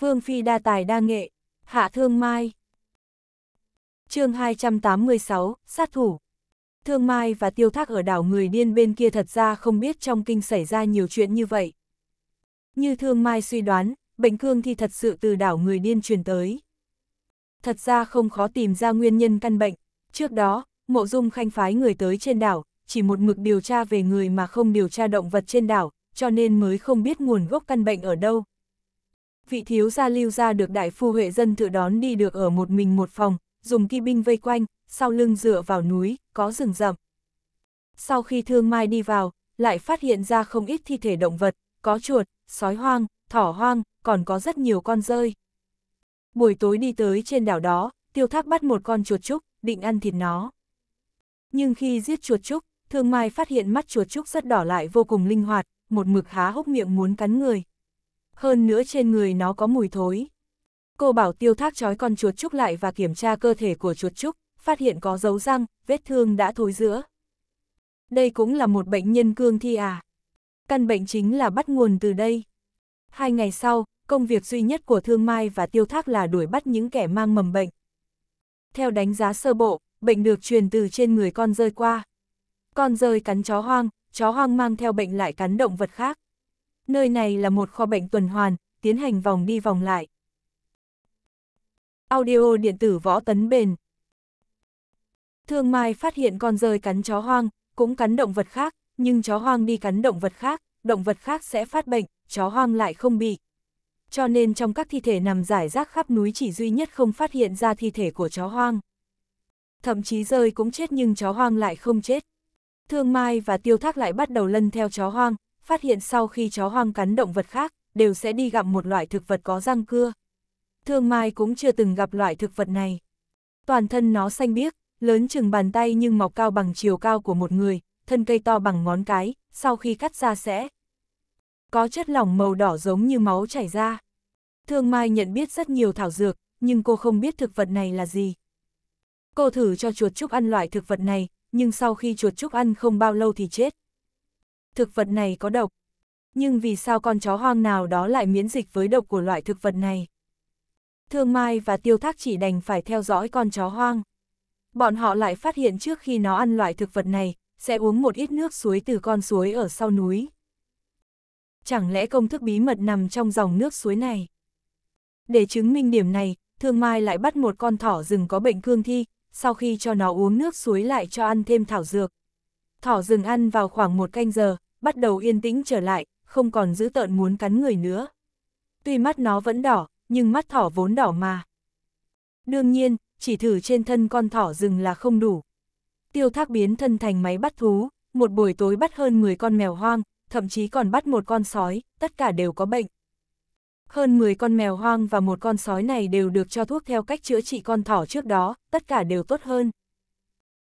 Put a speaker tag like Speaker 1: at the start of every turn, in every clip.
Speaker 1: Vương Phi đa tài đa nghệ, hạ thương mai. chương 286, sát thủ. Thương Mai và Tiêu Thác ở đảo người điên bên kia thật ra không biết trong kinh xảy ra nhiều chuyện như vậy. Như Thương Mai suy đoán, bệnh cương thì thật sự từ đảo người điên truyền tới. Thật ra không khó tìm ra nguyên nhân căn bệnh. Trước đó, Mộ Dung Khanh phái người tới trên đảo, chỉ một mực điều tra về người mà không điều tra động vật trên đảo, cho nên mới không biết nguồn gốc căn bệnh ở đâu, vị thiếu gia lưu ra được đại phu huệ dân tự đón đi được ở một mình một phòng, dùng kỵ binh vây quanh, sau lưng dựa vào núi, có rừng rậm. Sau khi thương mai đi vào, lại phát hiện ra không ít thi thể động vật, có chuột, sói hoang, thỏ hoang, còn có rất nhiều con rơi. Buổi tối đi tới trên đảo đó, tiêu thác bắt một con chuột trúc, định ăn thịt nó. Nhưng khi giết chuột trúc, thương mai phát hiện mắt chuột trúc rất đỏ lại vô cùng linh hoạt, một mực há hốc miệng muốn cắn người hơn nữa trên người nó có mùi thối. Cô bảo tiêu thác trói con chuột trúc lại và kiểm tra cơ thể của chuột trúc, phát hiện có dấu răng, vết thương đã thối giữa. Đây cũng là một bệnh nhân cương thi à. Căn bệnh chính là bắt nguồn từ đây. Hai ngày sau, công việc duy nhất của Thương Mai và Tiêu Thác là đuổi bắt những kẻ mang mầm bệnh. Theo đánh giá sơ bộ, bệnh được truyền từ trên người con rơi qua. Con rơi cắn chó hoang, chó hoang mang theo bệnh lại cắn động vật khác nơi này là một kho bệnh tuần hoàn, tiến hành vòng đi vòng lại. Audio điện tử võ tấn bền Thương Mai phát hiện con rơi cắn chó hoang, cũng cắn động vật khác, nhưng chó hoang đi cắn động vật khác, động vật khác sẽ phát bệnh, chó hoang lại không bị. Cho nên trong các thi thể nằm giải rác khắp núi chỉ duy nhất không phát hiện ra thi thể của chó hoang. Thậm chí rơi cũng chết nhưng chó hoang lại không chết. Thương Mai và Tiêu Thác lại bắt đầu lân theo chó hoang, phát hiện sau khi chó hoang cắn động vật khác, đều sẽ đi gặm một loại thực vật có răng cưa. Thương Mai cũng chưa từng gặp loại thực vật này. Toàn thân nó xanh biếc, lớn chừng bàn tay nhưng mọc cao bằng chiều cao của một người, thân cây to bằng ngón cái, sau khi cắt ra sẽ có chất lỏng màu đỏ giống như máu chảy ra. Thương Mai nhận biết rất nhiều thảo dược, nhưng cô không biết thực vật này là gì. Cô thử cho chuột trúc ăn loại thực vật này, nhưng sau khi chuột trúc ăn không bao lâu thì chết thực vật này có độc. Nhưng vì sao con chó hoang nào đó lại miễn dịch với độc của loại thực vật này? Thương Mai và Tiêu Thác chỉ đành phải theo dõi con chó hoang. Bọn họ lại phát hiện trước khi nó ăn loại thực vật này, sẽ uống một ít nước suối từ con suối ở sau núi. Chẳng lẽ công thức bí mật nằm trong dòng nước suối này? Để chứng minh điểm này, Thương Mai lại bắt một con thỏ rừng có bệnh cương thi, sau khi cho nó uống nước suối lại cho ăn thêm thảo dược. Thỏ rừng ăn vào khoảng một canh giờ, bắt đầu yên tĩnh trở lại, không còn giữ tợn muốn cắn người nữa. Tuy mắt nó vẫn đỏ, nhưng mắt thỏ vốn đỏ mà. Đương nhiên, chỉ thử trên thân con thỏ rừng là không đủ. Tiêu thác biến thân thành máy bắt thú, một buổi tối bắt hơn 10 con mèo hoang, thậm chí còn bắt một con sói, tất cả đều có bệnh. Hơn 10 con mèo hoang và một con sói này đều được cho thuốc theo cách chữa trị con thỏ trước đó, tất cả đều tốt hơn.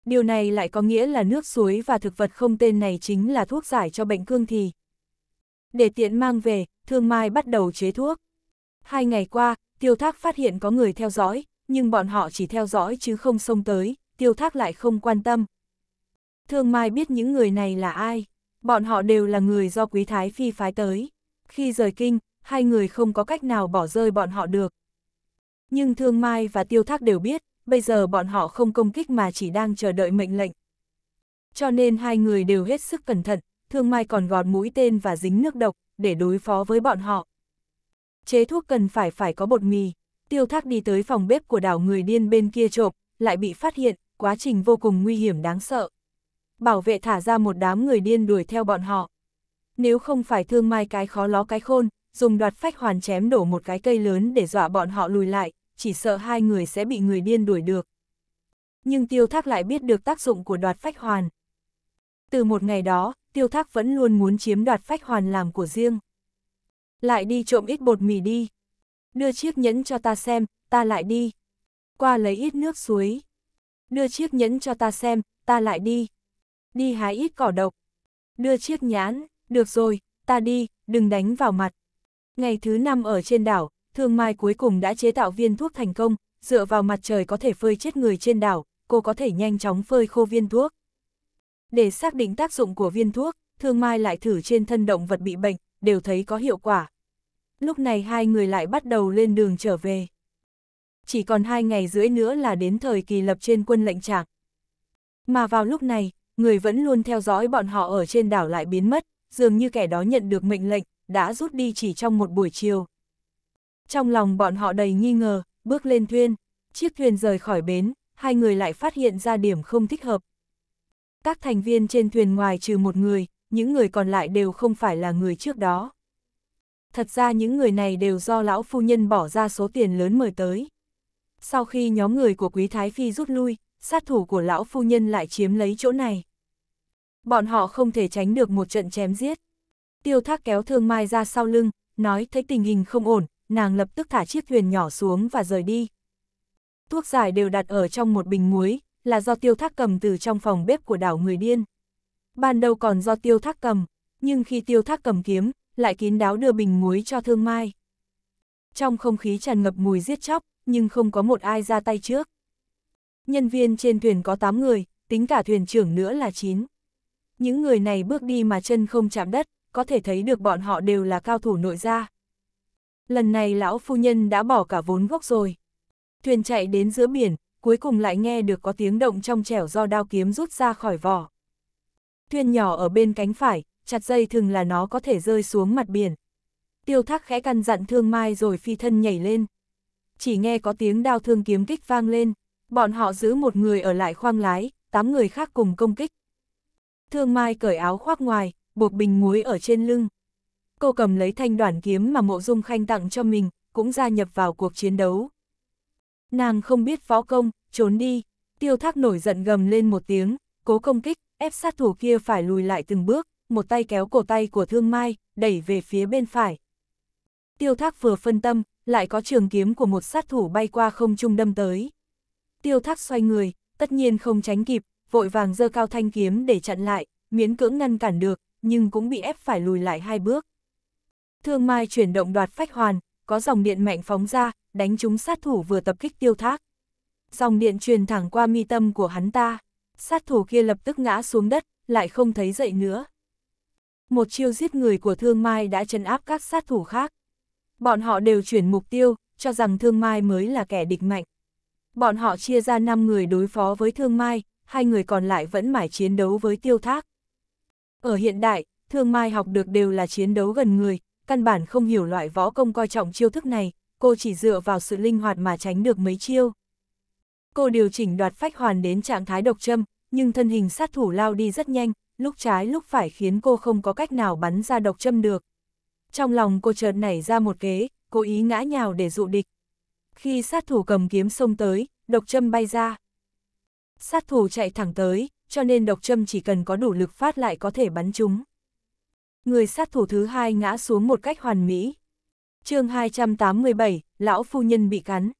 Speaker 1: Điều này lại có nghĩa là nước suối và thực vật không tên này chính là thuốc giải cho bệnh cương thì. Để tiện mang về, Thương Mai bắt đầu chế thuốc. Hai ngày qua, Tiêu Thác phát hiện có người theo dõi, nhưng bọn họ chỉ theo dõi chứ không xông tới, Tiêu Thác lại không quan tâm. Thương Mai biết những người này là ai, bọn họ đều là người do Quý Thái Phi phái tới. Khi rời kinh, hai người không có cách nào bỏ rơi bọn họ được. Nhưng Thương Mai và Tiêu Thác đều biết, bây giờ bọn họ không công kích mà chỉ đang chờ đợi mệnh lệnh. Cho nên hai người đều hết sức cẩn thận, thương mai còn gọt mũi tên và dính nước độc, để đối phó với bọn họ. Chế thuốc cần phải phải có bột mì, tiêu thác đi tới phòng bếp của đảo người điên bên kia trộm, lại bị phát hiện, quá trình vô cùng nguy hiểm đáng sợ. Bảo vệ thả ra một đám người điên đuổi theo bọn họ. Nếu không phải thương mai cái khó ló cái khôn, dùng đoạt phách hoàn chém đổ một cái cây lớn để dọa bọn họ lùi lại, chỉ sợ hai người sẽ bị người điên đuổi được. Nhưng tiêu thác lại biết được tác dụng của đoạt phách hoàn. Từ một ngày đó, tiêu thác vẫn luôn muốn chiếm đoạt phách hoàn làm của riêng. Lại đi trộm ít bột mì đi. Đưa chiếc nhẫn cho ta xem, ta lại đi. Qua lấy ít nước suối. Đưa chiếc nhẫn cho ta xem, ta lại đi. Đi hái ít cỏ độc. Đưa chiếc nhãn, được rồi, ta đi, đừng đánh vào mặt. Ngày thứ năm ở trên đảo, Thương Mai cuối cùng đã chế tạo viên thuốc thành công, dựa vào mặt trời có thể phơi chết người trên đảo, cô có thể nhanh chóng phơi khô viên thuốc. Để xác định tác dụng của viên thuốc, Thương Mai lại thử trên thân động vật bị bệnh, đều thấy có hiệu quả. Lúc này hai người lại bắt đầu lên đường trở về. Chỉ còn hai ngày rưỡi nữa là đến thời kỳ lập trên quân lệnh trạc. Mà vào lúc này, người vẫn luôn theo dõi bọn họ ở trên đảo lại biến mất, dường như kẻ đó nhận được mệnh lệnh, đã rút đi chỉ trong một buổi chiều. Trong lòng bọn họ đầy nghi ngờ, bước lên thuyền, chiếc thuyền rời khỏi bến, hai người lại phát hiện ra điểm không thích hợp. Các thành viên trên thuyền ngoài trừ một người, những người còn lại đều không phải là người trước đó. Thật ra những người này đều do lão phu nhân bỏ ra số tiền lớn mời tới. Sau khi nhóm người của Quý Thái Phi rút lui, sát thủ của lão phu nhân lại chiếm lấy chỗ này. Bọn họ không thể tránh được một trận chém giết. Tiêu thác kéo thương mai ra sau lưng, nói thấy tình hình không ổn, nàng lập tức thả chiếc thuyền nhỏ xuống và rời đi. Thuốc giải đều đặt ở trong một bình muối, là do tiêu thác cầm từ trong phòng bếp của đảo người điên. Ban đầu còn do tiêu thác cầm, nhưng khi tiêu thác cầm kiếm, lại kín đáo đưa bình muối cho thương mai. Trong không khí tràn ngập mùi giết chóc, nhưng không có một ai ra tay trước. Nhân viên trên thuyền có 8 người, tính cả thuyền trưởng nữa là 9. Những người này bước đi mà chân không chạm đất, có thể thấy được bọn họ đều là cao thủ nội gia lần này lão phu nhân đã bỏ cả vốn gốc rồi. Thuyền chạy đến giữa biển, cuối cùng lại nghe được có tiếng động trong trẻo do đao kiếm rút ra khỏi vỏ. Thuyền nhỏ ở bên cánh phải, chặt dây thường là nó có thể rơi xuống mặt biển. Tiêu thác khẽ căn dặn thương mai rồi phi thân nhảy lên. Chỉ nghe có tiếng đao thương kiếm kích vang lên, bọn họ giữ một người ở lại khoang lái, tám người khác cùng công kích. Thương mai cởi áo khoác ngoài, buộc bình muối ở trên lưng, cô cầm lấy thanh đoản kiếm mà mộ dung khanh tặng cho mình, cũng gia nhập vào cuộc chiến đấu. Nàng không biết võ công, trốn đi, tiêu thác nổi giận gầm lên một tiếng, cố công kích, ép sát thủ kia phải lùi lại từng bước, một tay kéo cổ tay của thương mai, đẩy về phía bên phải. Tiêu thác vừa phân tâm, lại có trường kiếm của một sát thủ bay qua không trung đâm tới. Tiêu thác xoay người, tất nhiên không tránh kịp, vội vàng dơ cao thanh kiếm để chặn lại, miễn cưỡng ngăn cản được, nhưng cũng bị ép phải lùi lại hai bước. Thương Mai chuyển động đoạt phách hoàn, có dòng điện mạnh phóng ra, đánh chúng sát thủ vừa tập kích tiêu thác. Dòng điện truyền thẳng qua mi tâm của hắn ta, sát thủ kia lập tức ngã xuống đất, lại không thấy dậy nữa. Một chiêu giết người của Thương Mai đã chấn áp các sát thủ khác. Bọn họ đều chuyển mục tiêu, cho rằng Thương Mai mới là kẻ địch mạnh. Bọn họ chia ra 5 người đối phó với Thương Mai, hai người còn lại vẫn mãi chiến đấu với tiêu thác. Ở hiện đại, Thương Mai học được đều là chiến đấu gần người, căn bản không hiểu loại võ công coi trọng chiêu thức này, cô chỉ dựa vào sự linh hoạt mà tránh được mấy chiêu. Cô điều chỉnh đoạt phách hoàn đến trạng thái độc châm, nhưng thân hình sát thủ lao đi rất nhanh, lúc trái lúc phải khiến cô không có cách nào bắn ra độc châm được. Trong lòng cô chợt nảy ra một kế, cố ý ngã nhào để dụ địch. Khi sát thủ cầm kiếm xông tới, độc châm bay ra. Sát thủ chạy thẳng tới, cho nên độc châm chỉ cần có đủ lực phát lại có thể bắn chúng. Người sát thủ thứ hai ngã xuống một cách hoàn mỹ. chương 287, lão phu nhân bị cắn.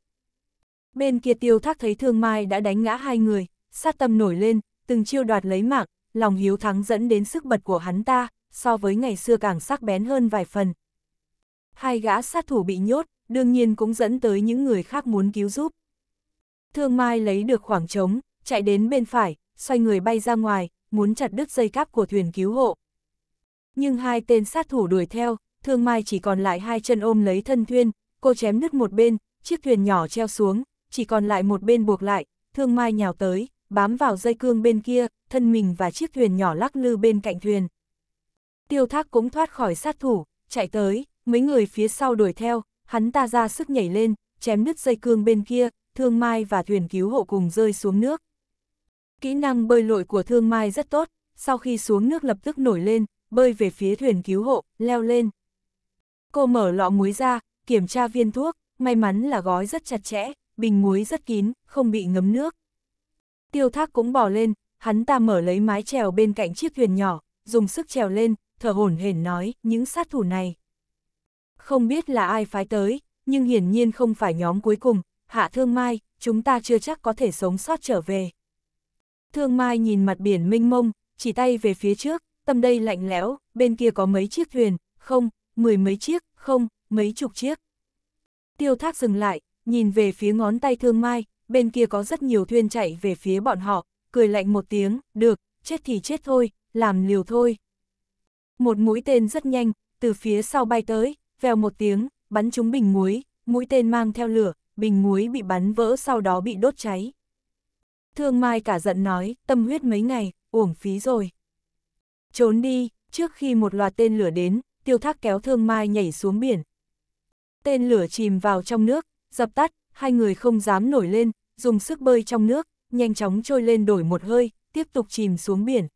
Speaker 1: Bên kia tiêu thác thấy thương mai đã đánh ngã hai người, sát tâm nổi lên, từng chiêu đoạt lấy mạng, lòng hiếu thắng dẫn đến sức bật của hắn ta, so với ngày xưa càng sắc bén hơn vài phần. Hai gã sát thủ bị nhốt, đương nhiên cũng dẫn tới những người khác muốn cứu giúp. Thương Mai lấy được khoảng trống, chạy đến bên phải, xoay người bay ra ngoài, muốn chặt đứt dây cáp của thuyền cứu hộ, nhưng hai tên sát thủ đuổi theo, thương mai chỉ còn lại hai chân ôm lấy thân thuyền cô chém nứt một bên, chiếc thuyền nhỏ treo xuống, chỉ còn lại một bên buộc lại, thương mai nhào tới, bám vào dây cương bên kia, thân mình và chiếc thuyền nhỏ lắc lư bên cạnh thuyền. Tiêu thác cũng thoát khỏi sát thủ, chạy tới, mấy người phía sau đuổi theo, hắn ta ra sức nhảy lên, chém nứt dây cương bên kia, thương mai và thuyền cứu hộ cùng rơi xuống nước. Kỹ năng bơi lội của thương mai rất tốt, sau khi xuống nước lập tức nổi lên, bơi về phía thuyền cứu hộ, leo lên. Cô mở lọ muối ra, kiểm tra viên thuốc, may mắn là gói rất chặt chẽ, bình muối rất kín, không bị ngấm nước. Tiêu thác cũng bỏ lên, hắn ta mở lấy mái trèo bên cạnh chiếc thuyền nhỏ, dùng sức trèo lên, thở hổn hển nói, những sát thủ này. Không biết là ai phái tới, nhưng hiển nhiên không phải nhóm cuối cùng, hạ thương mai, chúng ta chưa chắc có thể sống sót trở về. Thương mai nhìn mặt biển mênh mông, chỉ tay về phía trước, tâm đây lạnh lẽo, bên kia có mấy chiếc thuyền, không, mười mấy chiếc, không, mấy chục chiếc. Tiêu thác dừng lại, nhìn về phía ngón tay thương mai, bên kia có rất nhiều thuyền chạy về phía bọn họ, cười lạnh một tiếng, được, chết thì chết thôi, làm liều thôi. Một mũi tên rất nhanh, từ phía sau bay tới, vèo một tiếng, bắn trúng bình muối, mũi tên mang theo lửa, bình muối bị bắn vỡ sau đó bị đốt cháy. Thương Mai cả giận nói, tâm huyết mấy ngày, uổng phí rồi. Trốn đi, trước khi một loạt tên lửa đến, tiêu thác kéo thương mai nhảy xuống biển. Tên lửa chìm vào trong nước, dập tắt, hai người không dám nổi lên, dùng sức bơi trong nước, nhanh chóng trôi lên đổi một hơi, tiếp tục chìm xuống biển.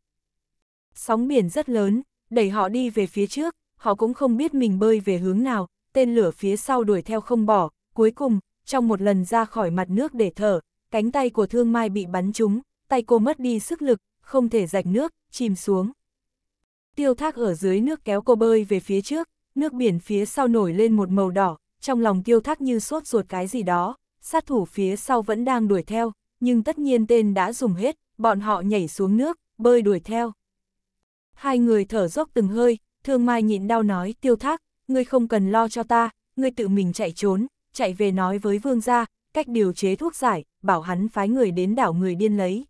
Speaker 1: Sóng biển rất lớn, đẩy họ đi về phía trước, họ cũng không biết mình bơi về hướng nào, tên lửa phía sau đuổi theo không bỏ, cuối cùng, trong một lần ra khỏi mặt nước để thở, cánh tay của thương mai bị bắn trúng, tay cô mất đi sức lực, không thể rạch nước, chìm xuống tiêu thác ở dưới nước kéo cô bơi về phía trước, nước biển phía sau nổi lên một màu đỏ, trong lòng tiêu thác như sốt ruột cái gì đó, sát thủ phía sau vẫn đang đuổi theo, nhưng tất nhiên tên đã dùng hết, bọn họ nhảy xuống nước, bơi đuổi theo. Hai người thở dốc từng hơi, thương mai nhịn đau nói tiêu thác, ngươi không cần lo cho ta, ngươi tự mình chạy trốn, chạy về nói với vương gia, cách điều chế thuốc giải, bảo hắn phái người đến đảo người điên lấy.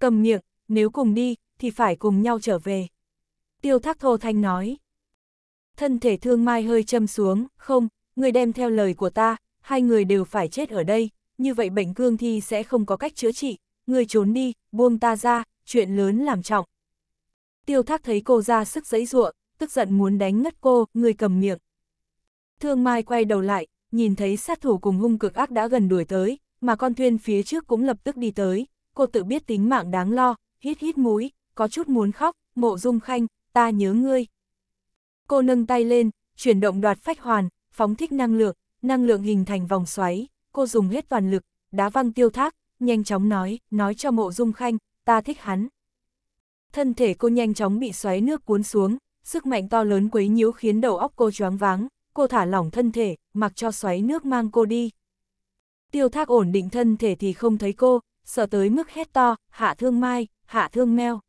Speaker 1: Cầm miệng, nếu cùng đi, thì phải cùng nhau trở về tiêu thác thô thanh nói. Thân thể thương mai hơi châm xuống, không, người đem theo lời của ta, hai người đều phải chết ở đây, như vậy bệnh cương thi sẽ không có cách chữa trị, người trốn đi, buông ta ra, chuyện lớn làm trọng. Tiêu thác thấy cô ra sức giấy ruộng, tức giận muốn đánh ngất cô, người cầm miệng. Thương Mai quay đầu lại, nhìn thấy sát thủ cùng hung cực ác đã gần đuổi tới, mà con thuyền phía trước cũng lập tức đi tới, cô tự biết tính mạng đáng lo, hít hít mũi, có chút muốn khóc, mộ dung khanh, ta nhớ ngươi. Cô nâng tay lên, chuyển động đoạt phách hoàn, phóng thích năng lượng, năng lượng hình thành vòng xoáy, cô dùng hết toàn lực, đá văng tiêu thác, nhanh chóng nói, nói cho mộ dung khanh, ta thích hắn. Thân thể cô nhanh chóng bị xoáy nước cuốn xuống, sức mạnh to lớn quấy nhiễu khiến đầu óc cô choáng váng, cô thả lỏng thân thể, mặc cho xoáy nước mang cô đi. Tiêu thác ổn định thân thể thì không thấy cô, sợ tới mức hét to, hạ thương mai, hạ thương meo.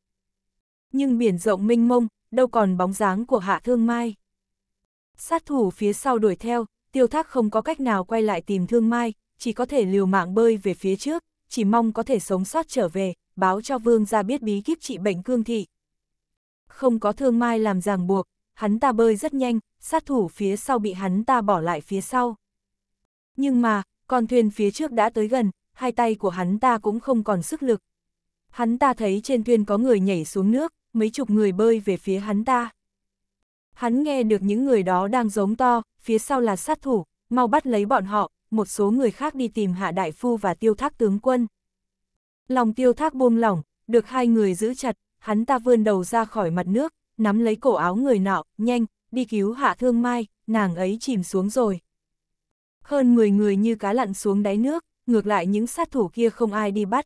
Speaker 1: Nhưng biển rộng mênh mông, đâu còn bóng dáng của Hạ Thương Mai. Sát thủ phía sau đuổi theo, tiêu thác không có cách nào quay lại tìm Thương Mai, chỉ có thể liều mạng bơi về phía trước, chỉ mong có thể sống sót trở về, báo cho vương ra biết bí kíp trị bệnh cương thị. Không có Thương Mai làm ràng buộc, hắn ta bơi rất nhanh, sát thủ phía sau bị hắn ta bỏ lại phía sau. Nhưng mà, con thuyền phía trước đã tới gần, hai tay của hắn ta cũng không còn sức lực. Hắn ta thấy trên thuyền có người nhảy xuống nước, mấy chục người bơi về phía hắn ta. Hắn nghe được những người đó đang giống to, phía sau là sát thủ, mau bắt lấy bọn họ, một số người khác đi tìm hạ đại phu và tiêu thác tướng quân. Lòng tiêu thác buông lỏng, được hai người giữ chặt, hắn ta vươn đầu ra khỏi mặt nước, nắm lấy cổ áo người nọ, nhanh, đi cứu hạ thương mai, nàng ấy chìm xuống rồi. Hơn 10 người như cá lặn xuống đáy nước, ngược lại những sát thủ kia không ai đi bắt.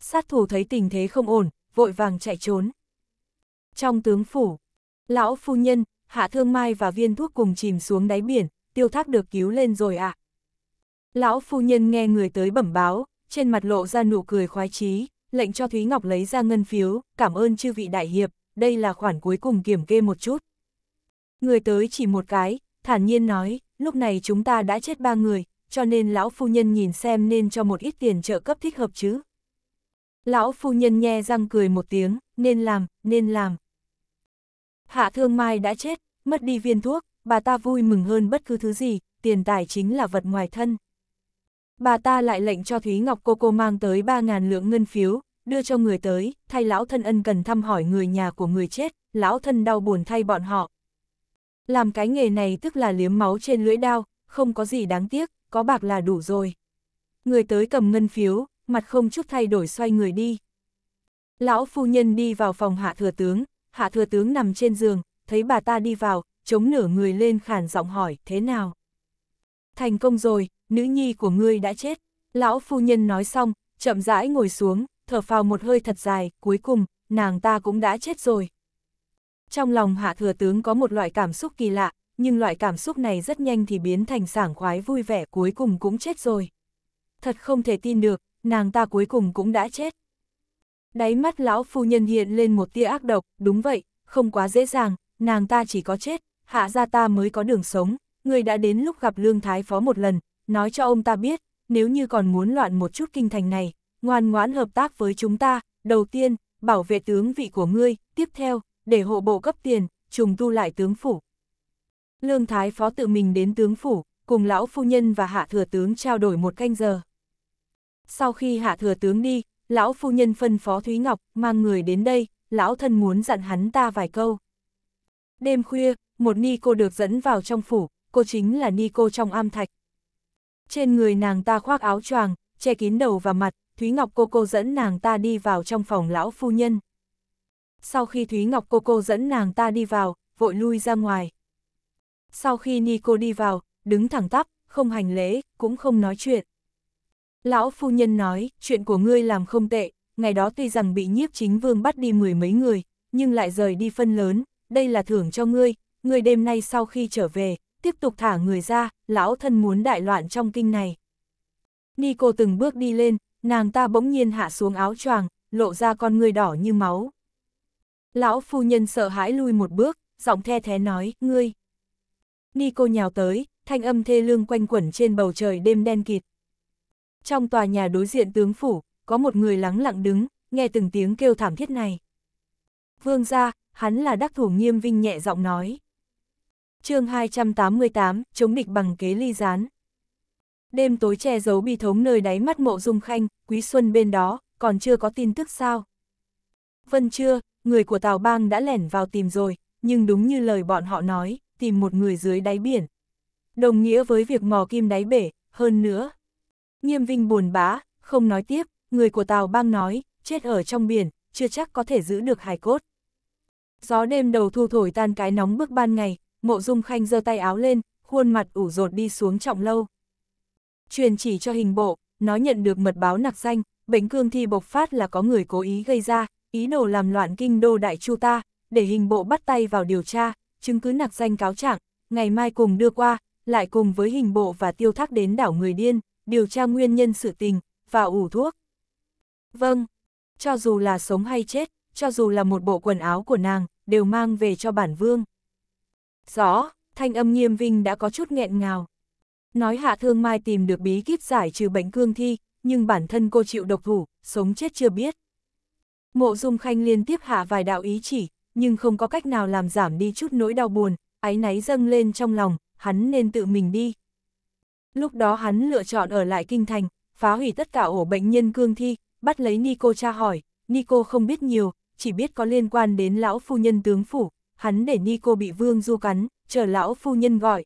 Speaker 1: Sát thủ thấy tình thế không ổn, vội vàng chạy trốn. Trong tướng phủ, lão phu nhân, hạ thương mai và viên thuốc cùng chìm xuống đáy biển, tiêu thác được cứu lên rồi ạ. À. Lão phu nhân nghe người tới bẩm báo, trên mặt lộ ra nụ cười khoái chí, lệnh cho Thúy Ngọc lấy ra ngân phiếu, cảm ơn chư vị đại hiệp, đây là khoản cuối cùng kiểm kê một chút. Người tới chỉ một cái, thản nhiên nói, lúc này chúng ta đã chết ba người, cho nên lão phu nhân nhìn xem nên cho một ít tiền trợ cấp thích hợp chứ. Lão phu nhân nhe răng cười một tiếng, nên làm, nên làm. Hạ thương mai đã chết, mất đi viên thuốc, bà ta vui mừng hơn bất cứ thứ gì, tiền tài chính là vật ngoài thân. Bà ta lại lệnh cho Thúy Ngọc cô cô mang tới 3.000 lượng ngân phiếu, đưa cho người tới, thay lão thân ân cần thăm hỏi người nhà của người chết, lão thân đau buồn thay bọn họ. Làm cái nghề này tức là liếm máu trên lưỡi đao, không có gì đáng tiếc, có bạc là đủ rồi. Người tới cầm ngân phiếu, mặt không chút thay đổi xoay người đi. Lão phu nhân đi vào phòng hạ thừa tướng, hạ thừa tướng nằm trên giường, thấy bà ta đi vào, chống nửa người lên khản giọng hỏi, thế nào? Thành công rồi, nữ nhi của ngươi đã chết. Lão phu nhân nói xong, chậm rãi ngồi xuống, thở phào một hơi thật dài, cuối cùng, nàng ta cũng đã chết rồi. Trong lòng hạ thừa tướng có một loại cảm xúc kỳ lạ, nhưng loại cảm xúc này rất nhanh thì biến thành sảng khoái vui vẻ cuối cùng cũng chết rồi. Thật không thể tin được, nàng ta cuối cùng cũng đã chết. Đáy mắt lão phu nhân hiện lên một tia ác độc, đúng vậy, không quá dễ dàng, nàng ta chỉ có chết, hạ gia ta mới có đường sống, người đã đến lúc gặp lương thái phó một lần, nói cho ông ta biết, nếu như còn muốn loạn một chút kinh thành này, ngoan ngoãn hợp tác với chúng ta, đầu tiên, bảo vệ tướng vị của ngươi, tiếp theo, để hộ bộ cấp tiền, trùng tu lại tướng phủ. Lương Thái Phó tự mình đến tướng phủ, cùng lão phu nhân và hạ thừa tướng trao đổi một canh giờ sau khi hạ thừa tướng đi, lão phu nhân phân phó Thúy Ngọc, mang người đến đây, lão thân muốn dặn hắn ta vài câu. Đêm khuya, một ni cô được dẫn vào trong phủ, cô chính là ni cô trong am thạch. Trên người nàng ta khoác áo choàng, che kín đầu và mặt, Thúy Ngọc cô cô dẫn nàng ta đi vào trong phòng lão phu nhân. Sau khi Thúy Ngọc cô cô dẫn nàng ta đi vào, vội lui ra ngoài. Sau khi ni cô đi vào, đứng thẳng tắp, không hành lễ, cũng không nói chuyện. Lão phu nhân nói, chuyện của ngươi làm không tệ, ngày đó tuy rằng bị nhiếp chính vương bắt đi mười mấy người, nhưng lại rời đi phân lớn, đây là thưởng cho ngươi, ngươi đêm nay sau khi trở về, tiếp tục thả người ra, lão thân muốn đại loạn trong kinh này. Nico từng bước đi lên, nàng ta bỗng nhiên hạ xuống áo choàng, lộ ra con ngươi đỏ như máu. Lão phu nhân sợ hãi lui một bước, giọng the thế nói, ngươi. Nico nhào tới, thanh âm thê lương quanh quẩn trên bầu trời đêm đen kịt trong tòa nhà đối diện tướng phủ, có một người lắng lặng đứng, nghe từng tiếng kêu thảm thiết này. Vương ra, hắn là đắc thủ nghiêm vinh nhẹ giọng nói. chương 288, chống địch bằng kế ly gián. Đêm tối che giấu bi thống nơi đáy mắt mộ dung khanh, quý xuân bên đó, còn chưa có tin tức sao. Vân chưa, người của Tào Bang đã lẻn vào tìm rồi, nhưng đúng như lời bọn họ nói, tìm một người dưới đáy biển. Đồng nghĩa với việc mò kim đáy bể, hơn nữa, Nghiêm Vinh buồn bã, không nói tiếp, người của Tào Bang nói, chết ở trong biển, chưa chắc có thể giữ được hài cốt. Gió đêm đầu thu thổi tan cái nóng bức ban ngày, mộ dung khanh giơ tay áo lên, khuôn mặt ủ rột đi xuống trọng lâu. Truyền chỉ cho hình bộ, nó nhận được mật báo nặc danh, bệnh cương thi bộc phát là có người cố ý gây ra, ý đồ làm loạn kinh đô đại chu ta, để hình bộ bắt tay vào điều tra, chứng cứ nặc danh cáo trạng, ngày mai cùng đưa qua, lại cùng với hình bộ và tiêu thác đến đảo người điên điều tra nguyên nhân sự tình, và ủ thuốc. Vâng, cho dù là sống hay chết, cho dù là một bộ quần áo của nàng, đều mang về cho bản vương. Rõ, thanh âm nghiêm vinh đã có chút nghẹn ngào. Nói hạ thương mai tìm được bí kíp giải trừ bệnh cương thi, nhưng bản thân cô chịu độc thủ, sống chết chưa biết. Mộ dung khanh liên tiếp hạ vài đạo ý chỉ, nhưng không có cách nào làm giảm đi chút nỗi đau buồn, áy náy dâng lên trong lòng, hắn nên tự mình đi. Lúc đó hắn lựa chọn ở lại kinh thành, phá hủy tất cả ổ bệnh nhân cương thi, bắt lấy Nico tra hỏi, Nico không biết nhiều, chỉ biết có liên quan đến lão phu nhân tướng phủ, hắn để Nico bị vương du cắn, chờ lão phu nhân gọi.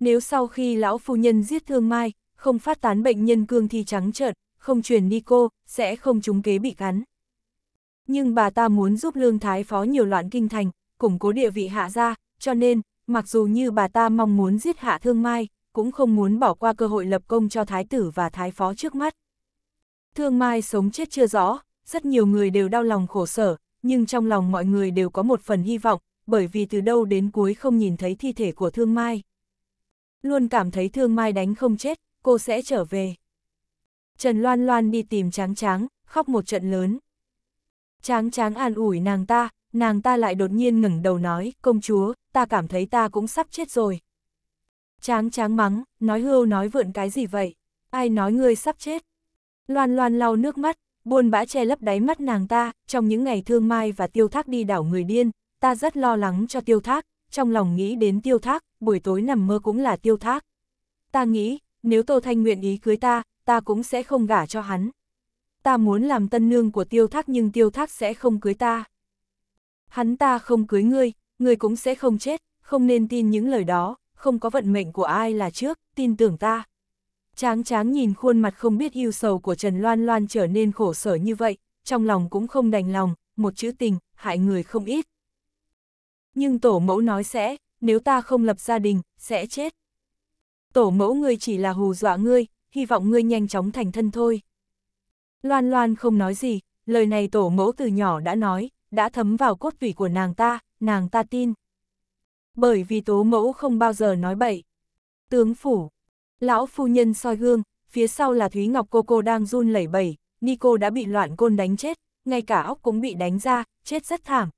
Speaker 1: Nếu sau khi lão phu nhân giết thương mai, không phát tán bệnh nhân cương thi trắng trợn, không truyền Nico, sẽ không trúng kế bị cắn. Nhưng bà ta muốn giúp Lương Thái Phó nhiều loạn kinh thành, củng cố địa vị hạ gia, cho nên, mặc dù như bà ta mong muốn giết hạ thương mai, cũng không muốn bỏ qua cơ hội lập công cho thái tử và thái phó trước mắt. Thương Mai sống chết chưa rõ, rất nhiều người đều đau lòng khổ sở, nhưng trong lòng mọi người đều có một phần hy vọng, bởi vì từ đâu đến cuối không nhìn thấy thi thể của Thương Mai. Luôn cảm thấy Thương Mai đánh không chết, cô sẽ trở về. Trần Loan Loan đi tìm Tráng Tráng, khóc một trận lớn. Tráng Tráng an ủi nàng ta, nàng ta lại đột nhiên ngẩng đầu nói, công chúa, ta cảm thấy ta cũng sắp chết rồi. Tráng tráng mắng, nói hưu nói vượn cái gì vậy? Ai nói ngươi sắp chết? Loan loan lau nước mắt, buồn bã che lấp đáy mắt nàng ta, trong những ngày thương mai và tiêu thác đi đảo người điên, ta rất lo lắng cho tiêu thác, trong lòng nghĩ đến tiêu thác, buổi tối nằm mơ cũng là tiêu thác. Ta nghĩ, nếu Tô Thanh nguyện ý cưới ta, ta cũng sẽ không gả cho hắn. Ta muốn làm tân nương của tiêu thác nhưng tiêu thác sẽ không cưới ta. Hắn ta không cưới ngươi, ngươi cũng sẽ không chết, không nên tin những lời đó, không có vận mệnh của ai là trước, tin tưởng ta. Tráng tráng nhìn khuôn mặt không biết yêu sầu của Trần Loan Loan trở nên khổ sở như vậy, trong lòng cũng không đành lòng, một chữ tình, hại người không ít. Nhưng tổ mẫu nói sẽ, nếu ta không lập gia đình, sẽ chết. Tổ mẫu ngươi chỉ là hù dọa ngươi, hy vọng ngươi nhanh chóng thành thân thôi. Loan Loan không nói gì, lời này tổ mẫu từ nhỏ đã nói, đã thấm vào cốt vị của nàng ta, nàng ta tin bởi vì tố mẫu không bao giờ nói bậy. Tướng phủ, lão phu nhân soi gương, phía sau là Thúy Ngọc cô cô đang run lẩy bẩy, Nico đã bị loạn côn đánh chết, ngay cả óc cũng bị đánh ra, chết rất thảm.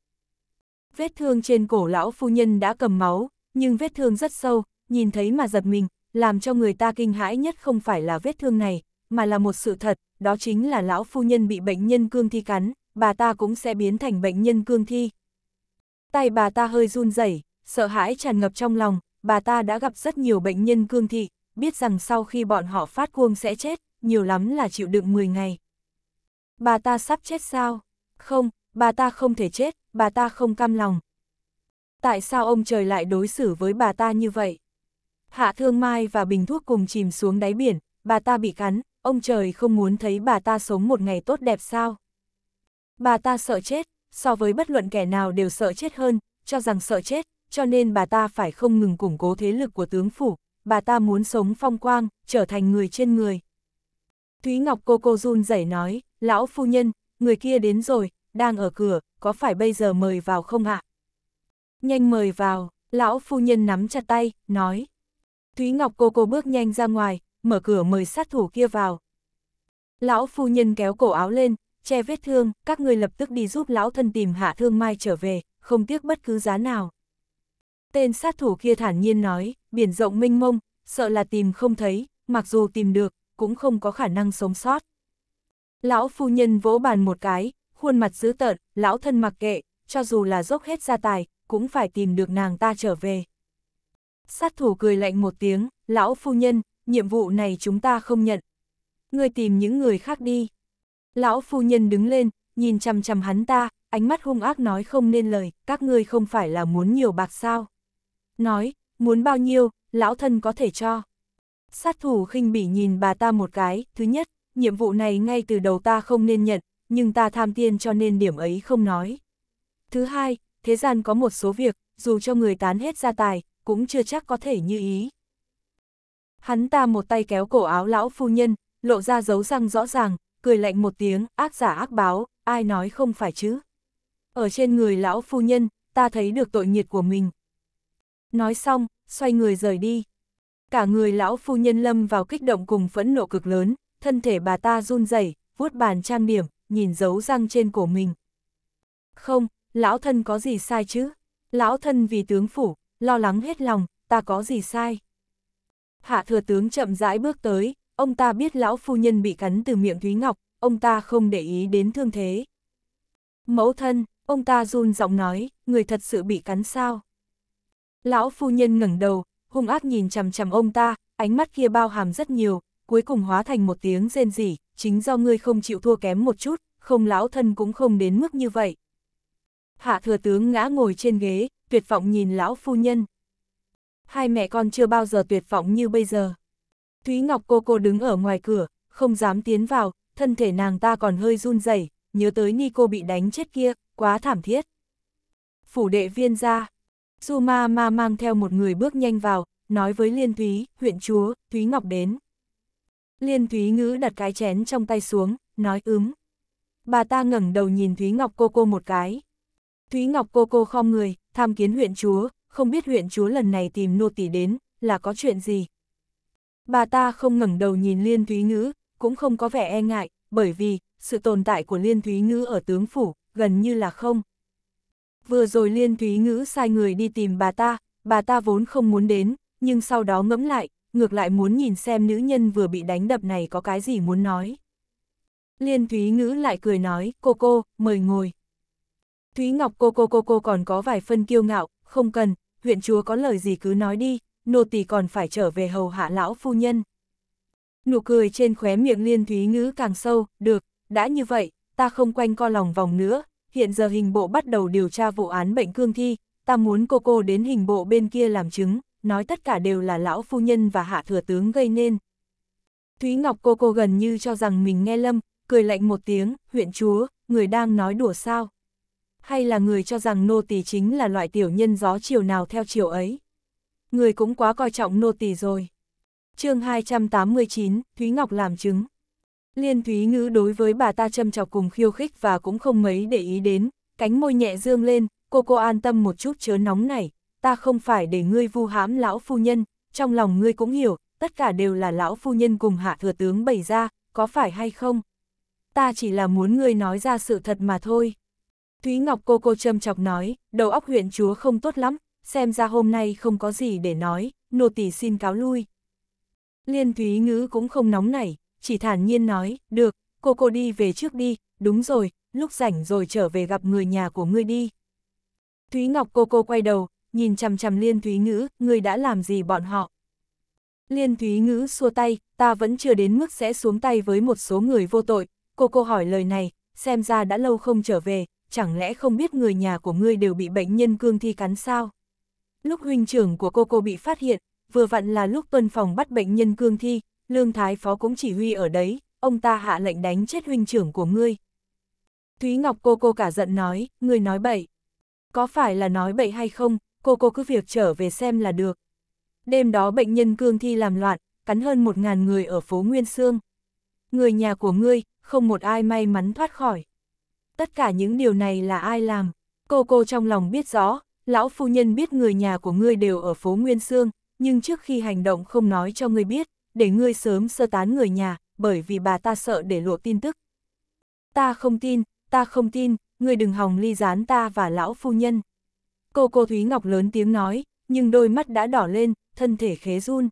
Speaker 1: Vết thương trên cổ lão phu nhân đã cầm máu, nhưng vết thương rất sâu, nhìn thấy mà giật mình, làm cho người ta kinh hãi nhất không phải là vết thương này, mà là một sự thật, đó chính là lão phu nhân bị bệnh nhân cương thi cắn, bà ta cũng sẽ biến thành bệnh nhân cương thi. Tay bà ta hơi run rẩy, sợ hãi tràn ngập trong lòng, bà ta đã gặp rất nhiều bệnh nhân cương thị, biết rằng sau khi bọn họ phát cuông sẽ chết, nhiều lắm là chịu đựng 10 ngày. Bà ta sắp chết sao? Không, bà ta không thể chết, bà ta không cam lòng. Tại sao ông trời lại đối xử với bà ta như vậy? Hạ Thương Mai và Bình Thuốc cùng chìm xuống đáy biển, bà ta bị cắn, ông trời không muốn thấy bà ta sống một ngày tốt đẹp sao? Bà ta sợ chết, so với bất luận kẻ nào đều sợ chết hơn, cho rằng sợ chết, cho nên bà ta phải không ngừng củng cố thế lực của tướng phủ, bà ta muốn sống phong quang, trở thành người trên người. Thúy Ngọc cô cô run rẩy nói, lão phu nhân, người kia đến rồi, đang ở cửa, có phải bây giờ mời vào không ạ? Nhanh mời vào, lão phu nhân nắm chặt tay, nói. Thúy Ngọc cô cô bước nhanh ra ngoài, mở cửa mời sát thủ kia vào. Lão phu nhân kéo cổ áo lên, che vết thương, các người lập tức đi giúp lão thân tìm hạ thương mai trở về, không tiếc bất cứ giá nào. Tên sát thủ kia thản nhiên nói, biển rộng mênh mông, sợ là tìm không thấy, mặc dù tìm được, cũng không có khả năng sống sót. Lão phu nhân vỗ bàn một cái, khuôn mặt dữ tợn, lão thân mặc kệ, cho dù là dốc hết gia tài, cũng phải tìm được nàng ta trở về. Sát thủ cười lạnh một tiếng, lão phu nhân, nhiệm vụ này chúng ta không nhận. Ngươi tìm những người khác đi. Lão phu nhân đứng lên, nhìn chằm chằm hắn ta, ánh mắt hung ác nói không nên lời, các ngươi không phải là muốn nhiều bạc sao nói, muốn bao nhiêu, lão thân có thể cho. Sát thủ khinh bỉ nhìn bà ta một cái, thứ nhất, nhiệm vụ này ngay từ đầu ta không nên nhận, nhưng ta tham tiên cho nên điểm ấy không nói. Thứ hai, thế gian có một số việc, dù cho người tán hết gia tài, cũng chưa chắc có thể như ý. Hắn ta một tay kéo cổ áo lão phu nhân, lộ ra dấu răng rõ ràng, cười lạnh một tiếng, ác giả ác báo, ai nói không phải chứ. Ở trên người lão phu nhân, ta thấy được tội nhiệt của mình, Nói xong, xoay người rời đi. Cả người lão phu nhân lâm vào kích động cùng phẫn nộ cực lớn, thân thể bà ta run rẩy, vuốt bàn trang điểm, nhìn dấu răng trên cổ mình. Không, lão thân có gì sai chứ? Lão thân vì tướng phủ, lo lắng hết lòng, ta có gì sai? Hạ thừa tướng chậm rãi bước tới, ông ta biết lão phu nhân bị cắn từ miệng Thúy Ngọc, ông ta không để ý đến thương thế. Mẫu thân, ông ta run giọng nói, người thật sự bị cắn sao? Lão phu nhân ngẩng đầu, hung ác nhìn chằm chằm ông ta, ánh mắt kia bao hàm rất nhiều, cuối cùng hóa thành một tiếng rên rỉ, chính do ngươi không chịu thua kém một chút, không lão thân cũng không đến mức như vậy. Hạ thừa tướng ngã ngồi trên ghế, tuyệt vọng nhìn lão phu nhân. Hai mẹ con chưa bao giờ tuyệt vọng như bây giờ. Thúy Ngọc cô cô đứng ở ngoài cửa, không dám tiến vào, thân thể nàng ta còn hơi run rẩy, nhớ tới ni cô bị đánh chết kia, quá thảm thiết. Phủ đệ viên ra, Su Ma Ma mang theo một người bước nhanh vào, nói với Liên Thúy, huyện chúa, Thúy Ngọc đến. Liên Thúy ngữ đặt cái chén trong tay xuống, nói ứng. Bà ta ngẩng đầu nhìn Thúy Ngọc cô cô một cái. Thúy Ngọc cô cô khom người, tham kiến huyện chúa, không biết huyện chúa lần này tìm nô tỷ đến, là có chuyện gì. Bà ta không ngẩng đầu nhìn Liên Thúy ngữ, cũng không có vẻ e ngại, bởi vì, sự tồn tại của Liên Thúy ngữ ở tướng phủ, gần như là không vừa rồi Liên Thúy Ngữ sai người đi tìm bà ta, bà ta vốn không muốn đến, nhưng sau đó ngẫm lại, ngược lại muốn nhìn xem nữ nhân vừa bị đánh đập này có cái gì muốn nói. Liên Thúy Ngữ lại cười nói, cô cô, mời ngồi. Thúy Ngọc cô cô cô cô còn có vài phân kiêu ngạo, không cần, huyện chúa có lời gì cứ nói đi, nô tỳ còn phải trở về hầu hạ lão phu nhân. Nụ cười trên khóe miệng Liên Thúy Ngữ càng sâu, được, đã như vậy, ta không quanh co lòng vòng nữa, hiện giờ hình bộ bắt đầu điều tra vụ án bệnh cương thi, ta muốn cô cô đến hình bộ bên kia làm chứng, nói tất cả đều là lão phu nhân và hạ thừa tướng gây nên. Thúy Ngọc cô cô gần như cho rằng mình nghe lâm, cười lạnh một tiếng, huyện chúa, người đang nói đùa sao? Hay là người cho rằng nô tỳ chính là loại tiểu nhân gió chiều nào theo chiều ấy? Người cũng quá coi trọng nô tỳ rồi. chương 289, Thúy Ngọc làm chứng. Liên Thúy Ngữ đối với bà ta châm chọc cùng khiêu khích và cũng không mấy để ý đến, cánh môi nhẹ dương lên, cô cô an tâm một chút chớ nóng này, ta không phải để ngươi vu hãm lão phu nhân, trong lòng ngươi cũng hiểu, tất cả đều là lão phu nhân cùng hạ thừa tướng bày ra, có phải hay không? Ta chỉ là muốn ngươi nói ra sự thật mà thôi. Thúy Ngọc cô cô châm chọc nói, đầu óc huyện chúa không tốt lắm, xem ra hôm nay không có gì để nói, nô tỳ xin cáo lui. Liên Thúy Ngữ cũng không nóng nảy, chỉ thản nhiên nói, được, cô cô đi về trước đi, đúng rồi, lúc rảnh rồi trở về gặp người nhà của ngươi đi. Thúy Ngọc cô cô quay đầu, nhìn chằm chằm Liên Thúy Ngữ, ngươi đã làm gì bọn họ? Liên Thúy Ngữ xua tay, ta vẫn chưa đến mức sẽ xuống tay với một số người vô tội, cô cô hỏi lời này, xem ra đã lâu không trở về, chẳng lẽ không biết người nhà của ngươi đều bị bệnh nhân cương thi cắn sao? Lúc huynh trưởng của cô cô bị phát hiện, vừa vặn là lúc tuân phòng bắt bệnh nhân cương thi, Lương Thái Phó cũng chỉ huy ở đấy, ông ta hạ lệnh đánh chết huynh trưởng của ngươi. Thúy Ngọc cô cô cả giận nói, ngươi nói bậy. Có phải là nói bậy hay không, cô cô cứ việc trở về xem là được. Đêm đó bệnh nhân cương thi làm loạn, cắn hơn một ngàn người ở phố Nguyên Sương. Người nhà của ngươi, không một ai may mắn thoát khỏi. Tất cả những điều này là ai làm? Cô cô trong lòng biết rõ, lão phu nhân biết người nhà của ngươi đều ở phố Nguyên Sương, nhưng trước khi hành động không nói cho ngươi biết để ngươi sớm sơ tán người nhà, bởi vì bà ta sợ để lộ tin tức. Ta không tin, ta không tin, ngươi đừng hòng ly gián ta và lão phu nhân. Cô cô Thúy Ngọc lớn tiếng nói, nhưng đôi mắt đã đỏ lên, thân thể khế run.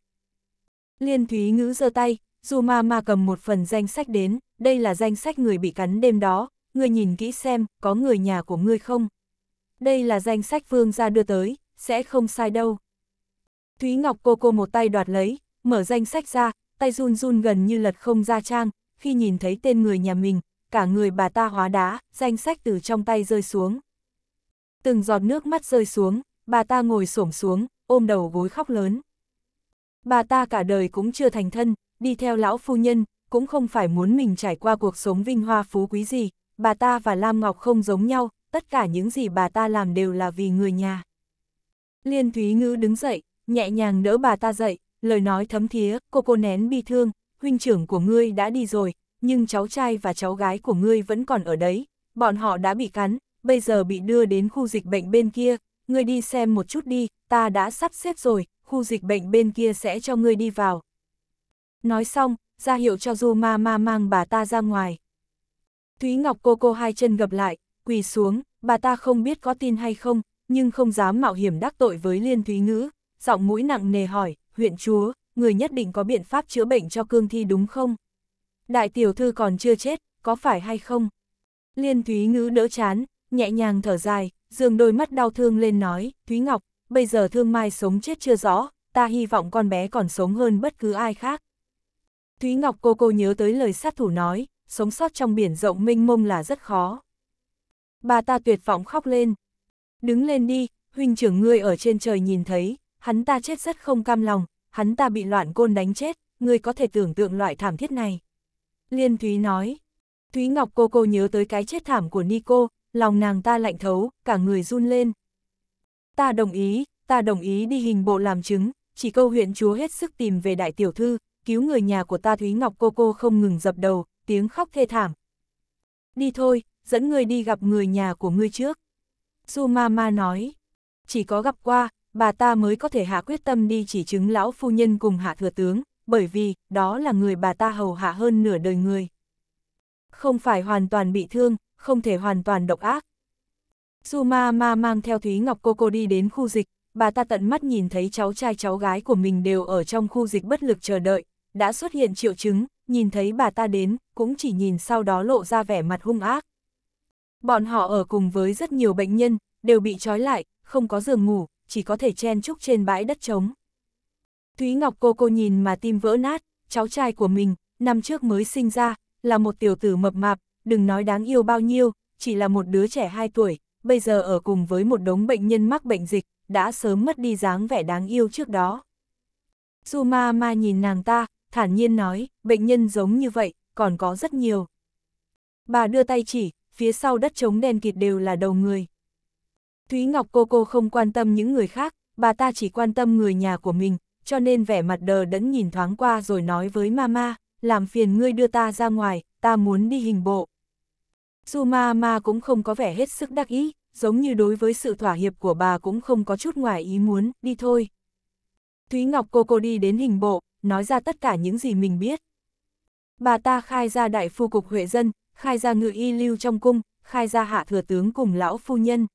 Speaker 1: Liên Thúy Ngữ giơ tay, dù ma ma cầm một phần danh sách đến, đây là danh sách người bị cắn đêm đó, ngươi nhìn kỹ xem, có người nhà của ngươi không? Đây là danh sách vương gia đưa tới, sẽ không sai đâu. Thúy Ngọc cô cô một tay đoạt lấy, Mở danh sách ra, tay run run gần như lật không ra trang, khi nhìn thấy tên người nhà mình, cả người bà ta hóa đá, danh sách từ trong tay rơi xuống. Từng giọt nước mắt rơi xuống, bà ta ngồi xổm xuống, ôm đầu gối khóc lớn. Bà ta cả đời cũng chưa thành thân, đi theo lão phu nhân, cũng không phải muốn mình trải qua cuộc sống vinh hoa phú quý gì, bà ta và Lam Ngọc không giống nhau, tất cả những gì bà ta làm đều là vì người nhà. Liên Thúy Ngữ đứng dậy, nhẹ nhàng đỡ bà ta dậy, lời nói thấm thía, cô cô nén bi thương, huynh trưởng của ngươi đã đi rồi, nhưng cháu trai và cháu gái của ngươi vẫn còn ở đấy, bọn họ đã bị cắn, bây giờ bị đưa đến khu dịch bệnh bên kia, ngươi đi xem một chút đi, ta đã sắp xếp rồi, khu dịch bệnh bên kia sẽ cho ngươi đi vào. Nói xong, ra hiệu cho Du Ma Ma mang bà ta ra ngoài. Thúy Ngọc cô cô hai chân gập lại, quỳ xuống, bà ta không biết có tin hay không, nhưng không dám mạo hiểm đắc tội với Liên Thúy Ngữ, giọng mũi nặng nề hỏi, huyện chúa, người nhất định có biện pháp chữa bệnh cho cương thi đúng không? Đại tiểu thư còn chưa chết, có phải hay không? Liên Thúy Ngữ đỡ chán, nhẹ nhàng thở dài, dường đôi mắt đau thương lên nói, Thúy Ngọc, bây giờ thương mai sống chết chưa rõ, ta hy vọng con bé còn sống hơn bất cứ ai khác. Thúy Ngọc cô cô nhớ tới lời sát thủ nói, sống sót trong biển rộng mênh mông là rất khó. Bà ta tuyệt vọng khóc lên. Đứng lên đi, huynh trưởng ngươi ở trên trời nhìn thấy, hắn ta chết rất không cam lòng, hắn ta bị loạn côn đánh chết, ngươi có thể tưởng tượng loại thảm thiết này. Liên Thúy nói, Thúy Ngọc cô cô nhớ tới cái chết thảm của Nico, lòng nàng ta lạnh thấu, cả người run lên. Ta đồng ý, ta đồng ý đi hình bộ làm chứng, chỉ câu huyện chúa hết sức tìm về đại tiểu thư, cứu người nhà của ta Thúy Ngọc cô cô không ngừng dập đầu, tiếng khóc thê thảm. Đi thôi, dẫn người đi gặp người nhà của ngươi trước. Su Mama nói, chỉ có gặp qua, bà ta mới có thể hạ quyết tâm đi chỉ chứng lão phu nhân cùng hạ thừa tướng, bởi vì đó là người bà ta hầu hạ hơn nửa đời người. Không phải hoàn toàn bị thương, không thể hoàn toàn độc ác. Su ma ma mang theo Thúy Ngọc cô cô đi đến khu dịch, bà ta tận mắt nhìn thấy cháu trai cháu gái của mình đều ở trong khu dịch bất lực chờ đợi, đã xuất hiện triệu chứng, nhìn thấy bà ta đến, cũng chỉ nhìn sau đó lộ ra vẻ mặt hung ác. Bọn họ ở cùng với rất nhiều bệnh nhân, đều bị trói lại, không có giường ngủ, chỉ có thể chen chúc trên bãi đất trống. Thúy Ngọc cô cô nhìn mà tim vỡ nát, cháu trai của mình, năm trước mới sinh ra, là một tiểu tử mập mạp, đừng nói đáng yêu bao nhiêu, chỉ là một đứa trẻ 2 tuổi, bây giờ ở cùng với một đống bệnh nhân mắc bệnh dịch, đã sớm mất đi dáng vẻ đáng yêu trước đó. Su ma ma nhìn nàng ta, thản nhiên nói, bệnh nhân giống như vậy, còn có rất nhiều. Bà đưa tay chỉ, phía sau đất trống đen kịt đều là đầu người. Thúy Ngọc cô cô không quan tâm những người khác, bà ta chỉ quan tâm người nhà của mình, cho nên vẻ mặt đờ đẫn nhìn thoáng qua rồi nói với mama, làm phiền ngươi đưa ta ra ngoài, ta muốn đi hình bộ. Dù mama cũng không có vẻ hết sức đắc ý, giống như đối với sự thỏa hiệp của bà cũng không có chút ngoài ý muốn, đi thôi. Thúy Ngọc cô cô đi đến hình bộ, nói ra tất cả những gì mình biết. Bà ta khai ra đại phu cục Huệ Dân, khai ra ngự y lưu trong cung, khai ra hạ thừa tướng cùng lão phu nhân.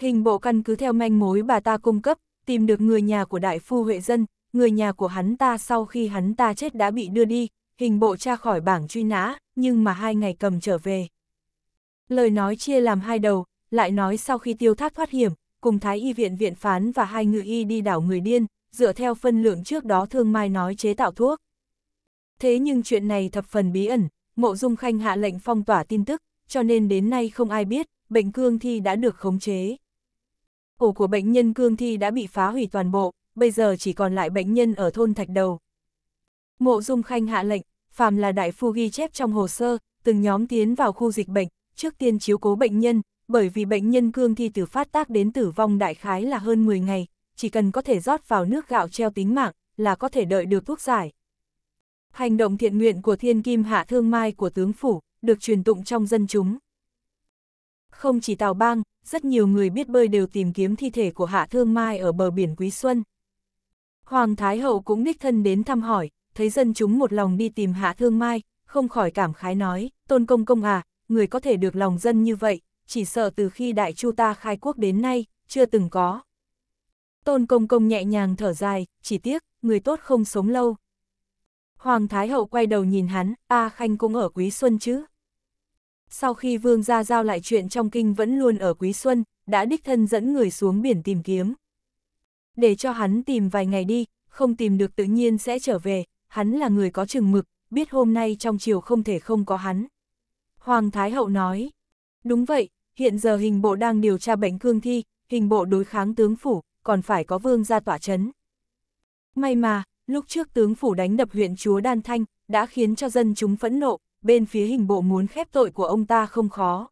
Speaker 1: Hình bộ căn cứ theo manh mối bà ta cung cấp, tìm được người nhà của đại phu Huệ Dân, người nhà của hắn ta sau khi hắn ta chết đã bị đưa đi, hình bộ tra khỏi bảng truy nã, nhưng mà hai ngày cầm trở về. Lời nói chia làm hai đầu, lại nói sau khi tiêu thác thoát hiểm, cùng thái y viện viện phán và hai ngự y đi đảo người điên, dựa theo phân lượng trước đó thương mai nói chế tạo thuốc. Thế nhưng chuyện này thập phần bí ẩn, mộ dung khanh hạ lệnh phong tỏa tin tức, cho nên đến nay không ai biết, bệnh cương thi đã được khống chế. Ổ của bệnh nhân cương thi đã bị phá hủy toàn bộ, bây giờ chỉ còn lại bệnh nhân ở thôn Thạch Đầu. Mộ Dung Khanh hạ lệnh, phàm là đại phu ghi chép trong hồ sơ, từng nhóm tiến vào khu dịch bệnh, trước tiên chiếu cố bệnh nhân, bởi vì bệnh nhân cương thi từ phát tác đến tử vong đại khái là hơn 10 ngày, chỉ cần có thể rót vào nước gạo treo tính mạng, là có thể đợi được thuốc giải. Hành động thiện nguyện của thiên kim hạ thương mai của tướng phủ, được truyền tụng trong dân chúng. Không chỉ Tào Bang, rất nhiều người biết bơi đều tìm kiếm thi thể của Hạ Thương Mai ở bờ biển Quý Xuân. Hoàng Thái Hậu cũng đích thân đến thăm hỏi, thấy dân chúng một lòng đi tìm Hạ Thương Mai, không khỏi cảm khái nói, tôn công công à, người có thể được lòng dân như vậy, chỉ sợ từ khi đại chu ta khai quốc đến nay, chưa từng có. Tôn công công nhẹ nhàng thở dài, chỉ tiếc, người tốt không sống lâu. Hoàng Thái Hậu quay đầu nhìn hắn, A Khanh cũng ở Quý Xuân chứ sau khi Vương Gia giao lại chuyện trong kinh vẫn luôn ở Quý Xuân, đã đích thân dẫn người xuống biển tìm kiếm. Để cho hắn tìm vài ngày đi, không tìm được tự nhiên sẽ trở về, hắn là người có chừng mực, biết hôm nay trong chiều không thể không có hắn. Hoàng Thái Hậu nói, đúng vậy, hiện giờ hình bộ đang điều tra bệnh cương thi, hình bộ đối kháng tướng phủ, còn phải có vương gia tỏa chấn. May mà, lúc trước tướng phủ đánh đập huyện chúa Đan Thanh, đã khiến cho dân chúng phẫn nộ, bên phía hình bộ muốn khép tội của ông ta không khó.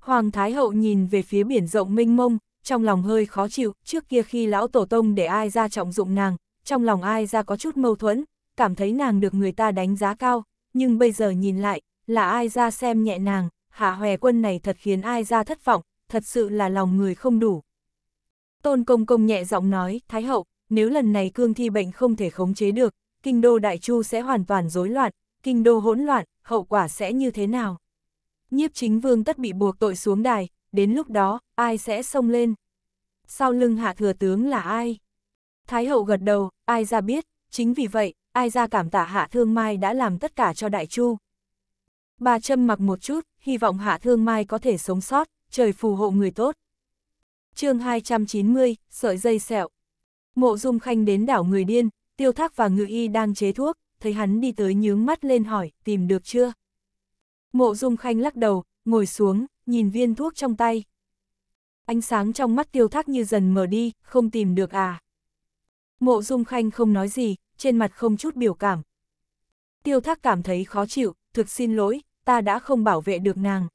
Speaker 1: Hoàng Thái Hậu nhìn về phía biển rộng mênh mông, trong lòng hơi khó chịu, trước kia khi lão tổ tông để ai ra trọng dụng nàng, trong lòng ai ra có chút mâu thuẫn, cảm thấy nàng được người ta đánh giá cao, nhưng bây giờ nhìn lại, là ai ra xem nhẹ nàng, hạ hòe quân này thật khiến ai ra thất vọng, thật sự là lòng người không đủ. Tôn Công Công nhẹ giọng nói, Thái Hậu, nếu lần này cương thi bệnh không thể khống chế được, kinh đô Đại Chu sẽ hoàn toàn rối loạn, kinh đô hỗn loạn, hậu quả sẽ như thế nào? Nhiếp chính vương tất bị buộc tội xuống đài, đến lúc đó, ai sẽ xông lên? Sau lưng hạ thừa tướng là ai? Thái hậu gật đầu, ai ra biết, chính vì vậy, ai ra cảm tạ hạ thương mai đã làm tất cả cho đại chu. Bà châm mặc một chút, hy vọng hạ thương mai có thể sống sót, trời phù hộ người tốt. chương 290, sợi dây sẹo. Mộ dung khanh đến đảo người điên, tiêu thác và ngự y đang chế thuốc, thấy hắn đi tới nhướng mắt lên hỏi, tìm được chưa? Mộ Dung Khanh lắc đầu, ngồi xuống, nhìn viên thuốc trong tay. Ánh sáng trong mắt tiêu thác như dần mở đi, không tìm được à. Mộ Dung Khanh không nói gì, trên mặt không chút biểu cảm. Tiêu thác cảm thấy khó chịu, thực xin lỗi, ta đã không bảo vệ được nàng.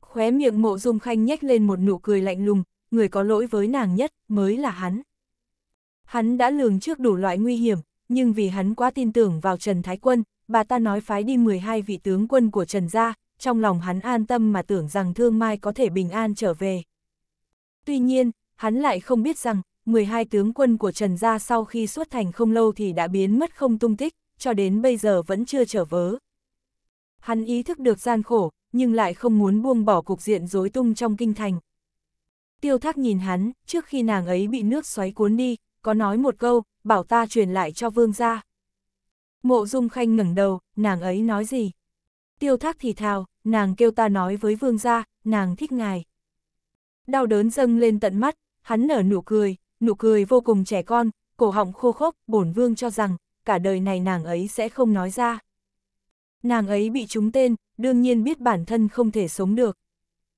Speaker 1: Khóe miệng mộ Dung Khanh nhếch lên một nụ cười lạnh lùng, người có lỗi với nàng nhất mới là hắn. Hắn đã lường trước đủ loại nguy hiểm, nhưng vì hắn quá tin tưởng vào Trần Thái Quân, bà ta nói phái đi 12 vị tướng quân của Trần gia, trong lòng hắn an tâm mà tưởng rằng Thương Mai có thể bình an trở về. Tuy nhiên, hắn lại không biết rằng, 12 tướng quân của Trần gia sau khi xuất thành không lâu thì đã biến mất không tung tích, cho đến bây giờ vẫn chưa trở vớ. Hắn ý thức được gian khổ, nhưng lại không muốn buông bỏ cục diện rối tung trong kinh thành. Tiêu thác nhìn hắn, trước khi nàng ấy bị nước xoáy cuốn đi, có nói một câu, bảo ta truyền lại cho vương gia. Mộ dung khanh ngẩng đầu, nàng ấy nói gì? Tiêu thác thì thào, nàng kêu ta nói với vương gia, nàng thích ngài. Đau đớn dâng lên tận mắt, hắn nở nụ cười, nụ cười vô cùng trẻ con, cổ họng khô khốc, bổn vương cho rằng, cả đời này nàng ấy sẽ không nói ra. Nàng ấy bị trúng tên, đương nhiên biết bản thân không thể sống được.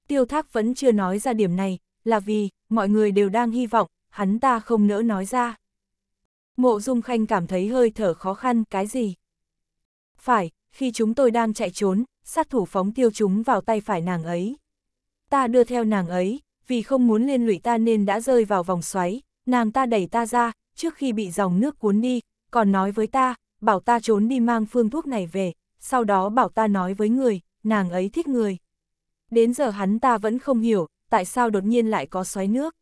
Speaker 1: Tiêu thác vẫn chưa nói ra điểm này, là vì, mọi người đều đang hy vọng, hắn ta không nỡ nói ra. Mộ Dung Khanh cảm thấy hơi thở khó khăn, cái gì? Phải, khi chúng tôi đang chạy trốn, sát thủ phóng tiêu chúng vào tay phải nàng ấy. Ta đưa theo nàng ấy, vì không muốn liên lụy ta nên đã rơi vào vòng xoáy, nàng ta đẩy ta ra, trước khi bị dòng nước cuốn đi, còn nói với ta, bảo ta trốn đi mang phương thuốc này về, sau đó bảo ta nói với người, nàng ấy thích người. Đến giờ hắn ta vẫn không hiểu, tại sao đột nhiên lại có xoáy nước.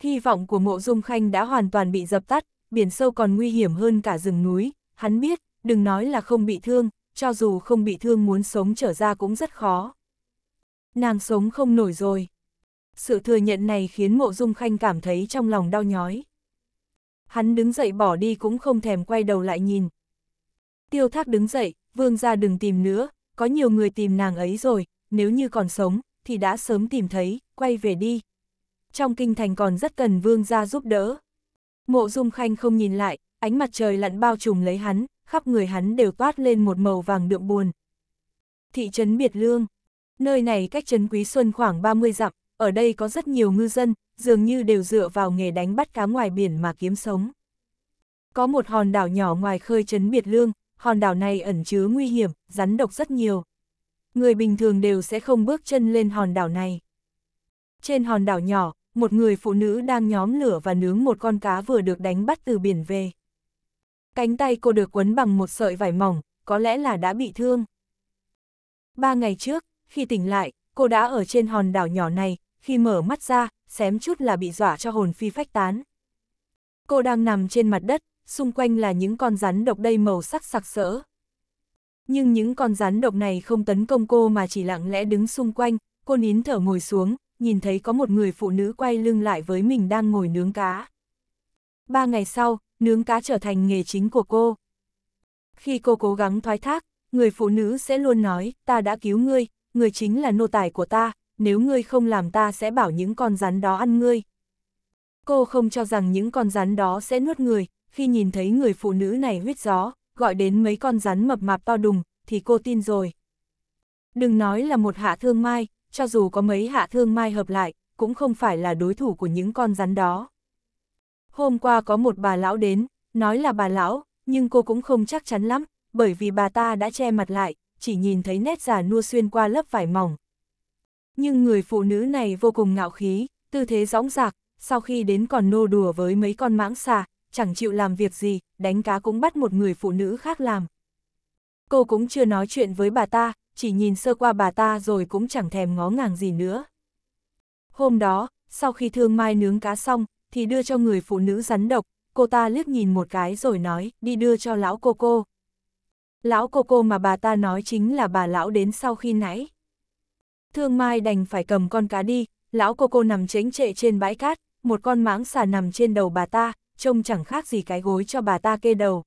Speaker 1: Hy vọng của mộ dung khanh đã hoàn toàn bị dập tắt, biển sâu còn nguy hiểm hơn cả rừng núi, hắn biết, đừng nói là không bị thương, cho dù không bị thương muốn sống trở ra cũng rất khó. Nàng sống không nổi rồi. Sự thừa nhận này khiến mộ dung khanh cảm thấy trong lòng đau nhói. Hắn đứng dậy bỏ đi cũng không thèm quay đầu lại nhìn. Tiêu thác đứng dậy, vương ra đừng tìm nữa, có nhiều người tìm nàng ấy rồi, nếu như còn sống, thì đã sớm tìm thấy, quay về đi. Trong kinh thành còn rất cần vương ra giúp đỡ. Mộ Dung Khanh không nhìn lại, ánh mặt trời lặn bao trùm lấy hắn, khắp người hắn đều toát lên một màu vàng đượm buồn. Thị trấn Biệt Lương Nơi này cách trấn Quý Xuân khoảng 30 dặm, ở đây có rất nhiều ngư dân, dường như đều dựa vào nghề đánh bắt cá ngoài biển mà kiếm sống. Có một hòn đảo nhỏ ngoài khơi trấn Biệt Lương, hòn đảo này ẩn chứa nguy hiểm, rắn độc rất nhiều. Người bình thường đều sẽ không bước chân lên hòn đảo này. Trên hòn đảo nhỏ, một người phụ nữ đang nhóm lửa và nướng một con cá vừa được đánh bắt từ biển về. Cánh tay cô được quấn bằng một sợi vải mỏng, có lẽ là đã bị thương. Ba ngày trước, khi tỉnh lại, cô đã ở trên hòn đảo nhỏ này, khi mở mắt ra, xém chút là bị dọa cho hồn phi phách tán. Cô đang nằm trên mặt đất, xung quanh là những con rắn độc đầy màu sắc sặc sỡ. Nhưng những con rắn độc này không tấn công cô mà chỉ lặng lẽ đứng xung quanh, cô nín thở ngồi xuống, nhìn thấy có một người phụ nữ quay lưng lại với mình đang ngồi nướng cá. Ba ngày sau, nướng cá trở thành nghề chính của cô. Khi cô cố gắng thoái thác, người phụ nữ sẽ luôn nói, ta đã cứu ngươi, ngươi chính là nô tài của ta, nếu ngươi không làm ta sẽ bảo những con rắn đó ăn ngươi. Cô không cho rằng những con rắn đó sẽ nuốt người, khi nhìn thấy người phụ nữ này huyết gió, gọi đến mấy con rắn mập mạp to đùng, thì cô tin rồi. Đừng nói là một hạ thương mai, cho dù có mấy hạ thương mai hợp lại, cũng không phải là đối thủ của những con rắn đó. Hôm qua có một bà lão đến, nói là bà lão, nhưng cô cũng không chắc chắn lắm, bởi vì bà ta đã che mặt lại, chỉ nhìn thấy nét già nua xuyên qua lớp vải mỏng. Nhưng người phụ nữ này vô cùng ngạo khí, tư thế rõng rạc, sau khi đến còn nô đùa với mấy con mãng xà, chẳng chịu làm việc gì, đánh cá cũng bắt một người phụ nữ khác làm. Cô cũng chưa nói chuyện với bà ta, chỉ nhìn sơ qua bà ta rồi cũng chẳng thèm ngó ngàng gì nữa. Hôm đó, sau khi thương mai nướng cá xong, thì đưa cho người phụ nữ rắn độc, cô ta liếc nhìn một cái rồi nói, đi đưa cho lão cô cô. Lão cô cô mà bà ta nói chính là bà lão đến sau khi nãy. Thương mai đành phải cầm con cá đi, lão cô cô nằm chếnh trệ trên bãi cát, một con mãng xà nằm trên đầu bà ta, trông chẳng khác gì cái gối cho bà ta kê đầu.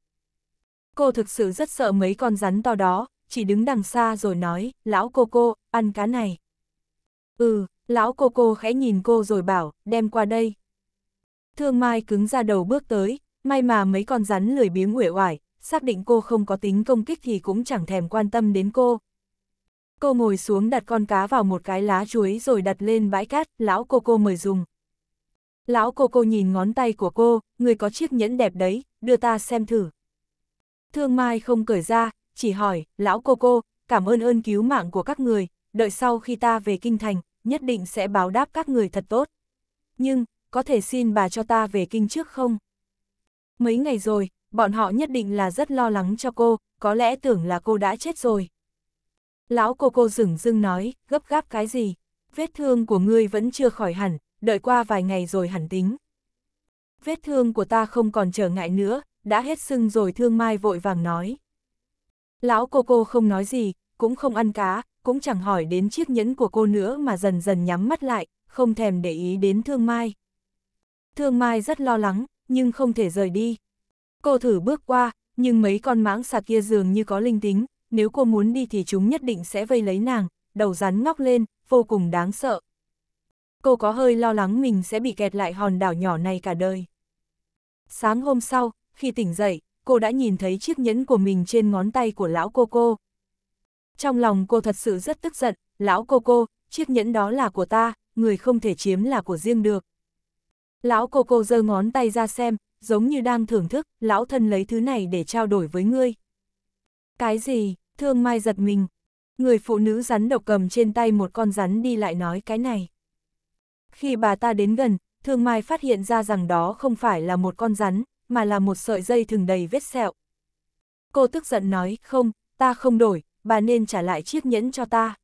Speaker 1: Cô thực sự rất sợ mấy con rắn to đó, chỉ đứng đằng xa rồi nói, lão cô cô, ăn cá này. Ừ, lão cô cô khẽ nhìn cô rồi bảo, đem qua đây. Thương Mai cứng ra đầu bước tới, may mà mấy con rắn lười biếng uể oải, xác định cô không có tính công kích thì cũng chẳng thèm quan tâm đến cô. Cô ngồi xuống đặt con cá vào một cái lá chuối rồi đặt lên bãi cát, lão cô cô mời dùng. Lão cô cô nhìn ngón tay của cô, người có chiếc nhẫn đẹp đấy, đưa ta xem thử. Thương Mai không cởi ra, chỉ hỏi, lão cô cô, cảm ơn ơn cứu mạng của các người, đợi sau khi ta về kinh thành, nhất định sẽ báo đáp các người thật tốt. Nhưng, có thể xin bà cho ta về kinh trước không? Mấy ngày rồi, bọn họ nhất định là rất lo lắng cho cô, có lẽ tưởng là cô đã chết rồi. Lão cô cô rừng rưng nói, gấp gáp cái gì? Vết thương của ngươi vẫn chưa khỏi hẳn, đợi qua vài ngày rồi hẳn tính. Vết thương của ta không còn trở ngại nữa, đã hết sưng rồi thương mai vội vàng nói. Lão cô cô không nói gì, cũng không ăn cá, cũng chẳng hỏi đến chiếc nhẫn của cô nữa mà dần dần nhắm mắt lại, không thèm để ý đến Thương Mai. Thương Mai rất lo lắng, nhưng không thể rời đi. Cô thử bước qua, nhưng mấy con mãng xà kia dường như có linh tính, nếu cô muốn đi thì chúng nhất định sẽ vây lấy nàng, đầu rắn ngóc lên, vô cùng đáng sợ. Cô có hơi lo lắng mình sẽ bị kẹt lại hòn đảo nhỏ này cả đời. Sáng hôm sau, khi tỉnh dậy, cô đã nhìn thấy chiếc nhẫn của mình trên ngón tay của lão cô cô. Trong lòng cô thật sự rất tức giận, lão cô cô, chiếc nhẫn đó là của ta, người không thể chiếm là của riêng được. Lão cô cô giơ ngón tay ra xem, giống như đang thưởng thức, lão thân lấy thứ này để trao đổi với ngươi. Cái gì, thương mai giật mình. Người phụ nữ rắn độc cầm trên tay một con rắn đi lại nói cái này. Khi bà ta đến gần, thương mai phát hiện ra rằng đó không phải là một con rắn, mà là một sợi dây thừng đầy vết sẹo. Cô tức giận nói, không, ta không đổi, bà nên trả lại chiếc nhẫn cho ta.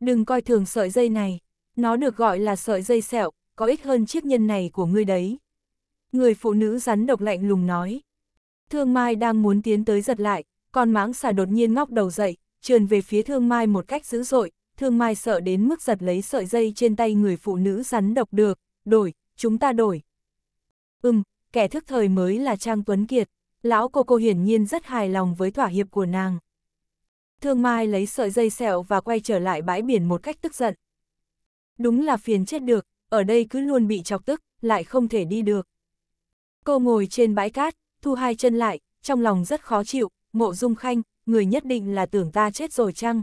Speaker 1: Đừng coi thường sợi dây này, nó được gọi là sợi dây sẹo, có ích hơn chiếc nhẫn này của ngươi đấy. Người phụ nữ rắn độc lạnh lùng nói. Thương Mai đang muốn tiến tới giật lại, con mãng xà đột nhiên ngóc đầu dậy, trườn về phía Thương Mai một cách dữ dội, Thương Mai sợ đến mức giật lấy sợi dây trên tay người phụ nữ rắn độc được, đổi, chúng ta đổi. Ừm, kẻ thức thời mới là Trang Tuấn Kiệt, lão cô cô hiển nhiên rất hài lòng với thỏa hiệp của nàng. Thương Mai lấy sợi dây sẹo và quay trở lại bãi biển một cách tức giận. Đúng là phiền chết được, ở đây cứ luôn bị chọc tức, lại không thể đi được. Cô ngồi trên bãi cát, thu hai chân lại, trong lòng rất khó chịu, mộ dung khanh, người nhất định là tưởng ta chết rồi chăng?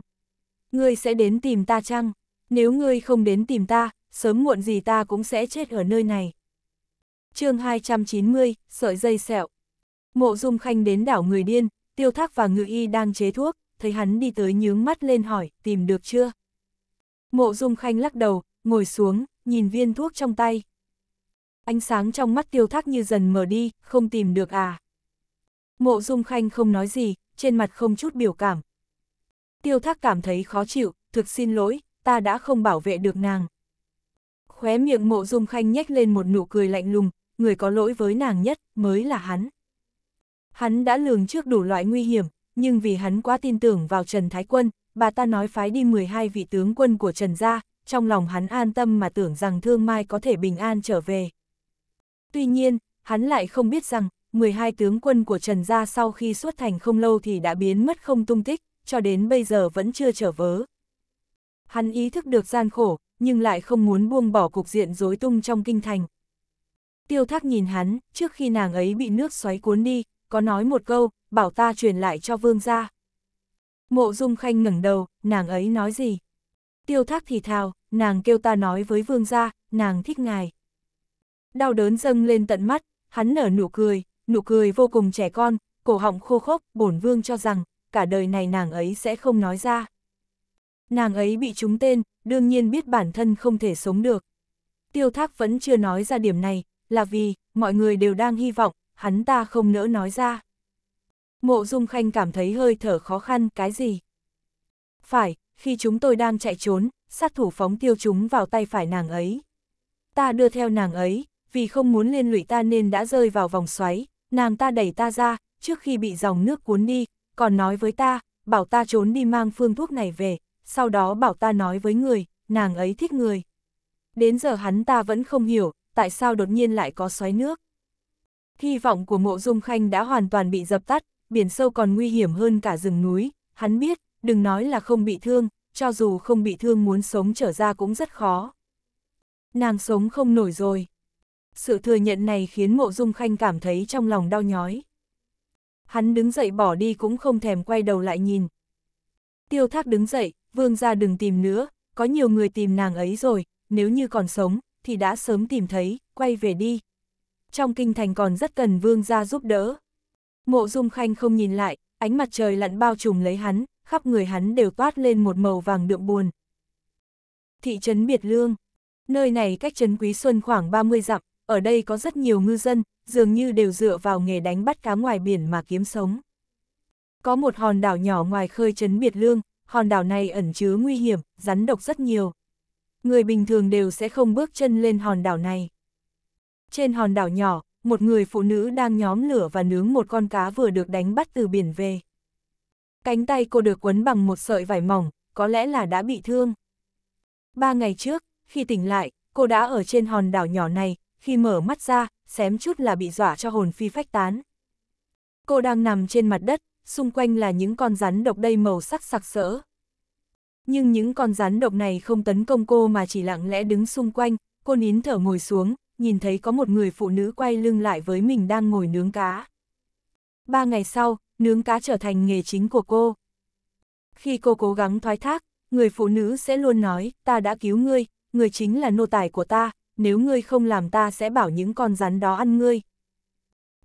Speaker 1: Ngươi sẽ đến tìm ta chăng? Nếu ngươi không đến tìm ta, sớm muộn gì ta cũng sẽ chết ở nơi này chương 290, sợi dây sẹo. Mộ Dung Khanh đến đảo người điên, tiêu thác và ngự y đang chế thuốc, thấy hắn đi tới nhướng mắt lên hỏi, tìm được chưa? Mộ Dung Khanh lắc đầu, ngồi xuống, nhìn viên thuốc trong tay. Ánh sáng trong mắt tiêu thác như dần mở đi, không tìm được à. Mộ Dung Khanh không nói gì, trên mặt không chút biểu cảm. Tiêu thác cảm thấy khó chịu, thực xin lỗi, ta đã không bảo vệ được nàng. Khóe miệng mộ Dung Khanh nhếch lên một nụ cười lạnh lùng, người có lỗi với nàng nhất mới là hắn. Hắn đã lường trước đủ loại nguy hiểm, nhưng vì hắn quá tin tưởng vào Trần Thái Quân, bà ta nói phái đi 12 vị tướng quân của Trần gia, trong lòng hắn an tâm mà tưởng rằng Thương Mai có thể bình an trở về. Tuy nhiên, hắn lại không biết rằng, 12 tướng quân của Trần gia sau khi xuất thành không lâu thì đã biến mất không tung tích, cho đến bây giờ vẫn chưa trở vớ. Hắn ý thức được gian khổ, nhưng lại không muốn buông bỏ cục diện rối tung trong kinh thành. Tiêu thác nhìn hắn, trước khi nàng ấy bị nước xoáy cuốn đi, có nói một câu, bảo ta truyền lại cho vương gia. Mộ dung khanh ngẩng đầu, nàng ấy nói gì? Tiêu thác thì thào, nàng kêu ta nói với vương gia, nàng thích ngài. Đau đớn dâng lên tận mắt, hắn nở nụ cười, nụ cười vô cùng trẻ con, cổ họng khô khốc, bổn vương cho rằng, cả đời này nàng ấy sẽ không nói ra. Nàng ấy bị trúng tên, đương nhiên biết bản thân không thể sống được. Tiêu thác vẫn chưa nói ra điểm này, là vì, mọi người đều đang hy vọng, hắn ta không nỡ nói ra. Mộ Dung Khanh cảm thấy hơi thở khó khăn, cái gì? Phải, khi chúng tôi đang chạy trốn, sát thủ phóng tiêu chúng vào tay phải nàng ấy. Ta đưa theo nàng ấy, vì không muốn liên lụy ta nên đã rơi vào vòng xoáy, nàng ta đẩy ta ra, trước khi bị dòng nước cuốn đi, còn nói với ta, bảo ta trốn đi mang phương thuốc này về, sau đó bảo ta nói với người, nàng ấy thích người. Đến giờ hắn ta vẫn không hiểu, tại sao đột nhiên lại có xoáy nước. Hy vọng của mộ dung khanh đã hoàn toàn bị dập tắt, biển sâu còn nguy hiểm hơn cả rừng núi, hắn biết, đừng nói là không bị thương, cho dù không bị thương muốn sống trở ra cũng rất khó. Nàng sống không nổi rồi. Sự thừa nhận này khiến mộ dung khanh cảm thấy trong lòng đau nhói. Hắn đứng dậy bỏ đi cũng không thèm quay đầu lại nhìn. Tiêu thác đứng dậy, vương ra đừng tìm nữa, có nhiều người tìm nàng ấy rồi, nếu như còn sống, thì đã sớm tìm thấy, quay về đi. Trong kinh thành còn rất cần vương gia giúp đỡ. Mộ Dung Khanh không nhìn lại, ánh mặt trời lặn bao trùm lấy hắn, khắp người hắn đều toát lên một màu vàng đượm buồn. Thị trấn Biệt Lương Nơi này cách trấn Quý Xuân khoảng 30 dặm, ở đây có rất nhiều ngư dân, dường như đều dựa vào nghề đánh bắt cá ngoài biển mà kiếm sống. Có một hòn đảo nhỏ ngoài khơi trấn Biệt Lương, hòn đảo này ẩn chứa nguy hiểm, rắn độc rất nhiều, người bình thường đều sẽ không bước chân lên hòn đảo này. Trên hòn đảo nhỏ, một người phụ nữ đang nhóm lửa và nướng một con cá vừa được đánh bắt từ biển về. Cánh tay cô được quấn bằng một sợi vải mỏng, có lẽ là đã bị thương. Ba ngày trước, khi tỉnh lại, cô đã ở trên hòn đảo nhỏ này, khi mở mắt ra, xém chút là bị dọa cho hồn phi phách tán. Cô đang nằm trên mặt đất, xung quanh là những con rắn độc đầy màu sắc sặc sỡ, nhưng những con rắn độc này không tấn công cô mà chỉ lặng lẽ đứng xung quanh, cô nín thở ngồi xuống, nhìn thấy có một người phụ nữ quay lưng lại với mình đang ngồi nướng cá. Ba ngày sau, nướng cá trở thành nghề chính của cô. Khi cô cố gắng thoái thác, người phụ nữ sẽ luôn nói, ta đã cứu ngươi, ngươi chính là nô tài của ta, nếu ngươi không làm ta sẽ bảo những con rắn đó ăn ngươi.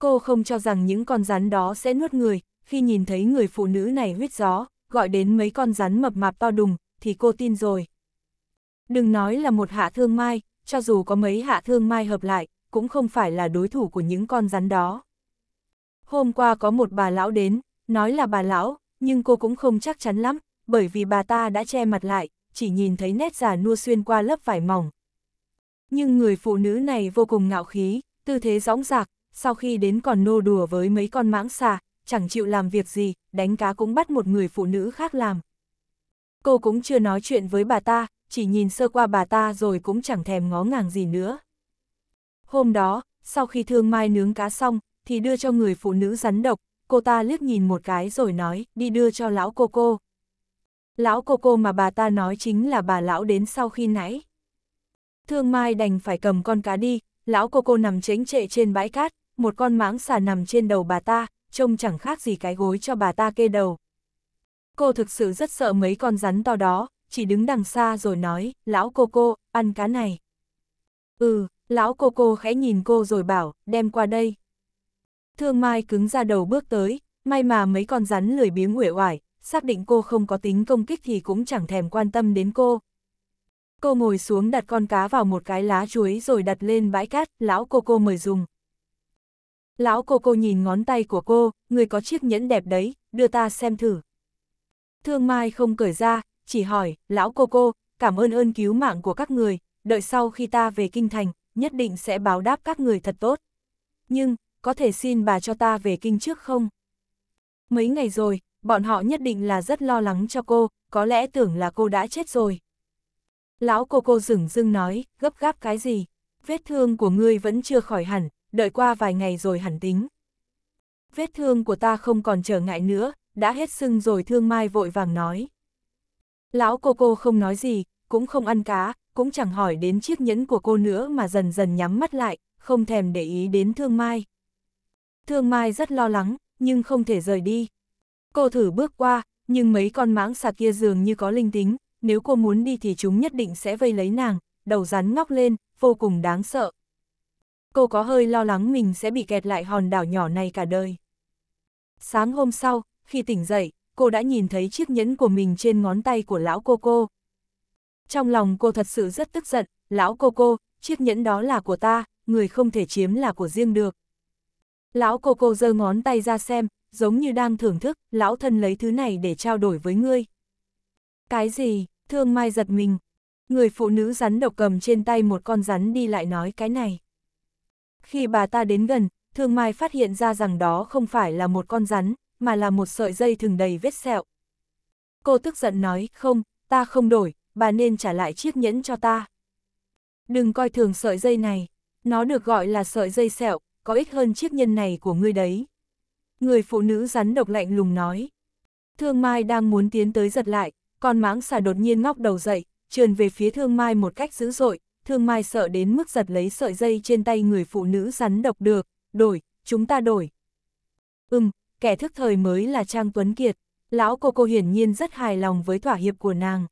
Speaker 1: Cô không cho rằng những con rắn đó sẽ nuốt người, khi nhìn thấy người phụ nữ này huyết gió, gọi đến mấy con rắn mập mạp to đùng, thì cô tin rồi. Đừng nói là một hạ thương mai, cho dù có mấy hạ thương mai hợp lại, cũng không phải là đối thủ của những con rắn đó. Hôm qua có một bà lão đến, nói là bà lão, nhưng cô cũng không chắc chắn lắm, bởi vì bà ta đã che mặt lại, chỉ nhìn thấy nét già nua xuyên qua lớp vải mỏng. Nhưng người phụ nữ này vô cùng ngạo khí, tư thế rõng dạc, sau khi đến còn nô đùa với mấy con mãng xà, chẳng chịu làm việc gì, đánh cá cũng bắt một người phụ nữ khác làm. Cô cũng chưa nói chuyện với bà ta, chỉ nhìn sơ qua bà ta rồi cũng chẳng thèm ngó ngàng gì nữa. Hôm đó, sau khi thương mai nướng cá xong, thì đưa cho người phụ nữ rắn độc, cô ta liếc nhìn một cái rồi nói, đi đưa cho lão cô cô. Lão cô cô mà bà ta nói chính là bà lão đến sau khi nãy. Thương mai đành phải cầm con cá đi, lão cô cô nằm chánh trệ trên bãi cát, một con mãng xà nằm trên đầu bà ta, trông chẳng khác gì cái gối cho bà ta kê đầu. Cô thực sự rất sợ mấy con rắn to đó, chỉ đứng đằng xa rồi nói, lão cô cô, ăn cá này. Ừ, lão cô cô khẽ nhìn cô rồi bảo, đem qua đây. Thương Mai cứng ra đầu bước tới, may mà mấy con rắn lười biếng uể oải, xác định cô không có tính công kích thì cũng chẳng thèm quan tâm đến cô. Cô ngồi xuống đặt con cá vào một cái lá chuối rồi đặt lên bãi cát, lão cô cô mời dùng. Lão cô cô nhìn ngón tay của cô, người có chiếc nhẫn đẹp đấy, đưa ta xem thử. Thương Mai không cởi ra, chỉ hỏi, lão cô cô, cảm ơn ơn cứu mạng của các người, đợi sau khi ta về kinh thành, nhất định sẽ báo đáp các người thật tốt. Nhưng, có thể xin bà cho ta về kinh trước không? Mấy ngày rồi, bọn họ nhất định là rất lo lắng cho cô, có lẽ tưởng là cô đã chết rồi. Lão cô cô rừng rưng nói, gấp gáp cái gì? Vết thương của ngươi vẫn chưa khỏi hẳn, đợi qua vài ngày rồi hẳn tính. Vết thương của ta không còn trở ngại nữa, đã hết sưng rồi thương mai vội vàng nói. Lão cô cô không nói gì, cũng không ăn cá, cũng chẳng hỏi đến chiếc nhẫn của cô nữa mà dần dần nhắm mắt lại, không thèm để ý đến thương mai. Thương mai rất lo lắng, nhưng không thể rời đi. Cô thử bước qua, nhưng mấy con mãng xà kia dường như có linh tính, nếu cô muốn đi thì chúng nhất định sẽ vây lấy nàng, đầu rắn ngóc lên, vô cùng đáng sợ cô có hơi lo lắng mình sẽ bị kẹt lại hòn đảo nhỏ này cả đời. Sáng hôm sau, khi tỉnh dậy, cô đã nhìn thấy chiếc nhẫn của mình trên ngón tay của lão cô cô. Trong lòng cô thật sự rất tức giận, lão cô cô, chiếc nhẫn đó là của ta, người không thể chiếm là của riêng được. Lão cô cô giơ ngón tay ra xem, giống như đang thưởng thức, lão thân lấy thứ này để trao đổi với ngươi. Cái gì, thương mai giật mình. Người phụ nữ rắn độc cầm trên tay một con rắn đi lại nói cái này. Khi bà ta đến gần, Thương Mai phát hiện ra rằng đó không phải là một con rắn, mà là một sợi dây thừng đầy vết sẹo. Cô tức giận nói, không, ta không đổi, bà nên trả lại chiếc nhẫn cho ta. Đừng coi thường sợi dây này, nó được gọi là sợi dây sẹo, có ích hơn chiếc nhẫn này của ngươi đấy. Người phụ nữ rắn độc lạnh lùng nói. Thương Mai đang muốn tiến tới giật lại, con mãng xà đột nhiên ngóc đầu dậy, trườn về phía Thương Mai một cách dữ dội, thương mai sợ đến mức giật lấy sợi dây trên tay người phụ nữ rắn độc được, đổi, chúng ta đổi. Ừm, kẻ thức thời mới là Trang Tuấn Kiệt, lão cô cô hiển nhiên rất hài lòng với thỏa hiệp của nàng.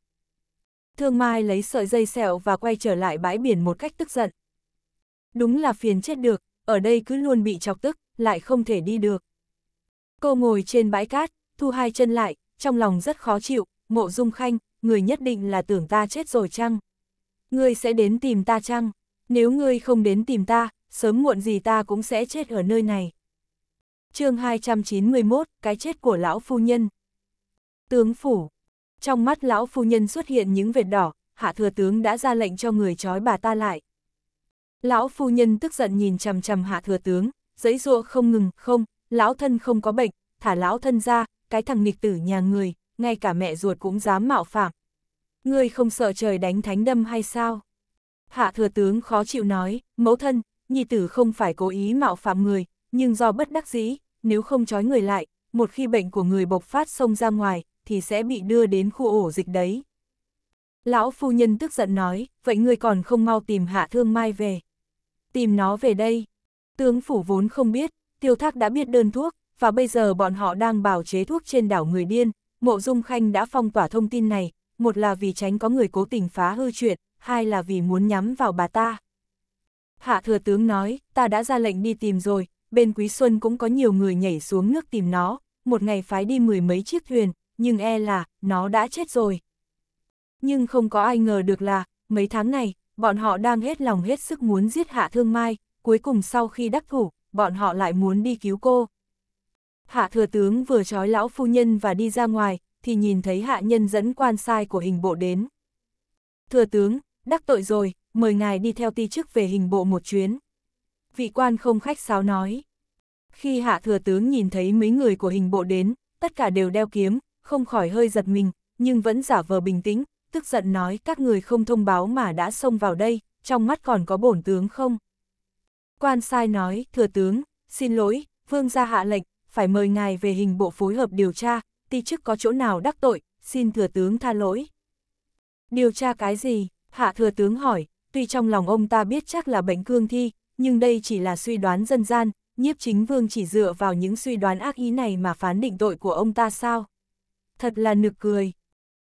Speaker 1: Thương Mai lấy sợi dây sẹo và quay trở lại bãi biển một cách tức giận. Đúng là phiền chết được, ở đây cứ luôn bị chọc tức, lại không thể đi được. Cô ngồi trên bãi cát, thu hai chân lại, trong lòng rất khó chịu, mộ dung khanh, người nhất định là tưởng ta chết rồi chăng? ngươi sẽ đến tìm ta chăng? Nếu ngươi không đến tìm ta, sớm muộn gì ta cũng sẽ chết ở nơi này. chương 291, cái chết của lão phu nhân. Tướng phủ. Trong mắt lão phu nhân xuất hiện những vệt đỏ, hạ thừa tướng đã ra lệnh cho người trói bà ta lại. Lão phu nhân tức giận nhìn chầm chầm hạ thừa tướng, giấy ruộng không ngừng, không, lão thân không có bệnh, thả lão thân ra, cái thằng nghịch tử nhà người, ngay cả mẹ ruột cũng dám mạo phạm, ngươi không sợ trời đánh thánh đâm hay sao? Hạ thừa tướng khó chịu nói, mẫu thân, nhi tử không phải cố ý mạo phạm người, nhưng do bất đắc dĩ, nếu không trói người lại, một khi bệnh của người bộc phát xông ra ngoài, thì sẽ bị đưa đến khu ổ dịch đấy. Lão phu nhân tức giận nói, vậy ngươi còn không mau tìm hạ thương mai về. Tìm nó về đây. Tướng phủ vốn không biết, tiêu thác đã biết đơn thuốc, và bây giờ bọn họ đang bào chế thuốc trên đảo người điên. Mộ Dung Khanh đã phong tỏa thông tin này, một là vì tránh có người cố tình phá hư chuyện, hai là vì muốn nhắm vào bà ta. Hạ thừa tướng nói, ta đã ra lệnh đi tìm rồi, bên Quý Xuân cũng có nhiều người nhảy xuống nước tìm nó, một ngày phái đi mười mấy chiếc thuyền, nhưng e là, nó đã chết rồi. Nhưng không có ai ngờ được là, mấy tháng này, bọn họ đang hết lòng hết sức muốn giết Hạ Thương Mai, cuối cùng sau khi đắc thủ, bọn họ lại muốn đi cứu cô. Hạ thừa tướng vừa trói lão phu nhân và đi ra ngoài, thì nhìn thấy hạ nhân dẫn quan sai của hình bộ đến. Thừa tướng, đắc tội rồi, mời ngài đi theo ti chức về hình bộ một chuyến. Vị quan không khách sáo nói. Khi hạ thừa tướng nhìn thấy mấy người của hình bộ đến, tất cả đều đeo kiếm, không khỏi hơi giật mình, nhưng vẫn giả vờ bình tĩnh, tức giận nói các người không thông báo mà đã xông vào đây, trong mắt còn có bổn tướng không? Quan sai nói, thừa tướng, xin lỗi, vương gia hạ lệnh, phải mời ngài về hình bộ phối hợp điều tra, ti chức có chỗ nào đắc tội, xin thừa tướng tha lỗi. Điều tra cái gì? Hạ thừa tướng hỏi, tuy trong lòng ông ta biết chắc là bệnh cương thi, nhưng đây chỉ là suy đoán dân gian, nhiếp chính vương chỉ dựa vào những suy đoán ác ý này mà phán định tội của ông ta sao? Thật là nực cười.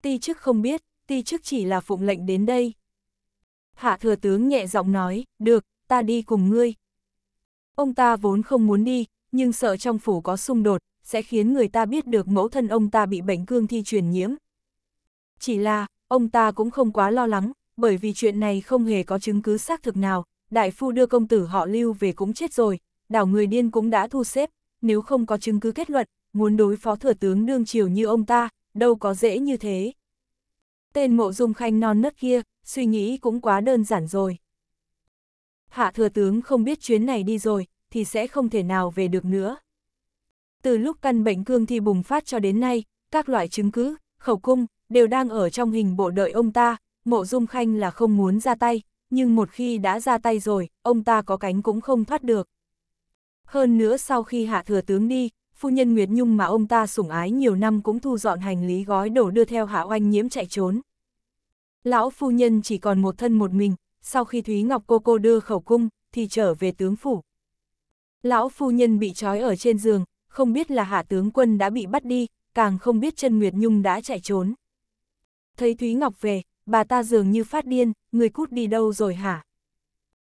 Speaker 1: Ti chức không biết, ti chức chỉ là phụng lệnh đến đây. Hạ thừa tướng nhẹ giọng nói, được, ta đi cùng ngươi. Ông ta vốn không muốn đi, nhưng sợ trong phủ có xung đột, sẽ khiến người ta biết được mẫu thân ông ta bị bệnh cương thi truyền nhiễm. Chỉ là, ông ta cũng không quá lo lắng, bởi vì chuyện này không hề có chứng cứ xác thực nào, đại phu đưa công tử họ lưu về cũng chết rồi, đảo người điên cũng đã thu xếp, nếu không có chứng cứ kết luận, muốn đối phó thừa tướng đương triều như ông ta, đâu có dễ như thế. Tên mộ dung khanh non nớt kia, suy nghĩ cũng quá đơn giản rồi. Hạ thừa tướng không biết chuyến này đi rồi, thì sẽ không thể nào về được nữa. Từ lúc căn bệnh cương thi bùng phát cho đến nay, các loại chứng cứ, khẩu cung, đều đang ở trong hình bộ đợi ông ta, mộ dung khanh là không muốn ra tay, nhưng một khi đã ra tay rồi, ông ta có cánh cũng không thoát được. Hơn nữa sau khi hạ thừa tướng đi, phu nhân Nguyệt Nhung mà ông ta sủng ái nhiều năm cũng thu dọn hành lý gói đổ đưa theo hạ oanh nhiễm chạy trốn. Lão phu nhân chỉ còn một thân một mình, sau khi Thúy Ngọc cô cô đưa khẩu cung, thì trở về tướng phủ. Lão phu nhân bị trói ở trên giường, không biết là hạ tướng quân đã bị bắt đi, càng không biết chân Nguyệt Nhung đã chạy trốn. Thấy Thúy Ngọc về, bà ta dường như phát điên, người cút đi đâu rồi hả?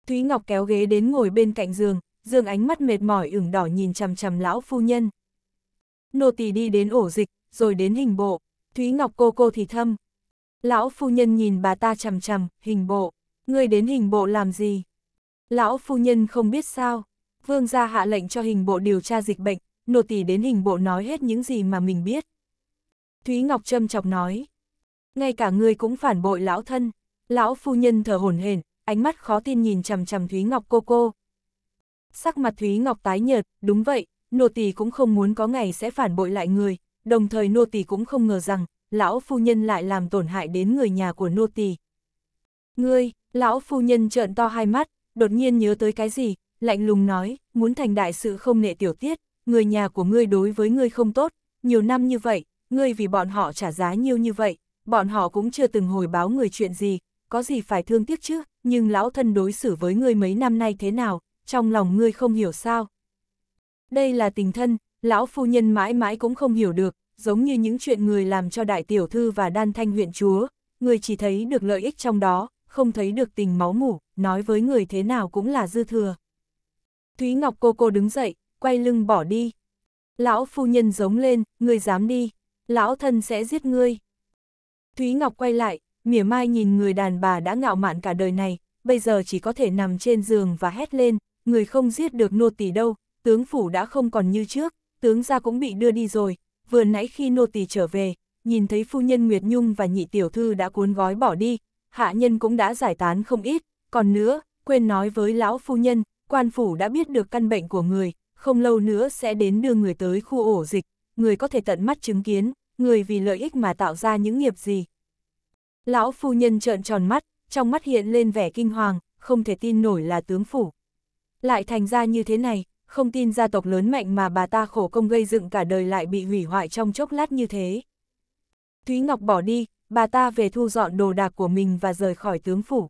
Speaker 1: Thúy Ngọc kéo ghế đến ngồi bên cạnh giường, giường ánh mắt mệt mỏi ửng đỏ nhìn chằm chằm lão phu nhân. Nô tỳ đi đến ổ dịch, rồi đến hình bộ, Thúy Ngọc cô cô thì thâm. Lão phu nhân nhìn bà ta chằm chằm, hình bộ, người đến hình bộ làm gì? Lão phu nhân không biết sao, vương gia hạ lệnh cho hình bộ điều tra dịch bệnh, nô tỳ đến hình bộ nói hết những gì mà mình biết. Thúy Ngọc châm chọc nói, ngay cả ngươi cũng phản bội lão thân, lão phu nhân thở hổn hển, ánh mắt khó tin nhìn chằm chằm Thúy Ngọc cô cô. Sắc mặt Thúy Ngọc tái nhợt, đúng vậy, nô tỳ cũng không muốn có ngày sẽ phản bội lại người, đồng thời nô tỳ cũng không ngờ rằng, lão phu nhân lại làm tổn hại đến người nhà của nô tỳ. Ngươi, lão phu nhân trợn to hai mắt, đột nhiên nhớ tới cái gì, lạnh lùng nói, muốn thành đại sự không nệ tiểu tiết, người nhà của ngươi đối với ngươi không tốt, nhiều năm như vậy, ngươi vì bọn họ trả giá nhiều như vậy, bọn họ cũng chưa từng hồi báo người chuyện gì, có gì phải thương tiếc chứ, nhưng lão thân đối xử với ngươi mấy năm nay thế nào, trong lòng ngươi không hiểu sao. Đây là tình thân, lão phu nhân mãi mãi cũng không hiểu được, giống như những chuyện người làm cho đại tiểu thư và đan thanh huyện chúa, người chỉ thấy được lợi ích trong đó, không thấy được tình máu mủ, nói với người thế nào cũng là dư thừa. Thúy Ngọc cô cô đứng dậy, quay lưng bỏ đi. Lão phu nhân giống lên, ngươi dám đi, lão thân sẽ giết ngươi. Thúy Ngọc quay lại, mỉa mai nhìn người đàn bà đã ngạo mạn cả đời này, bây giờ chỉ có thể nằm trên giường và hét lên, người không giết được nô tỳ đâu, tướng phủ đã không còn như trước, tướng gia cũng bị đưa đi rồi, vừa nãy khi nô tỳ trở về, nhìn thấy phu nhân Nguyệt Nhung và nhị tiểu thư đã cuốn gói bỏ đi, hạ nhân cũng đã giải tán không ít, còn nữa, quên nói với lão phu nhân, quan phủ đã biết được căn bệnh của người, không lâu nữa sẽ đến đưa người tới khu ổ dịch, người có thể tận mắt chứng kiến, người vì lợi ích mà tạo ra những nghiệp gì. Lão phu nhân trợn tròn mắt, trong mắt hiện lên vẻ kinh hoàng, không thể tin nổi là tướng phủ. Lại thành ra như thế này, không tin gia tộc lớn mạnh mà bà ta khổ công gây dựng cả đời lại bị hủy hoại trong chốc lát như thế. Thúy Ngọc bỏ đi, bà ta về thu dọn đồ đạc của mình và rời khỏi tướng phủ.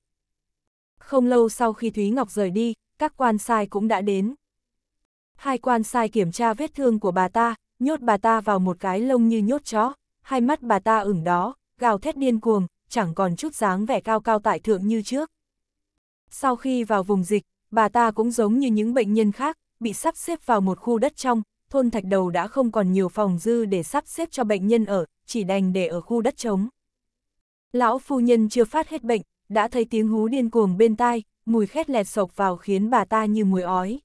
Speaker 1: Không lâu sau khi Thúy Ngọc rời đi, các quan sai cũng đã đến hai quan sai kiểm tra vết thương của bà ta, nhốt bà ta vào một cái lông như nhốt chó, hai mắt bà ta ửng đó, gào thét điên cuồng, chẳng còn chút dáng vẻ cao cao tại thượng như trước. Sau khi vào vùng dịch, bà ta cũng giống như những bệnh nhân khác, bị sắp xếp vào một khu đất trong, thôn Thạch Đầu đã không còn nhiều phòng dư để sắp xếp cho bệnh nhân ở, chỉ đành để ở khu đất trống. Lão phu nhân chưa phát hết bệnh, đã thấy tiếng hú điên cuồng bên tai, mùi khét lẹt sộc vào khiến bà ta như mùi ói.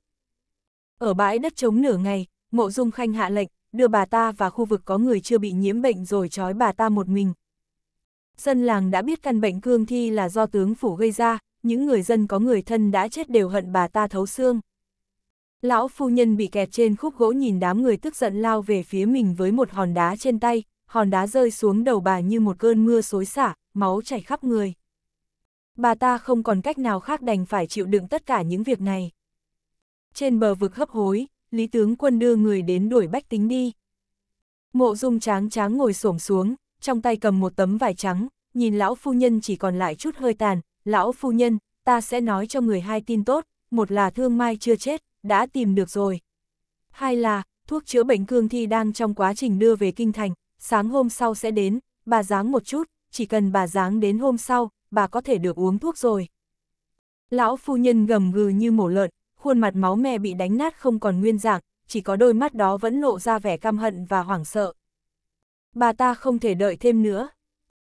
Speaker 1: Ở bãi đất trống nửa ngày, Mộ Dung Khanh hạ lệnh, đưa bà ta và khu vực có người chưa bị nhiễm bệnh rồi trói bà ta một mình. Dân làng đã biết căn bệnh cương thi là do tướng phủ gây ra, những người dân có người thân đã chết đều hận bà ta thấu xương. Lão phu nhân bị kẹt trên khúc gỗ nhìn đám người tức giận lao về phía mình với một hòn đá trên tay, hòn đá rơi xuống đầu bà như một cơn mưa xối xả, máu chảy khắp người. Bà ta không còn cách nào khác đành phải chịu đựng tất cả những việc này trên bờ vực hấp hối, Lý Tướng Quân đưa người đến đuổi bách tính đi. Mộ dung tráng tráng ngồi xổm xuống, trong tay cầm một tấm vải trắng, nhìn lão phu nhân chỉ còn lại chút hơi tàn, lão phu nhân, ta sẽ nói cho người hai tin tốt, một là thương mai chưa chết, đã tìm được rồi. Hai là, thuốc chữa bệnh cương thi đang trong quá trình đưa về kinh thành, sáng hôm sau sẽ đến, bà dáng một chút, chỉ cần bà dáng đến hôm sau, bà có thể được uống thuốc rồi. Lão phu nhân gầm gừ như mổ lợn, khuôn mặt máu me bị đánh nát không còn nguyên dạng, chỉ có đôi mắt đó vẫn lộ ra vẻ căm hận và hoảng sợ. Bà ta không thể đợi thêm nữa.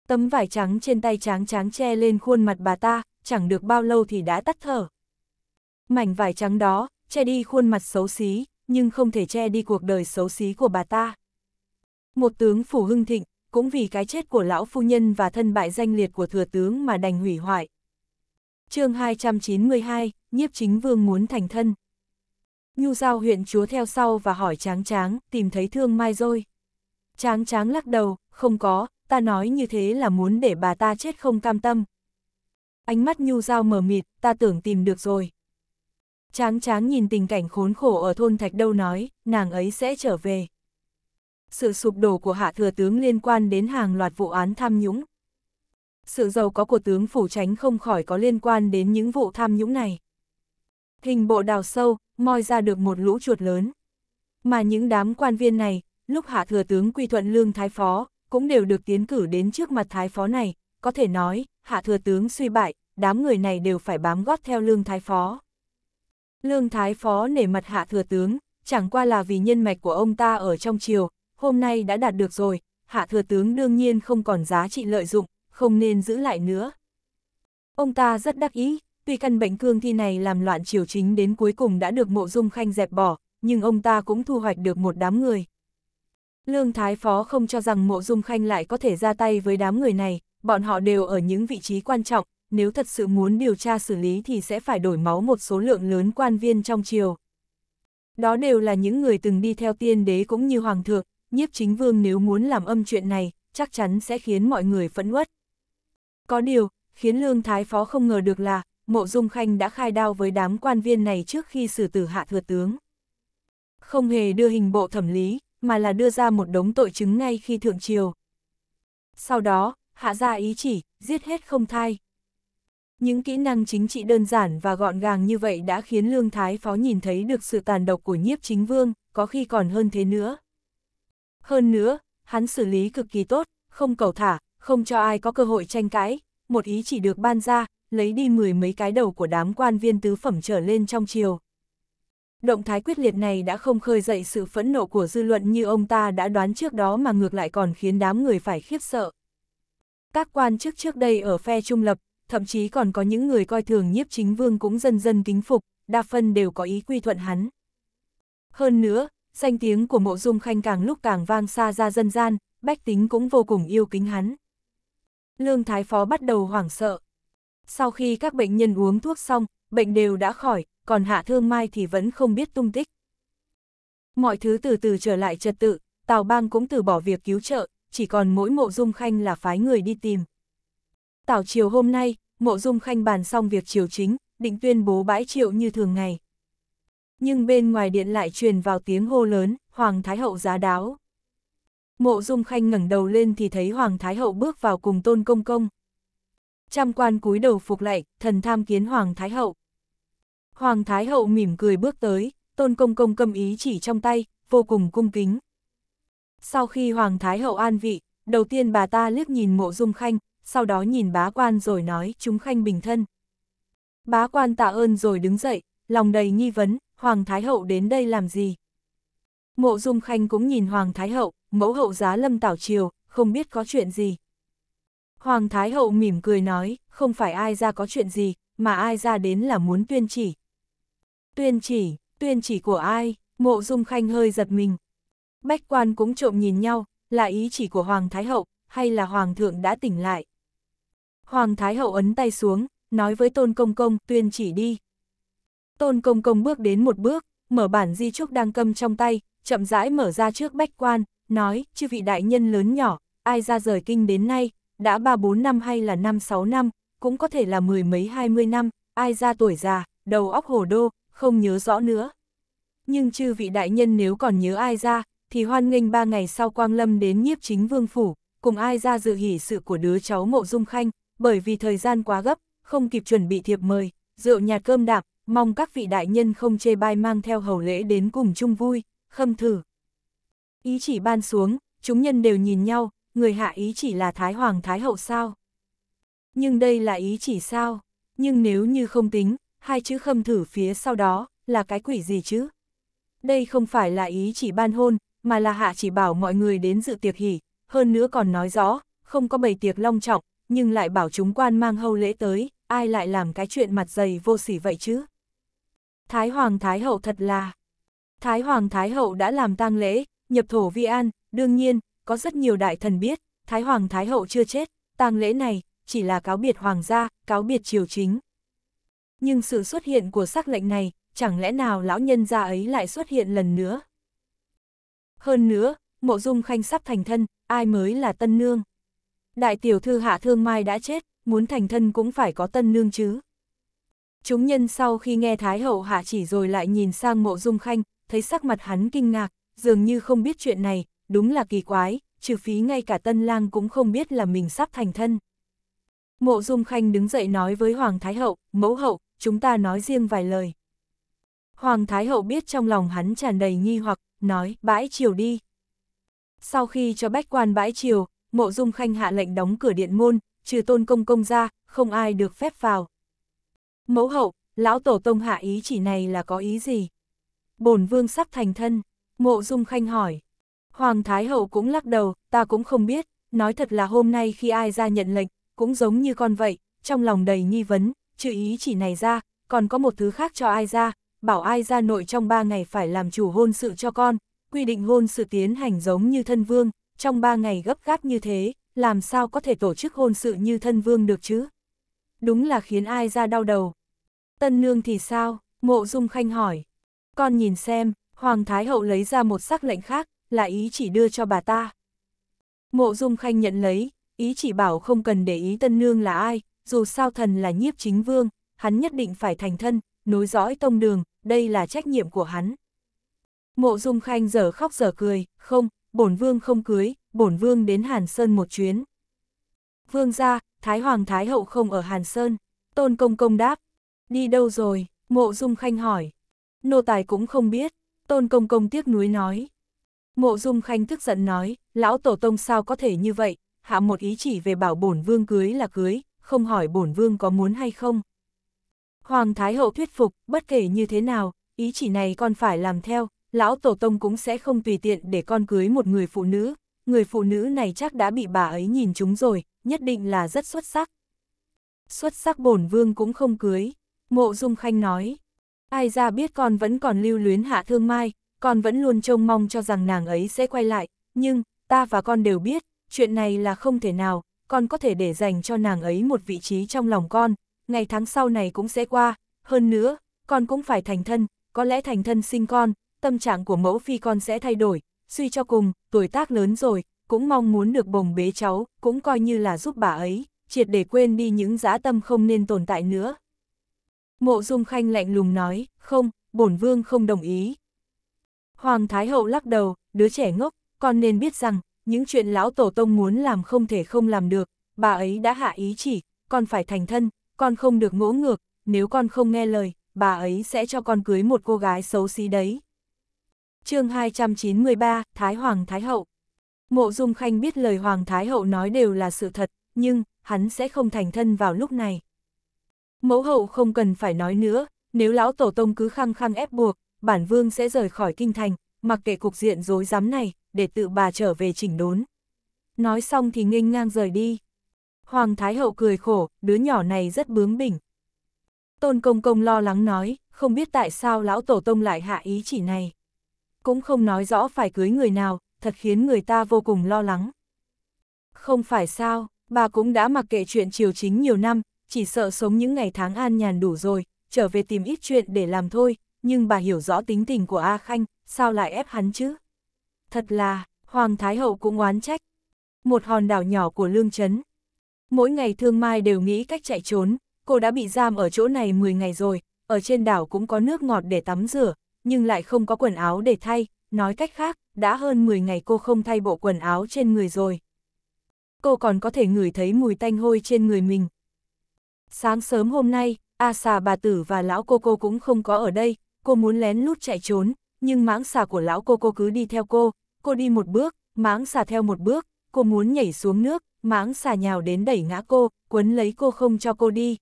Speaker 1: Tấm vải trắng trên tay tráng tráng che lên khuôn mặt bà ta, chẳng được bao lâu thì đã tắt thở. Mảnh vải trắng đó, che đi khuôn mặt xấu xí, nhưng không thể che đi cuộc đời xấu xí của bà ta. Một tướng phủ hưng thịnh, cũng vì cái chết của lão phu nhân và thân bại danh liệt của thừa tướng mà đành hủy hoại chương 292, nhiếp chính vương muốn thành thân. Nhu giao huyện chúa theo sau và hỏi tráng tráng, tìm thấy thương mai rồi. Tráng tráng lắc đầu, không có, ta nói như thế là muốn để bà ta chết không cam tâm. Ánh mắt nhu giao mờ mịt, ta tưởng tìm được rồi. Tráng tráng nhìn tình cảnh khốn khổ ở thôn Thạch Đâu nói, nàng ấy sẽ trở về. Sự sụp đổ của hạ thừa tướng liên quan đến hàng loạt vụ án tham nhũng, sự giàu có của tướng phủ tránh không khỏi có liên quan đến những vụ tham nhũng này. Hình bộ đào sâu, moi ra được một lũ chuột lớn. Mà những đám quan viên này, lúc hạ thừa tướng quy thuận lương thái phó, cũng đều được tiến cử đến trước mặt thái phó này, có thể nói, hạ thừa tướng suy bại, đám người này đều phải bám gót theo lương thái phó. Lương thái phó nể mặt hạ thừa tướng, chẳng qua là vì nhân mạch của ông ta ở trong triều, hôm nay đã đạt được rồi, hạ thừa tướng đương nhiên không còn giá trị lợi dụng, không nên giữ lại nữa. Ông ta rất đắc ý, tuy căn bệnh cương thi này làm loạn triều chính đến cuối cùng đã được mộ dung khanh dẹp bỏ, nhưng ông ta cũng thu hoạch được một đám người. Lương Thái Phó không cho rằng mộ dung khanh lại có thể ra tay với đám người này, bọn họ đều ở những vị trí quan trọng, nếu thật sự muốn điều tra xử lý thì sẽ phải đổi máu một số lượng lớn quan viên trong triều. Đó đều là những người từng đi theo tiên đế cũng như hoàng thượng, nhiếp chính vương nếu muốn làm âm chuyện này, chắc chắn sẽ khiến mọi người phẫn uất. Có điều, khiến Lương Thái Phó không ngờ được là, Mộ Dung Khanh đã khai đao với đám quan viên này trước khi xử tử hạ thừa tướng. Không hề đưa hình bộ thẩm lý, mà là đưa ra một đống tội chứng ngay khi thượng triều. Sau đó, hạ ra ý chỉ, giết hết không thai. Những kỹ năng chính trị đơn giản và gọn gàng như vậy đã khiến Lương Thái Phó nhìn thấy được sự tàn độc của nhiếp chính vương, có khi còn hơn thế nữa. Hơn nữa, hắn xử lý cực kỳ tốt, không cầu thả, không cho ai có cơ hội tranh cãi, một ý chỉ được ban ra, lấy đi mười mấy cái đầu của đám quan viên tứ phẩm trở lên trong triều. Động thái quyết liệt này đã không khơi dậy sự phẫn nộ của dư luận như ông ta đã đoán trước đó mà ngược lại còn khiến đám người phải khiếp sợ. Các quan chức trước đây ở phe trung lập, thậm chí còn có những người coi thường nhiếp chính vương cũng dần dần kính phục, đa phần đều có ý quy thuận hắn. Hơn nữa, danh tiếng của mộ dung khanh càng lúc càng vang xa ra dân gian, bách tính cũng vô cùng yêu kính hắn. Lương Thái Phó bắt đầu hoảng sợ. Sau khi các bệnh nhân uống thuốc xong, bệnh đều đã khỏi, còn Hạ Thương Mai thì vẫn không biết tung tích. Mọi thứ từ từ trở lại trật tự, Tào Bang cũng từ bỏ việc cứu trợ, chỉ còn mỗi mộ dung khanh là phái người đi tìm. Tào chiều hôm nay, mộ dung khanh bàn xong việc triều chính, định tuyên bố bãi triệu như thường ngày. Nhưng bên ngoài điện lại truyền vào tiếng hô lớn, Hoàng Thái Hậu giá đáo. Mộ Dung Khanh ngẩng đầu lên thì thấy Hoàng Thái Hậu bước vào cùng Tôn Công Công. Trăm quan cúi đầu phục lạy, thần tham kiến Hoàng Thái Hậu. Hoàng Thái Hậu mỉm cười bước tới, Tôn Công Công cầm ý chỉ trong tay, vô cùng cung kính. Sau khi Hoàng Thái Hậu an vị, đầu tiên bà ta liếc nhìn mộ dung khanh, sau đó nhìn bá quan rồi nói chúng khanh bình thân. Bá quan tạ ơn rồi đứng dậy, lòng đầy nghi vấn, Hoàng Thái Hậu đến đây làm gì? Mộ dung khanh cũng nhìn Hoàng Thái Hậu, mẫu hậu giá lâm tảo triều, không biết có chuyện gì. Hoàng Thái Hậu mỉm cười nói, không phải ai ra có chuyện gì, mà ai ra đến là muốn tuyên chỉ. Tuyên chỉ, tuyên chỉ của ai, mộ dung khanh hơi giật mình. Bách quan cũng trộm nhìn nhau, là ý chỉ của Hoàng Thái Hậu, hay là Hoàng thượng đã tỉnh lại. Hoàng Thái Hậu ấn tay xuống, nói với Tôn Công Công tuyên chỉ đi. Tôn Công Công bước đến một bước, mở bản di trúc đang cầm trong tay, chậm rãi mở ra trước bách quan, nói, chư vị đại nhân lớn nhỏ, ai ra rời kinh đến nay, đã ba bốn năm hay là năm sáu năm, cũng có thể là mười mấy hai mươi năm, ai ra tuổi già, đầu óc hồ đô, không nhớ rõ nữa. Nhưng chư vị đại nhân nếu còn nhớ ai ra, thì hoan nghênh ba ngày sau Quang Lâm đến nhiếp chính vương phủ, cùng ai ra dự hỷ sự của đứa cháu Mộ Dung Khanh, bởi vì thời gian quá gấp, không kịp chuẩn bị thiệp mời, rượu nhạt cơm đạp, mong các vị đại nhân không chê bai mang theo hầu lễ đến cùng chung vui, khâm thử. Ý chỉ ban xuống, chúng nhân đều nhìn nhau, người hạ ý chỉ là Thái Hoàng Thái Hậu sao? Nhưng đây là ý chỉ sao? Nhưng nếu như không tính, hai chữ khâm thử phía sau đó, là cái quỷ gì chứ? Đây không phải là ý chỉ ban hôn, mà là hạ chỉ bảo mọi người đến dự tiệc hỉ, hơn nữa còn nói rõ, không có bày tiệc long trọng, nhưng lại bảo chúng quan mang hâu lễ tới, ai lại làm cái chuyện mặt dày vô sỉ vậy chứ? Thái Hoàng Thái Hậu thật là... Thái Hoàng Thái Hậu đã làm tang lễ, nhập thổ vi an, đương nhiên, có rất nhiều đại thần biết, Thái Hoàng Thái Hậu chưa chết, tang lễ này, chỉ là cáo biệt hoàng gia, cáo biệt triều chính. Nhưng sự xuất hiện của sắc lệnh này, chẳng lẽ nào lão nhân gia ấy lại xuất hiện lần nữa? Hơn nữa, mộ dung khanh sắp thành thân, ai mới là tân nương? Đại tiểu thư hạ thương mai đã chết, muốn thành thân cũng phải có tân nương chứ. Chúng nhân sau khi nghe Thái Hậu hạ chỉ rồi lại nhìn sang mộ dung khanh, thấy sắc mặt hắn kinh ngạc, dường như không biết chuyện này, đúng là kỳ quái, trừ phí ngay cả tân lang cũng không biết là mình sắp thành thân. Mộ Dung Khanh đứng dậy nói với Hoàng Thái Hậu, mẫu hậu, chúng ta nói riêng vài lời. Hoàng Thái Hậu biết trong lòng hắn tràn đầy nghi hoặc, nói, bãi chiều đi. Sau khi cho bách quan bãi chiều, Mộ Dung Khanh hạ lệnh đóng cửa điện môn, trừ tôn công công ra, không ai được phép vào. Mẫu hậu, lão tổ tông hạ ý chỉ này là có ý gì? Bổn vương sắp thành thân. Mộ Dung Khanh hỏi. Hoàng Thái Hậu cũng lắc đầu, ta cũng không biết, nói thật là hôm nay khi ai ra nhận lệnh, cũng giống như con vậy, trong lòng đầy nghi vấn, trừ ý chỉ này ra, còn có một thứ khác cho ai ra, bảo ai ra nội trong ba ngày phải làm chủ hôn sự cho con, quy định hôn sự tiến hành giống như thân vương, trong ba ngày gấp gáp như thế, làm sao có thể tổ chức hôn sự như thân vương được chứ? Đúng là khiến ai ra đau đầu. Tân nương thì sao? Mộ Dung Khanh hỏi. Con nhìn xem, Hoàng Thái Hậu lấy ra một sắc lệnh khác, là ý chỉ đưa cho bà ta. Mộ Dung Khanh nhận lấy, ý chỉ bảo không cần để ý tân nương là ai, dù sao thần là nhiếp chính vương, hắn nhất định phải thành thân, nối dõi tông đường, đây là trách nhiệm của hắn. Mộ Dung Khanh giờ khóc giờ cười, không, bổn vương không cưới, bổn vương đến Hàn Sơn một chuyến. Vương ra, Thái Hoàng Thái Hậu không ở Hàn Sơn, tôn công công đáp. Đi đâu rồi, mộ Dung Khanh hỏi. Nô tài cũng không biết. Tôn Công Công tiếc nuối nói. Mộ Dung Khanh tức giận nói, lão tổ tông sao có thể như vậy, hạ một ý chỉ về bảo bổn vương cưới là cưới, không hỏi bổn vương có muốn hay không. Hoàng Thái Hậu thuyết phục, bất kể như thế nào, ý chỉ này con phải làm theo, lão tổ tông cũng sẽ không tùy tiện để con cưới một người phụ nữ, người phụ nữ này chắc đã bị bà ấy nhìn chúng rồi, nhất định là rất xuất sắc. Xuất sắc bổn vương cũng không cưới, mộ dung khanh nói. Ai ra biết con vẫn còn lưu luyến hạ thương mai, con vẫn luôn trông mong cho rằng nàng ấy sẽ quay lại, nhưng, ta và con đều biết, chuyện này là không thể nào, con có thể để dành cho nàng ấy một vị trí trong lòng con, ngày tháng sau này cũng sẽ qua, hơn nữa, con cũng phải thành thân, có lẽ thành thân sinh con, tâm trạng của mẫu phi con sẽ thay đổi, suy cho cùng, tuổi tác lớn rồi, cũng mong muốn được bồng bế cháu, cũng coi như là giúp bà ấy, triệt để quên đi những dã tâm không nên tồn tại nữa. Mộ Dung Khanh lạnh lùng nói, không, bổn vương không đồng ý. Hoàng Thái Hậu lắc đầu, đứa trẻ ngốc, con nên biết rằng, những chuyện lão tổ tông muốn làm không thể không làm được, bà ấy đã hạ ý chỉ, con phải thành thân, con không được ngỗ ngược, nếu con không nghe lời, bà ấy sẽ cho con cưới một cô gái xấu xí đấy. chương 293, Thái Hoàng Thái Hậu Mộ Dung Khanh biết lời Hoàng Thái Hậu nói đều là sự thật, nhưng, hắn sẽ không thành thân vào lúc này. Mẫu hậu không cần phải nói nữa, nếu lão tổ tông cứ khăng khăng ép buộc, bản vương sẽ rời khỏi kinh thành, mặc kệ cục diện rối rắm này, để tự bà trở về chỉnh đốn. Nói xong thì nghênh ngang rời đi. Hoàng Thái Hậu cười khổ, đứa nhỏ này rất bướng bỉnh. Tôn Công Công lo lắng nói, không biết tại sao lão tổ tông lại hạ ý chỉ này. Cũng không nói rõ phải cưới người nào, thật khiến người ta vô cùng lo lắng. Không phải sao, bà cũng đã mặc kệ chuyện triều chính nhiều năm, chỉ sợ sống những ngày tháng an nhàn đủ rồi, trở về tìm ít chuyện để làm thôi, nhưng bà hiểu rõ tính tình của A Khanh, sao lại ép hắn chứ? Thật là, Hoàng Thái Hậu cũng oán trách. Một hòn đảo nhỏ của Lương Trấn. Mỗi ngày Thương Mai đều nghĩ cách chạy trốn, cô đã bị giam ở chỗ này 10 ngày rồi, ở trên đảo cũng có nước ngọt để tắm rửa, nhưng lại không có quần áo để thay, nói cách khác, đã hơn 10 ngày cô không thay bộ quần áo trên người rồi. Cô còn có thể ngửi thấy mùi tanh hôi trên người mình, Sáng sớm hôm nay, A xà bà tử và lão cô cô cũng không có ở đây, cô muốn lén lút chạy trốn, nhưng mãng xà của lão cô cô cứ đi theo cô, cô đi một bước, mãng xà theo một bước, cô muốn nhảy xuống nước, mãng xà nhào đến đẩy ngã cô, quấn lấy cô không cho cô đi.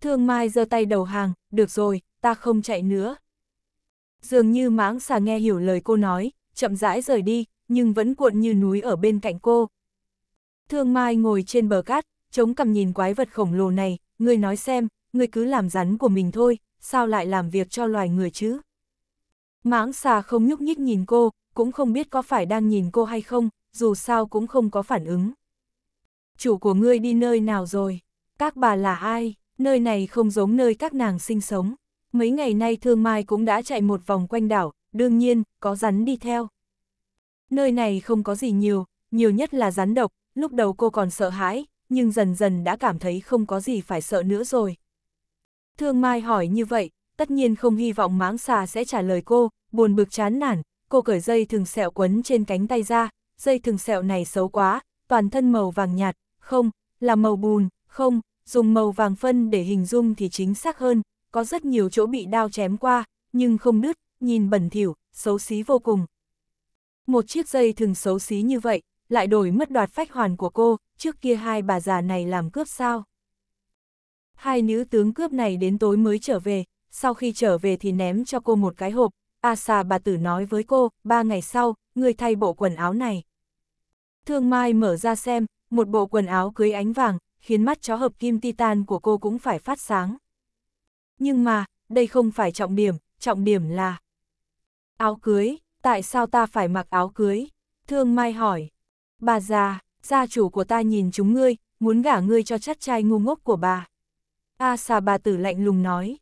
Speaker 1: Thương Mai giơ tay đầu hàng, được rồi, ta không chạy nữa. Dường như mãng xà nghe hiểu lời cô nói, chậm rãi rời đi, nhưng vẫn cuộn như núi ở bên cạnh cô. Thương Mai ngồi trên bờ cát, chống cằm nhìn quái vật khổng lồ này, ngươi nói xem, ngươi cứ làm rắn của mình thôi, sao lại làm việc cho loài người chứ? Mãng xà không nhúc nhích nhìn cô, cũng không biết có phải đang nhìn cô hay không, dù sao cũng không có phản ứng. Chủ của ngươi đi nơi nào rồi? Các bà là ai? Nơi này không giống nơi các nàng sinh sống. Mấy ngày nay Thương Mai cũng đã chạy một vòng quanh đảo, đương nhiên, có rắn đi theo. Nơi này không có gì nhiều, nhiều nhất là rắn độc, lúc đầu cô còn sợ hãi, nhưng dần dần đã cảm thấy không có gì phải sợ nữa rồi. Thương Mai hỏi như vậy, tất nhiên không hy vọng máng xà sẽ trả lời cô, buồn bực chán nản, cô cởi dây thường sẹo quấn trên cánh tay ra, dây thường sẹo này xấu quá, toàn thân màu vàng nhạt, không, là màu bùn, không, dùng màu vàng phân để hình dung thì chính xác hơn, có rất nhiều chỗ bị đao chém qua, nhưng không nứt, nhìn bẩn thỉu, xấu xí vô cùng. Một chiếc dây thường xấu xí như vậy, lại đổi mất đoạt phách hoàn của cô, trước kia hai bà già này làm cướp sao. Hai nữ tướng cướp này đến tối mới trở về, sau khi trở về thì ném cho cô một cái hộp, A à bà tử nói với cô, ba ngày sau, người thay bộ quần áo này. Thương Mai mở ra xem, một bộ quần áo cưới ánh vàng, khiến mắt chó hợp kim titan của cô cũng phải phát sáng. Nhưng mà, đây không phải trọng điểm, trọng điểm là áo cưới, tại sao ta phải mặc áo cưới? Thương Mai hỏi bà già, gia chủ của ta nhìn chúng ngươi, muốn gả ngươi cho chắt trai ngu ngốc của bà. A xà bà tử lạnh lùng nói.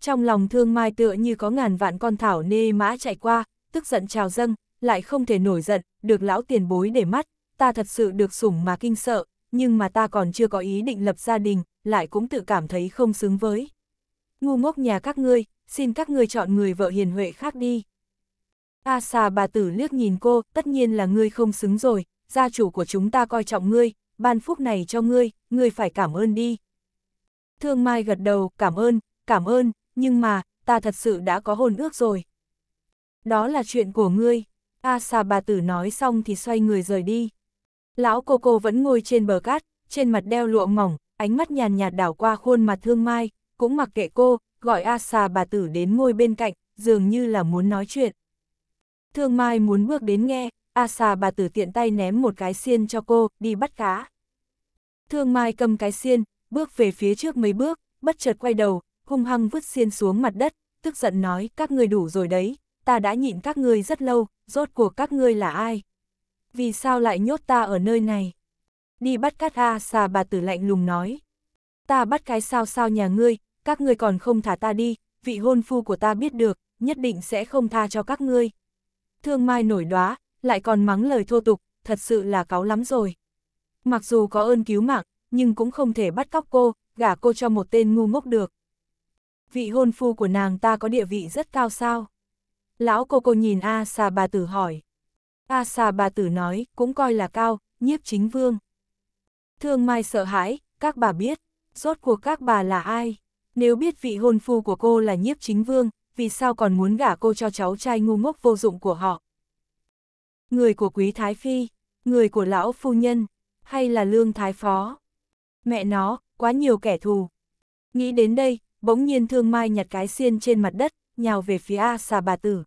Speaker 1: Trong lòng thương mai tựa như có ngàn vạn con thảo nê mã chạy qua, tức giận trào dâng, lại không thể nổi giận, được lão tiền bối để mắt, ta thật sự được sủng mà kinh sợ, nhưng mà ta còn chưa có ý định lập gia đình, lại cũng tự cảm thấy không xứng với. Ngu ngốc nhà các ngươi, xin các ngươi chọn người vợ hiền huệ khác đi. A xà bà tử liếc nhìn cô, tất nhiên là ngươi không xứng rồi, gia chủ của chúng ta coi trọng ngươi, ban phúc này cho ngươi, ngươi phải cảm ơn đi. Thương Mai gật đầu, cảm ơn, cảm ơn, nhưng mà, ta thật sự đã có hồn ước rồi. Đó là chuyện của ngươi. A xà bà tử nói xong thì xoay người rời đi. Lão cô cô vẫn ngồi trên bờ cát, trên mặt đeo lụa mỏng, ánh mắt nhàn nhạt đảo qua khuôn mặt thương mai, cũng mặc kệ cô, gọi A xà bà tử đến ngồi bên cạnh, dường như là muốn nói chuyện. Thương mai muốn bước đến nghe, A xà bà tử tiện tay ném một cái xiên cho cô, đi bắt cá. Thương Mai cầm cái xiên, bước về phía trước mấy bước, bất chợt quay đầu, hung hăng vứt xiên xuống mặt đất, tức giận nói các ngươi đủ rồi đấy, ta đã nhịn các ngươi rất lâu, rốt cuộc các ngươi là ai? Vì sao lại nhốt ta ở nơi này? Đi bắt cát A xà bà tử lạnh lùng nói. Ta bắt cái sao sao nhà ngươi, các ngươi còn không thả ta đi, vị hôn phu của ta biết được, nhất định sẽ không tha cho các ngươi. Thương Mai nổi đoá, lại còn mắng lời thô tục, thật sự là cáo lắm rồi. Mặc dù có ơn cứu mạng, nhưng cũng không thể bắt cóc cô, gả cô cho một tên ngu ngốc được. Vị hôn phu của nàng ta có địa vị rất cao sao? Lão cô cô nhìn A xà bà tử hỏi. A xà bà tử nói, cũng coi là cao, nhiếp chính vương. Thương Mai sợ hãi, các bà biết, rốt cuộc các bà là ai? Nếu biết vị hôn phu của cô là nhiếp chính vương, vì sao còn muốn gả cô cho cháu trai ngu ngốc vô dụng của họ? Người của quý thái phi, người của lão phu nhân, hay là lương thái phó. Mẹ nó, quá nhiều kẻ thù. Nghĩ đến đây, bỗng nhiên thương mai nhặt cái xiên trên mặt đất, nhào về phía A xà bà tử.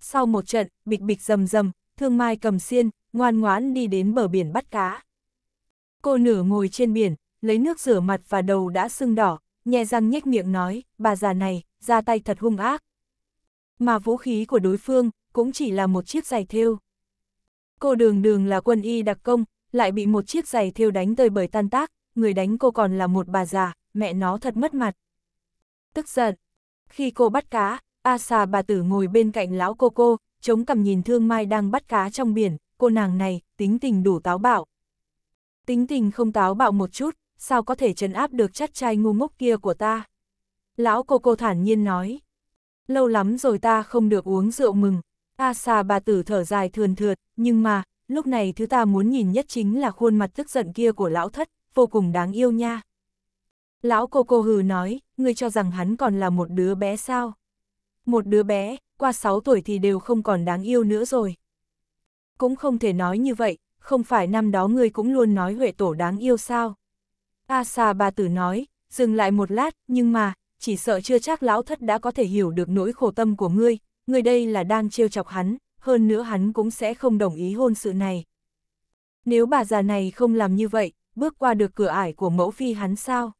Speaker 1: Sau một trận, bịch bịch rầm rầm, thương mai cầm xiên, ngoan ngoãn đi đến bờ biển bắt cá. Cô nửa ngồi trên biển, lấy nước rửa mặt và đầu đã sưng đỏ, nhẹ răng nhếch miệng nói, bà già này, ra tay thật hung ác. Mà vũ khí của đối phương, cũng chỉ là một chiếc giày thêu. Cô đường đường là quân y đặc công, lại bị một chiếc giày thêu đánh tơi bởi tan tác, người đánh cô còn là một bà già, mẹ nó thật mất mặt. Tức giận. Khi cô bắt cá, A xà bà tử ngồi bên cạnh lão cô cô, chống cằm nhìn thương mai đang bắt cá trong biển, cô nàng này, tính tình đủ táo bạo. Tính tình không táo bạo một chút, sao có thể chấn áp được chắt trai ngu ngốc kia của ta? Lão cô cô thản nhiên nói. Lâu lắm rồi ta không được uống rượu mừng, A xà bà tử thở dài thườn thượt, nhưng mà, lúc này thứ ta muốn nhìn nhất chính là khuôn mặt tức giận kia của lão thất, vô cùng đáng yêu nha. Lão cô cô hừ nói, ngươi cho rằng hắn còn là một đứa bé sao? Một đứa bé, qua 6 tuổi thì đều không còn đáng yêu nữa rồi. Cũng không thể nói như vậy, không phải năm đó ngươi cũng luôn nói Huệ Tổ đáng yêu sao? A xà bà tử nói, dừng lại một lát, nhưng mà, chỉ sợ chưa chắc lão thất đã có thể hiểu được nỗi khổ tâm của ngươi, người đây là đang trêu chọc hắn, hơn nữa hắn cũng sẽ không đồng ý hôn sự này. Nếu bà già này không làm như vậy, bước qua được cửa ải của mẫu phi hắn sao?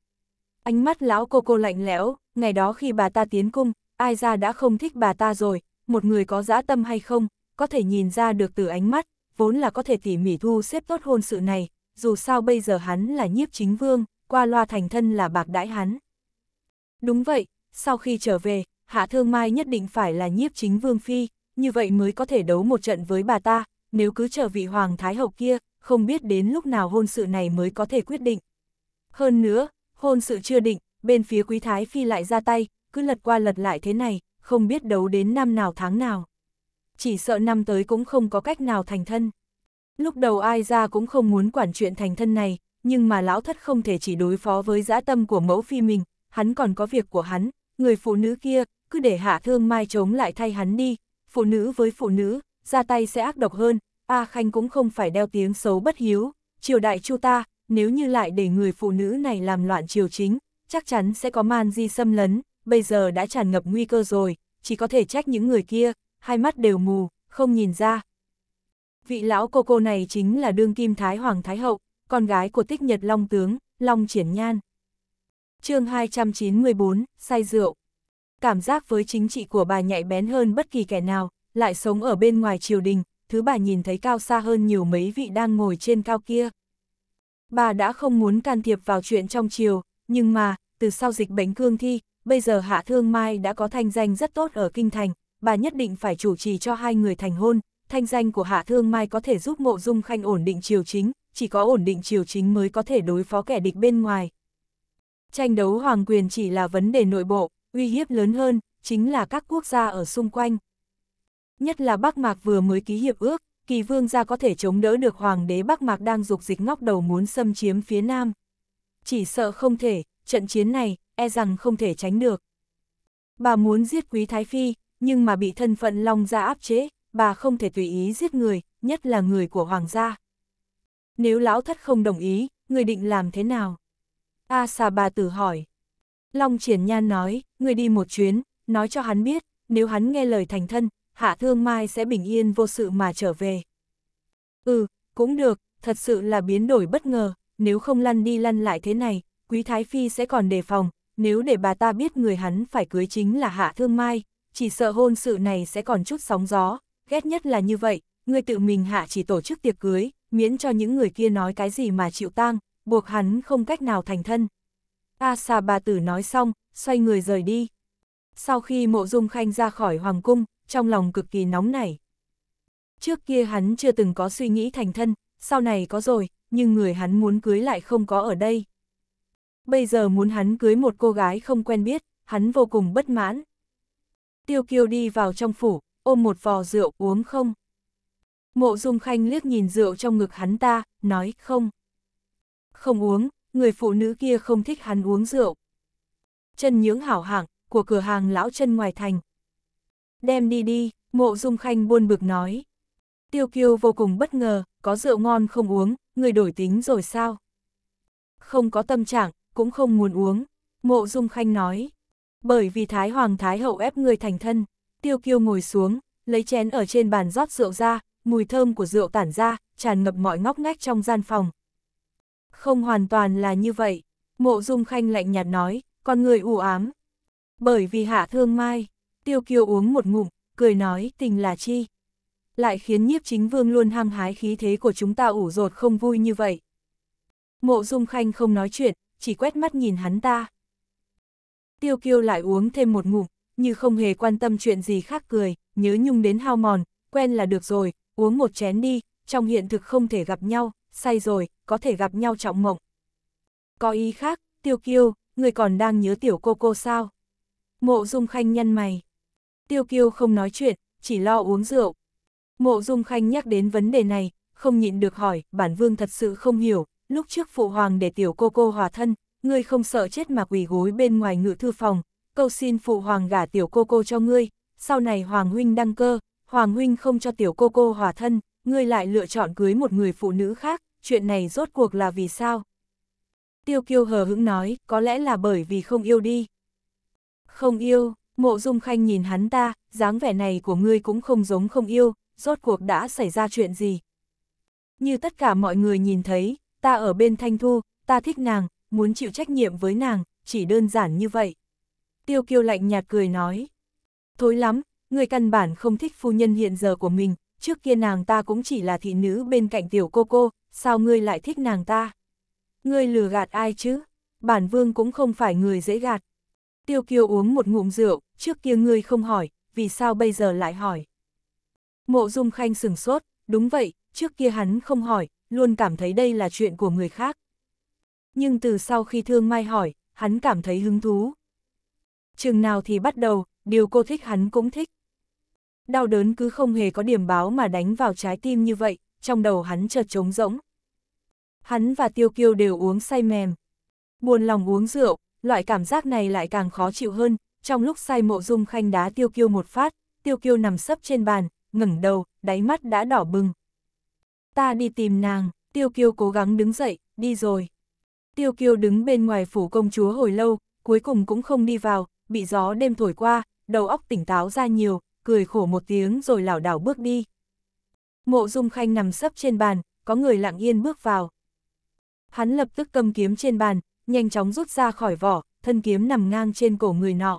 Speaker 1: Ánh mắt lão cô cô lạnh lẽo, ngày đó khi bà ta tiến cung, ai ra đã không thích bà ta rồi, một người có dã tâm hay không, có thể nhìn ra được từ ánh mắt, vốn là có thể tỉ mỉ thu xếp tốt hôn sự này, dù sao bây giờ hắn là nhiếp chính vương, qua loa thành thân là bạc đãi hắn. Đúng vậy, sau khi trở về, Hạ Thương Mai nhất định phải là nhiếp chính Vương Phi, như vậy mới có thể đấu một trận với bà ta, nếu cứ chờ vị Hoàng Thái Hậu kia, không biết đến lúc nào hôn sự này mới có thể quyết định. Hơn nữa, hôn sự chưa định, bên phía Quý Thái Phi lại ra tay, cứ lật qua lật lại thế này, không biết đấu đến năm nào tháng nào. Chỉ sợ năm tới cũng không có cách nào thành thân. Lúc đầu ai ra cũng không muốn quản chuyện thành thân này, nhưng mà lão thất không thể chỉ đối phó với dã tâm của mẫu phi mình, hắn còn có việc của hắn, người phụ nữ kia, cứ để hạ thương mai chống lại thay hắn đi, phụ nữ với phụ nữ, ra tay sẽ ác độc hơn, A à Khanh cũng không phải đeo tiếng xấu bất hiếu, triều đại chu ta, nếu như lại để người phụ nữ này làm loạn triều chính, chắc chắn sẽ có man di xâm lấn, bây giờ đã tràn ngập nguy cơ rồi, chỉ có thể trách những người kia, hai mắt đều mù, không nhìn ra. Vị lão cô cô này chính là đương kim Thái Hoàng Thái Hậu, con gái của tích nhật Long Tướng, Long Triển Nhan. chương 294, say rượu cảm giác với chính trị của bà nhạy bén hơn bất kỳ kẻ nào, lại sống ở bên ngoài triều đình, thứ bà nhìn thấy cao xa hơn nhiều mấy vị đang ngồi trên cao kia. Bà đã không muốn can thiệp vào chuyện trong triều, nhưng mà, từ sau dịch bệnh cương thi, bây giờ Hạ Thương Mai đã có thanh danh rất tốt ở Kinh Thành, bà nhất định phải chủ trì cho hai người thành hôn, thanh danh của Hạ Thương Mai có thể giúp Mộ Dung Khanh ổn định triều chính, chỉ có ổn định triều chính mới có thể đối phó kẻ địch bên ngoài. Tranh đấu hoàng quyền chỉ là vấn đề nội bộ, uy hiếp lớn hơn, chính là các quốc gia ở xung quanh. Nhất là Bắc Mạc vừa mới ký hiệp ước, kỳ vương gia có thể chống đỡ được hoàng đế Bắc Mạc đang dục dịch ngóc đầu muốn xâm chiếm phía Nam. Chỉ sợ không thể, trận chiến này, e rằng không thể tránh được. Bà muốn giết quý Thái Phi, nhưng mà bị thân phận Long gia áp chế, bà không thể tùy ý giết người, nhất là người của hoàng gia. Nếu lão thất không đồng ý, người định làm thế nào? A à, xà bà tử hỏi. Long triển nhan nói, người đi một chuyến, nói cho hắn biết, nếu hắn nghe lời thành thân, hạ thương mai sẽ bình yên vô sự mà trở về. Ừ, cũng được, thật sự là biến đổi bất ngờ, nếu không lăn đi lăn lại thế này, quý thái phi sẽ còn đề phòng, nếu để bà ta biết người hắn phải cưới chính là hạ thương mai, chỉ sợ hôn sự này sẽ còn chút sóng gió, ghét nhất là như vậy, người tự mình hạ chỉ tổ chức tiệc cưới, miễn cho những người kia nói cái gì mà chịu tang, buộc hắn không cách nào thành thân. A xà bà tử nói xong, xoay người rời đi. Sau khi mộ dung khanh ra khỏi hoàng cung, trong lòng cực kỳ nóng nảy. Trước kia hắn chưa từng có suy nghĩ thành thân, sau này có rồi, nhưng người hắn muốn cưới lại không có ở đây. Bây giờ muốn hắn cưới một cô gái không quen biết, hắn vô cùng bất mãn. Tiêu kiêu đi vào trong phủ, ôm một vò rượu uống không. Mộ dung khanh liếc nhìn rượu trong ngực hắn ta, nói không. Không uống, người phụ nữ kia không thích hắn uống rượu. Chân nhưỡng hảo hạng, của cửa hàng lão chân ngoài thành. Đem đi đi, mộ dung khanh buôn bực nói. Tiêu kiêu vô cùng bất ngờ, có rượu ngon không uống, người đổi tính rồi sao? Không có tâm trạng, cũng không muốn uống, mộ dung khanh nói. Bởi vì Thái Hoàng Thái Hậu ép người thành thân, tiêu kiêu ngồi xuống, lấy chén ở trên bàn rót rượu ra, mùi thơm của rượu tản ra, tràn ngập mọi ngóc ngách trong gian phòng, không hoàn toàn là như vậy, mộ dung khanh lạnh nhạt nói, con người u ám. Bởi vì hạ thương mai, tiêu kiêu uống một ngụm, cười nói tình là chi. Lại khiến nhiếp chính vương luôn hăng hái khí thế của chúng ta ủ rột không vui như vậy. Mộ dung khanh không nói chuyện, chỉ quét mắt nhìn hắn ta. Tiêu kiêu lại uống thêm một ngụm, như không hề quan tâm chuyện gì khác cười, nhớ nhung đến hao mòn, quen là được rồi, uống một chén đi, trong hiện thực không thể gặp nhau, say rồi, có thể gặp nhau trọng mộng. Có ý khác, tiêu kiêu, người còn đang nhớ tiểu cô cô sao? Mộ dung khanh nhăn mày. Tiêu kiêu không nói chuyện, chỉ lo uống rượu. Mộ dung khanh nhắc đến vấn đề này, không nhịn được hỏi, bản vương thật sự không hiểu, lúc trước phụ hoàng để tiểu cô cô hòa thân, ngươi không sợ chết mà quỳ gối bên ngoài ngự thư phòng, cầu xin phụ hoàng gả tiểu cô cô cho ngươi, sau này hoàng huynh đăng cơ, hoàng huynh không cho tiểu cô cô hòa thân, ngươi lại lựa chọn cưới một người phụ nữ khác, chuyện này rốt cuộc là vì sao? Tiêu kiêu hờ hững nói, có lẽ là bởi vì không yêu đi. Không yêu, mộ dung khanh nhìn hắn ta, dáng vẻ này của ngươi cũng không giống không yêu, rốt cuộc đã xảy ra chuyện gì? Như tất cả mọi người nhìn thấy, ta ở bên Thanh Thu, ta thích nàng, muốn chịu trách nhiệm với nàng, chỉ đơn giản như vậy. Tiêu kiêu lạnh nhạt cười nói. Thối lắm, người căn bản không thích phu nhân hiện giờ của mình, trước kia nàng ta cũng chỉ là thị nữ bên cạnh tiểu cô cô, sao ngươi lại thích nàng ta? Ngươi lừa gạt ai chứ? Bản vương cũng không phải người dễ gạt. Tiêu kiều uống một ngụm rượu, trước kia ngươi không hỏi, vì sao bây giờ lại hỏi? Mộ dung khanh sừng sốt, đúng vậy, trước kia hắn không hỏi, luôn cảm thấy đây là chuyện của người khác. Nhưng từ sau khi thương mai hỏi, hắn cảm thấy hứng thú. Chừng nào thì bắt đầu, điều cô thích hắn cũng thích. Đau đớn cứ không hề có điểm báo mà đánh vào trái tim như vậy, trong đầu hắn chợt trống rỗng. Hắn và Tiêu Kiêu đều uống say mềm. Buồn lòng uống rượu, loại cảm giác này lại càng khó chịu hơn, trong lúc say mộ dung khanh đá Tiêu Kiêu một phát, Tiêu Kiêu nằm sấp trên bàn, ngẩng đầu, đáy mắt đã đỏ bừng. Ta đi tìm nàng, Tiêu Kiêu cố gắng đứng dậy, đi rồi. Tiêu Kiêu đứng bên ngoài phủ công chúa hồi lâu, cuối cùng cũng không đi vào, bị gió đêm thổi qua, đầu óc tỉnh táo ra nhiều, cười khổ một tiếng rồi lảo đảo bước đi. Mộ Dung Khanh nằm sấp trên bàn, có người lặng yên bước vào. Hắn lập tức cầm kiếm trên bàn, nhanh chóng rút ra khỏi vỏ, thân kiếm nằm ngang trên cổ người nọ.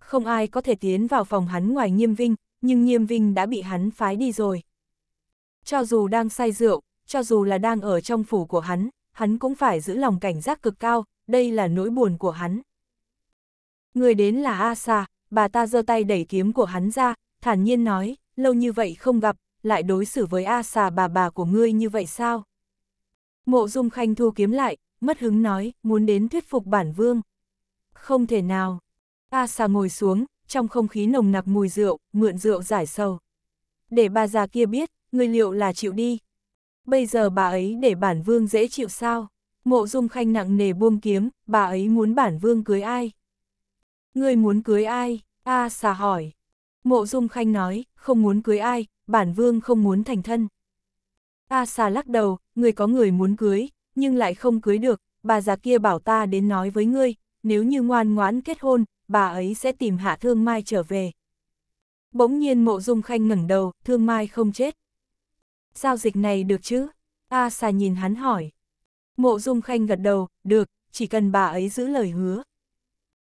Speaker 1: Không ai có thể tiến vào phòng hắn ngoài Nghiêm Vinh, nhưng Nghiêm Vinh đã bị hắn phái đi rồi. Cho dù đang say rượu, cho dù là đang ở trong phủ của hắn, hắn cũng phải giữ lòng cảnh giác cực cao, đây là nỗi buồn của hắn. Người đến là A Sa, bà ta giơ tay đẩy kiếm của hắn ra, thản nhiên nói, lâu như vậy không gặp, lại đối xử với A xà bà bà của ngươi như vậy sao? Mộ dung khanh thu kiếm lại, mất hứng nói, muốn đến thuyết phục bản vương. Không thể nào. A xà ngồi xuống, trong không khí nồng nặc mùi rượu, mượn rượu giải sầu. Để bà già kia biết, người liệu là chịu đi. Bây giờ bà ấy để bản vương dễ chịu sao? Mộ dung khanh nặng nề buông kiếm, bà ấy muốn bản vương cưới ai? Ngươi muốn cưới ai? A xà hỏi. Mộ dung khanh nói, không muốn cưới ai, bản vương không muốn thành thân. A xà lắc đầu, người có người muốn cưới, nhưng lại không cưới được, bà già kia bảo ta đến nói với ngươi, nếu như ngoan ngoãn kết hôn, bà ấy sẽ tìm hạ thương mai trở về. Bỗng nhiên mộ dung khanh ngẩng đầu, thương mai không chết. Giao dịch này được chứ? A xà nhìn hắn hỏi. Mộ dung khanh gật đầu, được, chỉ cần bà ấy giữ lời hứa.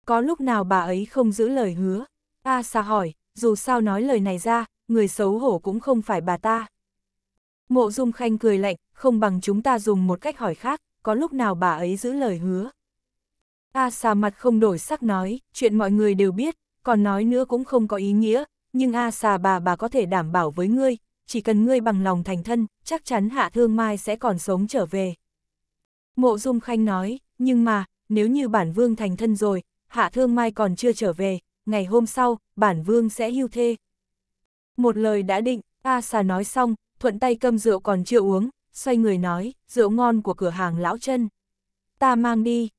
Speaker 1: Có lúc nào bà ấy không giữ lời hứa? A xà hỏi, dù sao nói lời này ra, người xấu hổ cũng không phải bà ta. Mộ Dung Khanh cười lạnh, không bằng chúng ta dùng một cách hỏi khác, có lúc nào bà ấy giữ lời hứa. A à, xà mặt không đổi sắc nói, chuyện mọi người đều biết, còn nói nữa cũng không có ý nghĩa, nhưng A à, xà bà bà có thể đảm bảo với ngươi, chỉ cần ngươi bằng lòng thành thân, chắc chắn Hạ Thương Mai sẽ còn sống trở về. Mộ Dung Khanh nói, nhưng mà, nếu như bản vương thành thân rồi, Hạ Thương Mai còn chưa trở về, ngày hôm sau, bản vương sẽ hưu thê. Một lời đã định, A xà nói xong, thuận tay cầm rượu còn chưa uống, xoay người nói, rượu ngon của cửa hàng lão chân. Ta mang đi.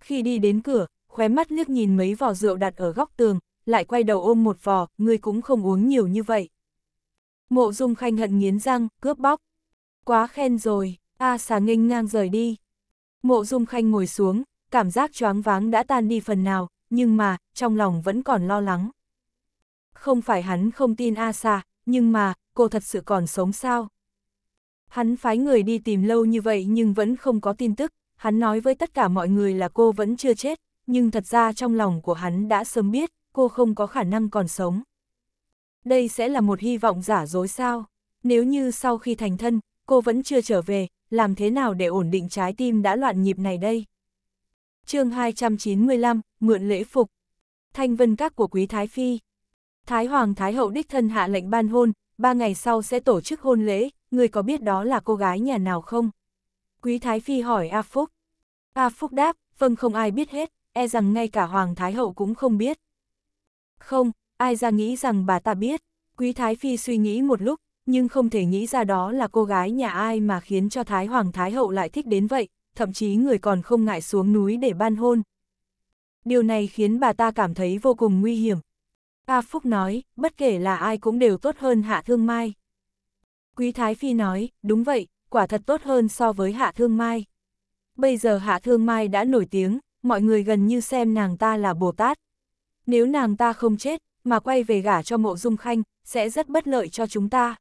Speaker 1: Khi đi đến cửa, khóe mắt liếc nhìn mấy vỏ rượu đặt ở góc tường, lại quay đầu ôm một vò, người cũng không uống nhiều như vậy. Mộ dung khanh hận nghiến răng, cướp bóc. Quá khen rồi, A xà nghênh ngang rời đi. Mộ dung khanh ngồi xuống, cảm giác choáng váng đã tan đi phần nào, nhưng mà, trong lòng vẫn còn lo lắng không phải hắn không tin Asa nhưng mà, cô thật sự còn sống sao? Hắn phái người đi tìm lâu như vậy nhưng vẫn không có tin tức, hắn nói với tất cả mọi người là cô vẫn chưa chết, nhưng thật ra trong lòng của hắn đã sớm biết, cô không có khả năng còn sống. Đây sẽ là một hy vọng giả dối sao? Nếu như sau khi thành thân, cô vẫn chưa trở về, làm thế nào để ổn định trái tim đã loạn nhịp này đây? chương 295, Mượn lễ phục Thanh vân các của Quý Thái Phi Thái Hoàng Thái Hậu đích thân hạ lệnh ban hôn, ba ngày sau sẽ tổ chức hôn lễ, người có biết đó là cô gái nhà nào không? Quý Thái Phi hỏi A Phúc. A Phúc đáp, vâng không ai biết hết, e rằng ngay cả Hoàng Thái Hậu cũng không biết. Không, ai ra nghĩ rằng bà ta biết. Quý Thái Phi suy nghĩ một lúc, nhưng không thể nghĩ ra đó là cô gái nhà ai mà khiến cho Thái Hoàng Thái Hậu lại thích đến vậy, thậm chí người còn không ngại xuống núi để ban hôn. Điều này khiến bà ta cảm thấy vô cùng nguy hiểm, A Phúc nói, bất kể là ai cũng đều tốt hơn Hạ Thương Mai. Quý Thái Phi nói, đúng vậy, quả thật tốt hơn so với Hạ Thương Mai. Bây giờ Hạ Thương Mai đã nổi tiếng, mọi người gần như xem nàng ta là Bồ Tát. Nếu nàng ta không chết, mà quay về gả cho mộ dung khanh, sẽ rất bất lợi cho chúng ta.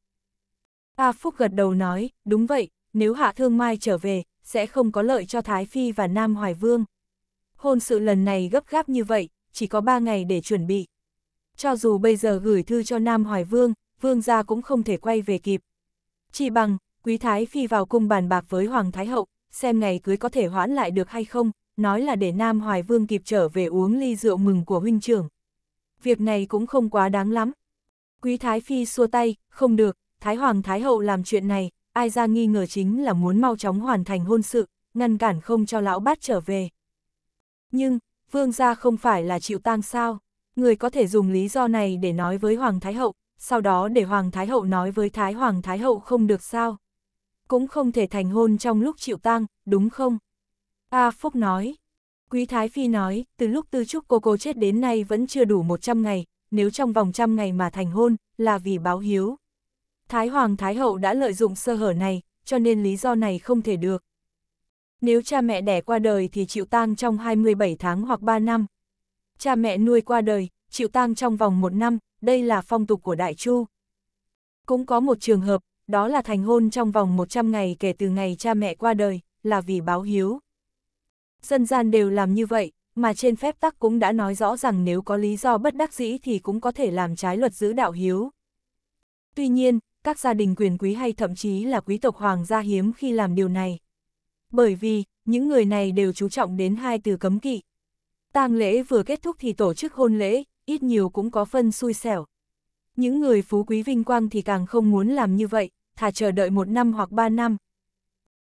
Speaker 1: A Phúc gật đầu nói, đúng vậy, nếu Hạ Thương Mai trở về, sẽ không có lợi cho Thái Phi và Nam Hoài Vương. Hôn sự lần này gấp gáp như vậy, chỉ có ba ngày để chuẩn bị cho dù bây giờ gửi thư cho Nam Hoài Vương, Vương gia cũng không thể quay về kịp. Chỉ bằng, Quý Thái Phi vào cung bàn bạc với Hoàng Thái Hậu, xem ngày cưới có thể hoãn lại được hay không, nói là để Nam Hoài Vương kịp trở về uống ly rượu mừng của huynh trưởng. Việc này cũng không quá đáng lắm. Quý Thái Phi xua tay, không được, Thái Hoàng Thái Hậu làm chuyện này, ai ra nghi ngờ chính là muốn mau chóng hoàn thành hôn sự, ngăn cản không cho lão bát trở về. Nhưng, Vương gia không phải là chịu tang sao? người có thể dùng lý do này để nói với Hoàng Thái Hậu, sau đó để Hoàng Thái Hậu nói với Thái Hoàng Thái Hậu không được sao. Cũng không thể thành hôn trong lúc chịu tang, đúng không? A Phúc nói. Quý Thái Phi nói, từ lúc tư trúc cô cô chết đến nay vẫn chưa đủ 100 ngày, nếu trong vòng trăm ngày mà thành hôn, là vì báo hiếu. Thái Hoàng Thái Hậu đã lợi dụng sơ hở này, cho nên lý do này không thể được. Nếu cha mẹ đẻ qua đời thì chịu tang trong 27 tháng hoặc 3 năm, cha mẹ nuôi qua đời, chịu tang trong vòng một năm, đây là phong tục của Đại Chu. Cũng có một trường hợp, đó là thành hôn trong vòng 100 ngày kể từ ngày cha mẹ qua đời, là vì báo hiếu. Dân gian đều làm như vậy, mà trên phép tắc cũng đã nói rõ rằng nếu có lý do bất đắc dĩ thì cũng có thể làm trái luật giữ đạo hiếu. Tuy nhiên, các gia đình quyền quý hay thậm chí là quý tộc hoàng gia hiếm khi làm điều này. Bởi vì, những người này đều chú trọng đến hai từ cấm kỵ tang lễ vừa kết thúc thì tổ chức hôn lễ, ít nhiều cũng có phân xui xẻo. Những người phú quý vinh quang thì càng không muốn làm như vậy, thà chờ đợi một năm hoặc ba năm.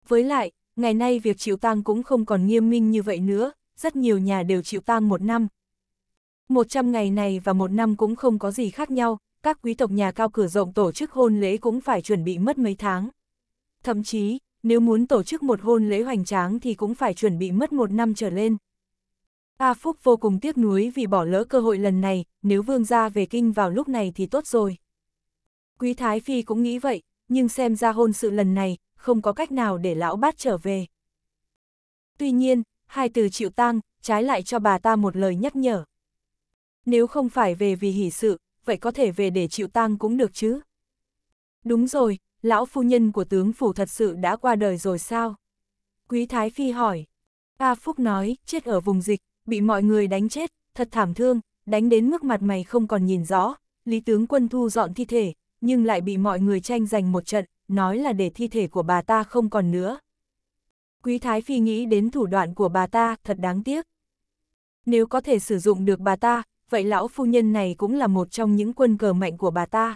Speaker 1: Với lại, ngày nay việc chịu tang cũng không còn nghiêm minh như vậy nữa, rất nhiều nhà đều chịu tang một năm. Một trăm ngày này và một năm cũng không có gì khác nhau, các quý tộc nhà cao cửa rộng tổ chức hôn lễ cũng phải chuẩn bị mất mấy tháng. Thậm chí, nếu muốn tổ chức một hôn lễ hoành tráng thì cũng phải chuẩn bị mất một năm trở lên. A Phúc vô cùng tiếc nuối vì bỏ lỡ cơ hội lần này, nếu vương gia về kinh vào lúc này thì tốt rồi. Quý Thái Phi cũng nghĩ vậy, nhưng xem ra hôn sự lần này, không có cách nào để lão bát trở về. Tuy nhiên, hai từ chịu tang, trái lại cho bà ta một lời nhắc nhở. Nếu không phải về vì hỷ sự, vậy có thể về để chịu tang cũng được chứ. Đúng rồi, lão phu nhân của tướng phủ thật sự đã qua đời rồi sao? Quý Thái Phi hỏi. A Phúc nói, chết ở vùng dịch, bị mọi người đánh chết, thật thảm thương, đánh đến mức mặt mày không còn nhìn rõ, Lý tướng quân thu dọn thi thể, nhưng lại bị mọi người tranh giành một trận, nói là để thi thể của bà ta không còn nữa. Quý Thái Phi nghĩ đến thủ đoạn của bà ta, thật đáng tiếc. Nếu có thể sử dụng được bà ta, vậy lão phu nhân này cũng là một trong những quân cờ mạnh của bà ta.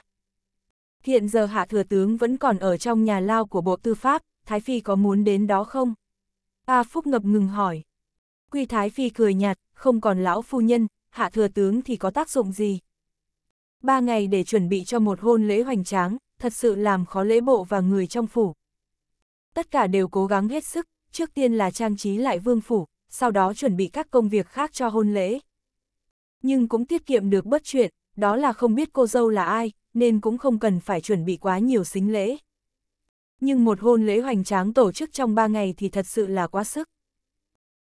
Speaker 1: Hiện giờ hạ thừa tướng vẫn còn ở trong nhà lao của bộ tư pháp, Thái Phi có muốn đến đó không? A Phúc ngập ngừng hỏi. Quy Thái Phi cười nhạt, không còn lão phu nhân, hạ thừa tướng thì có tác dụng gì. Ba ngày để chuẩn bị cho một hôn lễ hoành tráng, thật sự làm khó lễ bộ và người trong phủ. Tất cả đều cố gắng hết sức, trước tiên là trang trí lại vương phủ, sau đó chuẩn bị các công việc khác cho hôn lễ. Nhưng cũng tiết kiệm được bất chuyện, đó là không biết cô dâu là ai, nên cũng không cần phải chuẩn bị quá nhiều xính lễ. Nhưng một hôn lễ hoành tráng tổ chức trong ba ngày thì thật sự là quá sức.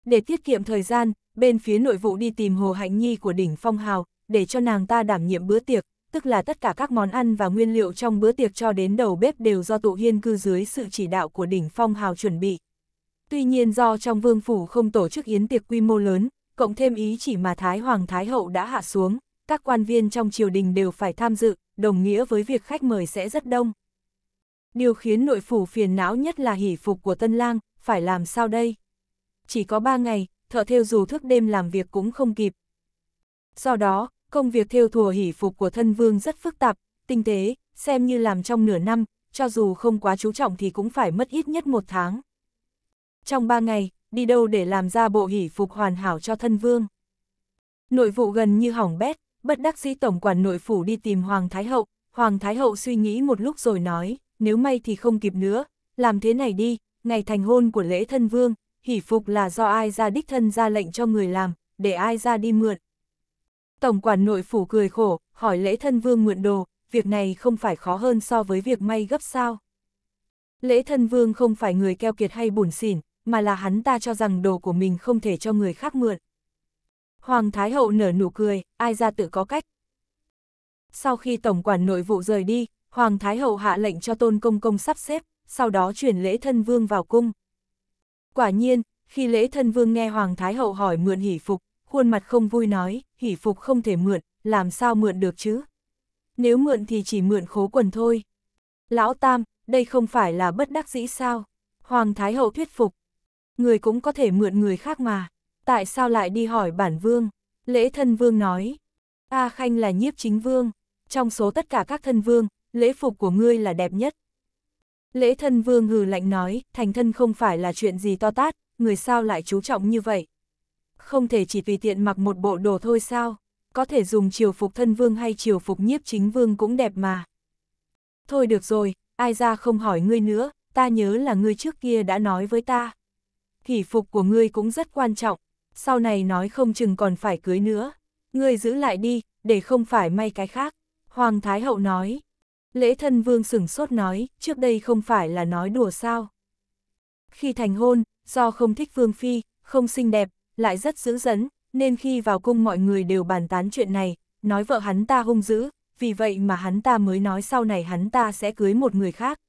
Speaker 1: Để tiết kiệm thời gian, bên phía nội vụ đi tìm Hồ Hạnh Nhi của đỉnh Phong Hào, để cho nàng ta đảm nhiệm bữa tiệc, tức là tất cả các món ăn và nguyên liệu trong bữa tiệc cho đến đầu bếp đều do tụ hiên cư dưới sự chỉ đạo của đỉnh Phong Hào chuẩn bị. Tuy nhiên do trong vương phủ không tổ chức yến tiệc quy mô lớn, cộng thêm ý chỉ mà Thái Hoàng Thái Hậu đã hạ xuống, các quan viên trong triều đình đều phải tham dự, đồng nghĩa với việc khách mời sẽ rất đông. Điều khiến nội phủ phiền não nhất là hỷ phục của Tân Lang, phải làm sao đây? chỉ có 3 ngày, thợ thêu dù thức đêm làm việc cũng không kịp. Do đó, công việc thêu thùa hỷ phục của thân vương rất phức tạp, tinh tế, xem như làm trong nửa năm, cho dù không quá chú trọng thì cũng phải mất ít nhất một tháng. Trong 3 ngày, đi đâu để làm ra bộ hỷ phục hoàn hảo cho thân vương. Nội vụ gần như hỏng bét, bất đắc dĩ tổng quản nội phủ đi tìm Hoàng Thái Hậu, Hoàng Thái Hậu suy nghĩ một lúc rồi nói, nếu may thì không kịp nữa, làm thế này đi, ngày thành hôn của lễ thân vương, hỷ phục là do ai ra đích thân ra lệnh cho người làm, để ai ra đi mượn. Tổng quản nội phủ cười khổ, hỏi lễ thân vương mượn đồ, việc này không phải khó hơn so với việc may gấp sao. Lễ thân vương không phải người keo kiệt hay bủn xỉn, mà là hắn ta cho rằng đồ của mình không thể cho người khác mượn. Hoàng Thái Hậu nở nụ cười, ai ra tự có cách. Sau khi Tổng quản nội vụ rời đi, Hoàng Thái Hậu hạ lệnh cho Tôn Công Công sắp xếp, sau đó chuyển lễ thân vương vào cung. Quả nhiên, khi lễ thân vương nghe Hoàng Thái Hậu hỏi mượn hỷ phục, khuôn mặt không vui nói, hỷ phục không thể mượn, làm sao mượn được chứ? Nếu mượn thì chỉ mượn khố quần thôi. Lão Tam, đây không phải là bất đắc dĩ sao? Hoàng Thái Hậu thuyết phục. Người cũng có thể mượn người khác mà, tại sao lại đi hỏi bản vương? Lễ thân vương nói, A Khanh là nhiếp chính vương, trong số tất cả các thân vương, lễ phục của ngươi là đẹp nhất, Lễ thân vương hừ lạnh nói, thành thân không phải là chuyện gì to tát, người sao lại chú trọng như vậy? Không thể chỉ tùy tiện mặc một bộ đồ thôi sao? Có thể dùng chiều phục thân vương hay chiều phục nhiếp chính vương cũng đẹp mà. Thôi được rồi, ai ra không hỏi ngươi nữa, ta nhớ là ngươi trước kia đã nói với ta. Hỷ phục của ngươi cũng rất quan trọng, sau này nói không chừng còn phải cưới nữa. Ngươi giữ lại đi, để không phải may cái khác. Hoàng Thái Hậu nói, Lễ thân vương sửng sốt nói, trước đây không phải là nói đùa sao. Khi thành hôn, do không thích vương phi, không xinh đẹp, lại rất dữ dấn, nên khi vào cung mọi người đều bàn tán chuyện này, nói vợ hắn ta hung dữ, vì vậy mà hắn ta mới nói sau này hắn ta sẽ cưới một người khác.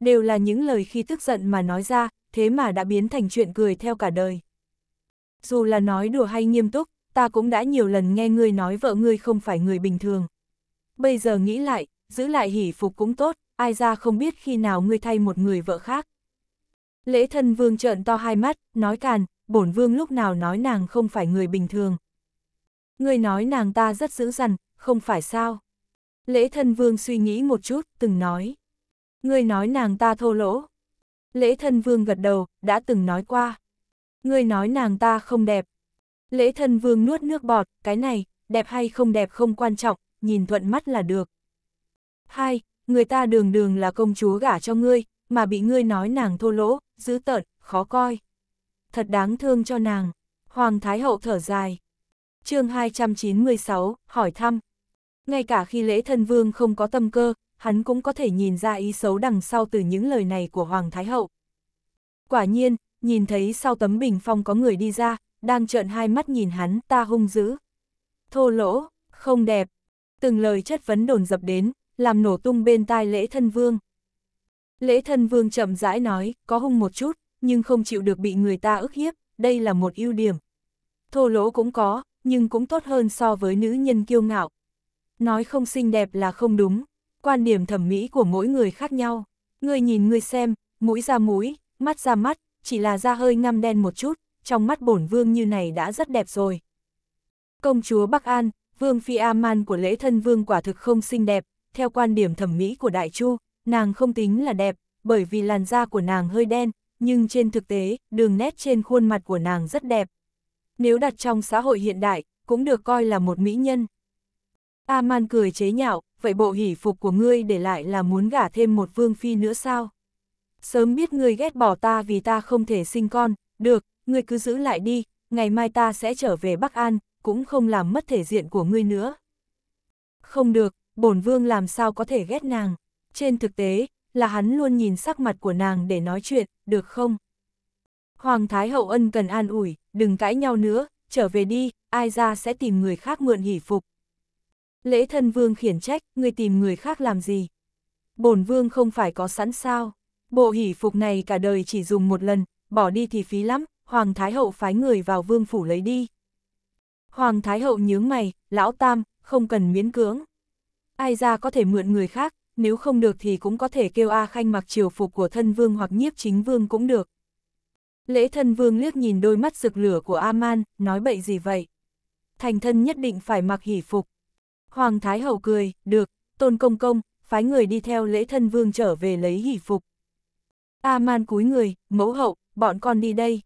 Speaker 1: Đều là những lời khi tức giận mà nói ra, thế mà đã biến thành chuyện cười theo cả đời. Dù là nói đùa hay nghiêm túc, ta cũng đã nhiều lần nghe ngươi nói vợ ngươi không phải người bình thường. Bây giờ nghĩ lại, giữ lại hỷ phục cũng tốt, ai ra không biết khi nào ngươi thay một người vợ khác. Lễ thân vương trợn to hai mắt, nói càn, bổn vương lúc nào nói nàng không phải người bình thường. Ngươi nói nàng ta rất dữ dằn, không phải sao? Lễ thân vương suy nghĩ một chút, từng nói. Ngươi nói nàng ta thô lỗ. Lễ thân vương gật đầu, đã từng nói qua. Ngươi nói nàng ta không đẹp. Lễ thân vương nuốt nước bọt, cái này, đẹp hay không đẹp không quan trọng, nhìn thuận mắt là được. Hai, người ta đường đường là công chúa gả cho ngươi, mà bị ngươi nói nàng thô lỗ, dữ tợn, khó coi. Thật đáng thương cho nàng. Hoàng Thái Hậu thở dài. chương 296, hỏi thăm. Ngay cả khi lễ thân vương không có tâm cơ, hắn cũng có thể nhìn ra ý xấu đằng sau từ những lời này của Hoàng Thái Hậu. Quả nhiên, nhìn thấy sau tấm bình phong có người đi ra, đang trợn hai mắt nhìn hắn ta hung dữ. Thô lỗ, không đẹp. Từng lời chất vấn đồn dập đến, làm nổ tung bên tai lễ thân vương. Lễ thân vương chậm rãi nói, có hung một chút, nhưng không chịu được bị người ta ức hiếp, đây là một ưu điểm. Thô lỗ cũng có, nhưng cũng tốt hơn so với nữ nhân kiêu ngạo. Nói không xinh đẹp là không đúng, quan điểm thẩm mỹ của mỗi người khác nhau. Người nhìn người xem, mũi ra mũi, mắt ra mắt, chỉ là da hơi ngăm đen một chút, trong mắt bổn vương như này đã rất đẹp rồi. Công chúa Bắc An, vương phi Aman của lễ thân vương quả thực không xinh đẹp, theo quan điểm thẩm mỹ của Đại Chu, nàng không tính là đẹp, bởi vì làn da của nàng hơi đen, nhưng trên thực tế, đường nét trên khuôn mặt của nàng rất đẹp. Nếu đặt trong xã hội hiện đại, cũng được coi là một mỹ nhân. Aman cười chế nhạo, vậy bộ hỷ phục của ngươi để lại là muốn gả thêm một vương phi nữa sao? Sớm biết ngươi ghét bỏ ta vì ta không thể sinh con, được, ngươi cứ giữ lại đi, ngày mai ta sẽ trở về Bắc An, cũng không làm mất thể diện của ngươi nữa. Không được, bổn vương làm sao có thể ghét nàng. Trên thực tế, là hắn luôn nhìn sắc mặt của nàng để nói chuyện, được không? Hoàng Thái Hậu ân cần an ủi, đừng cãi nhau nữa, trở về đi, ai ra sẽ tìm người khác mượn hỷ phục. Lễ thân vương khiển trách, người tìm người khác làm gì? Bổn vương không phải có sẵn sao? Bộ hỷ phục này cả đời chỉ dùng một lần, bỏ đi thì phí lắm, Hoàng Thái Hậu phái người vào vương phủ lấy đi. Hoàng Thái Hậu nhướng mày, lão tam, không cần miễn cưỡng ai ra có thể mượn người khác, nếu không được thì cũng có thể kêu A Khanh mặc triều phục của thân vương hoặc nhiếp chính vương cũng được. Lễ thân vương liếc nhìn đôi mắt rực lửa của a man, nói bậy gì vậy? Thành thân nhất định phải mặc hỷ phục. Hoàng Thái Hậu cười, được, tôn công công, phái người đi theo lễ thân vương trở về lấy hỷ phục. A man cúi người, mẫu hậu, bọn con đi đây.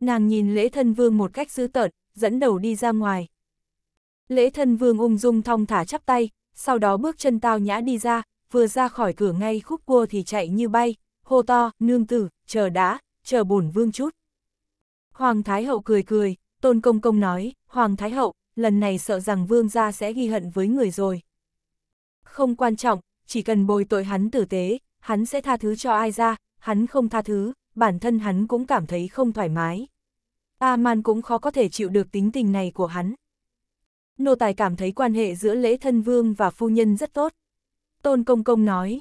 Speaker 1: Nàng nhìn lễ thân vương một cách dữ tợn, dẫn đầu đi ra ngoài. Lễ thân vương ung dung thong thả chắp tay, sau đó bước chân tao nhã đi ra, vừa ra khỏi cửa ngay khúc cua thì chạy như bay, hô to, nương tử, chờ đã, chờ bổn vương chút. Hoàng Thái Hậu cười cười, Tôn Công Công nói, Hoàng Thái Hậu, lần này sợ rằng vương gia sẽ ghi hận với người rồi. Không quan trọng, chỉ cần bồi tội hắn tử tế, hắn sẽ tha thứ cho ai ra, hắn không tha thứ, bản thân hắn cũng cảm thấy không thoải mái. A-man cũng khó có thể chịu được tính tình này của hắn nô tài cảm thấy quan hệ giữa lễ thân vương và phu nhân rất tốt. Tôn Công Công nói,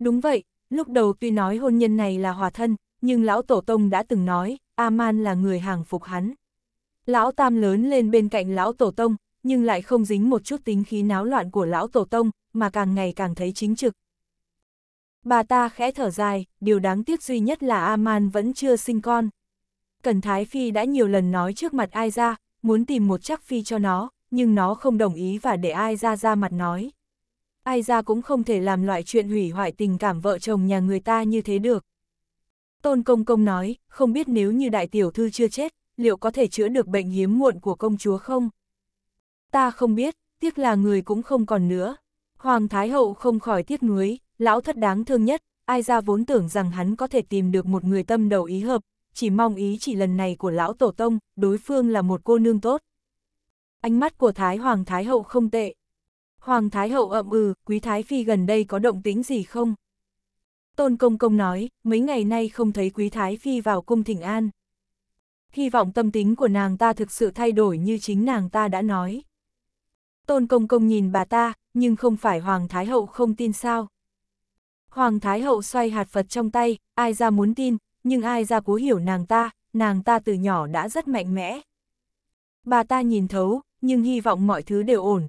Speaker 1: đúng vậy, lúc đầu tuy nói hôn nhân này là hòa thân, nhưng lão Tổ Tông đã từng nói, Aman là người hàng phục hắn. Lão Tam lớn lên bên cạnh lão Tổ Tông, nhưng lại không dính một chút tính khí náo loạn của lão Tổ Tông, mà càng ngày càng thấy chính trực. Bà ta khẽ thở dài, điều đáng tiếc duy nhất là Aman vẫn chưa sinh con. Cẩn Thái Phi đã nhiều lần nói trước mặt ai ra, muốn tìm một chắc phi cho nó, nhưng nó không đồng ý và để ai ra ra mặt nói. Ai ra cũng không thể làm loại chuyện hủy hoại tình cảm vợ chồng nhà người ta như thế được. Tôn Công Công nói, không biết nếu như đại tiểu thư chưa chết, liệu có thể chữa được bệnh hiếm muộn của công chúa không? Ta không biết, tiếc là người cũng không còn nữa. Hoàng Thái Hậu không khỏi tiếc nuối, lão thất đáng thương nhất, ai ra vốn tưởng rằng hắn có thể tìm được một người tâm đầu ý hợp, chỉ mong ý chỉ lần này của lão tổ tông, đối phương là một cô nương tốt ánh mắt của Thái Hoàng Thái Hậu không tệ. Hoàng Thái Hậu ậm ừ, Quý Thái Phi gần đây có động tính gì không? Tôn Công Công nói, mấy ngày nay không thấy Quý Thái Phi vào cung thỉnh an. Hy vọng tâm tính của nàng ta thực sự thay đổi như chính nàng ta đã nói. Tôn Công Công nhìn bà ta, nhưng không phải Hoàng Thái Hậu không tin sao. Hoàng Thái Hậu xoay hạt Phật trong tay, ai ra muốn tin, nhưng ai ra cố hiểu nàng ta, nàng ta từ nhỏ đã rất mạnh mẽ. Bà ta nhìn thấu, nhưng hy vọng mọi thứ đều ổn.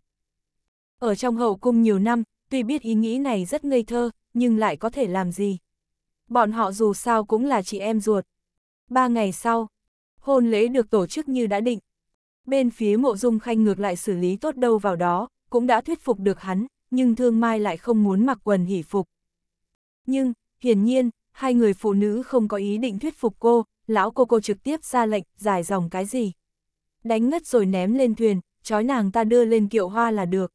Speaker 1: Ở trong hậu cung nhiều năm, tuy biết ý nghĩ này rất ngây thơ, nhưng lại có thể làm gì. Bọn họ dù sao cũng là chị em ruột. Ba ngày sau, hôn lễ được tổ chức như đã định. Bên phía mộ dung khanh ngược lại xử lý tốt đâu vào đó, cũng đã thuyết phục được hắn, nhưng thương mai lại không muốn mặc quần hỷ phục. Nhưng, hiển nhiên, hai người phụ nữ không có ý định thuyết phục cô, lão cô cô trực tiếp ra lệnh, giải dòng cái gì đánh ngất rồi ném lên thuyền, trói nàng ta đưa lên kiệu hoa là được.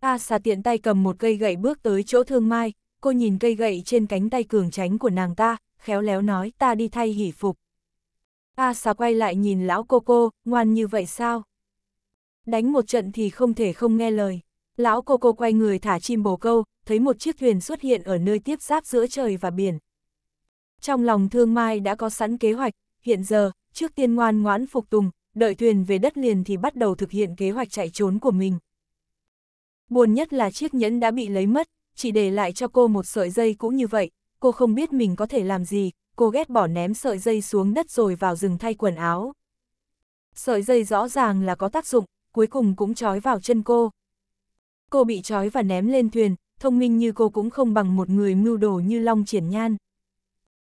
Speaker 1: A xà tiện tay cầm một cây gậy bước tới chỗ thương mai, cô nhìn cây gậy trên cánh tay cường tránh của nàng ta, khéo léo nói ta đi thay hỉ phục. A xà quay lại nhìn lão cô cô, ngoan như vậy sao? Đánh một trận thì không thể không nghe lời. Lão cô cô quay người thả chim bồ câu, thấy một chiếc thuyền xuất hiện ở nơi tiếp giáp giữa trời và biển. Trong lòng thương mai đã có sẵn kế hoạch, hiện giờ, trước tiên ngoan ngoãn phục tùng, đợi thuyền về đất liền thì bắt đầu thực hiện kế hoạch chạy trốn của mình. Buồn nhất là chiếc nhẫn đã bị lấy mất, chỉ để lại cho cô một sợi dây cũng như vậy, cô không biết mình có thể làm gì, cô ghét bỏ ném sợi dây xuống đất rồi vào rừng thay quần áo. Sợi dây rõ ràng là có tác dụng, cuối cùng cũng trói vào chân cô. Cô bị trói và ném lên thuyền, thông minh như cô cũng không bằng một người mưu đồ như Long Triển Nhan.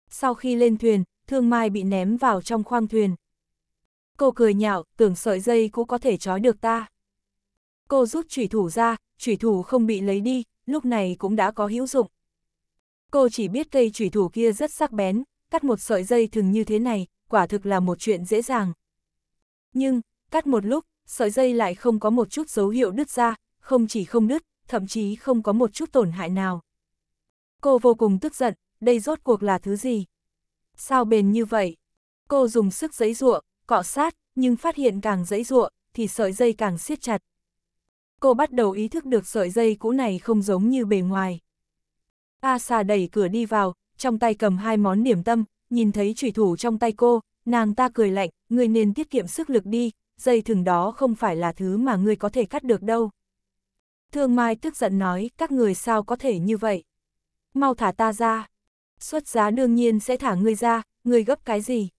Speaker 1: Sau khi lên thuyền, Thương Mai bị ném vào trong khoang thuyền. Cô cười nhạo, tưởng sợi dây cũng có thể trói được ta. Cô rút chủy thủ ra, chủy thủ không bị lấy đi, lúc này cũng đã có hữu dụng. Cô chỉ biết cây chủy thủ kia rất sắc bén, cắt một sợi dây thường như thế này, quả thực là một chuyện dễ dàng. Nhưng, cắt một lúc, sợi dây lại không có một chút dấu hiệu đứt ra, không chỉ không đứt, thậm chí không có một chút tổn hại nào. Cô vô cùng tức giận, đây rốt cuộc là thứ gì? Sao bền như vậy? Cô dùng sức giấy ruộng, cọ sát, nhưng phát hiện càng dãy ruộng, thì sợi dây càng siết chặt. Cô bắt đầu ý thức được sợi dây cũ này không giống như bề ngoài. A xà đẩy cửa đi vào, trong tay cầm hai món điểm tâm, nhìn thấy trùy thủ trong tay cô, nàng ta cười lạnh, người nên tiết kiệm sức lực đi, dây thừng đó không phải là thứ mà người có thể cắt được đâu. Thương Mai tức giận nói, các người sao có thể như vậy? Mau thả ta ra. Xuất giá đương nhiên sẽ thả ngươi ra, ngươi gấp cái gì?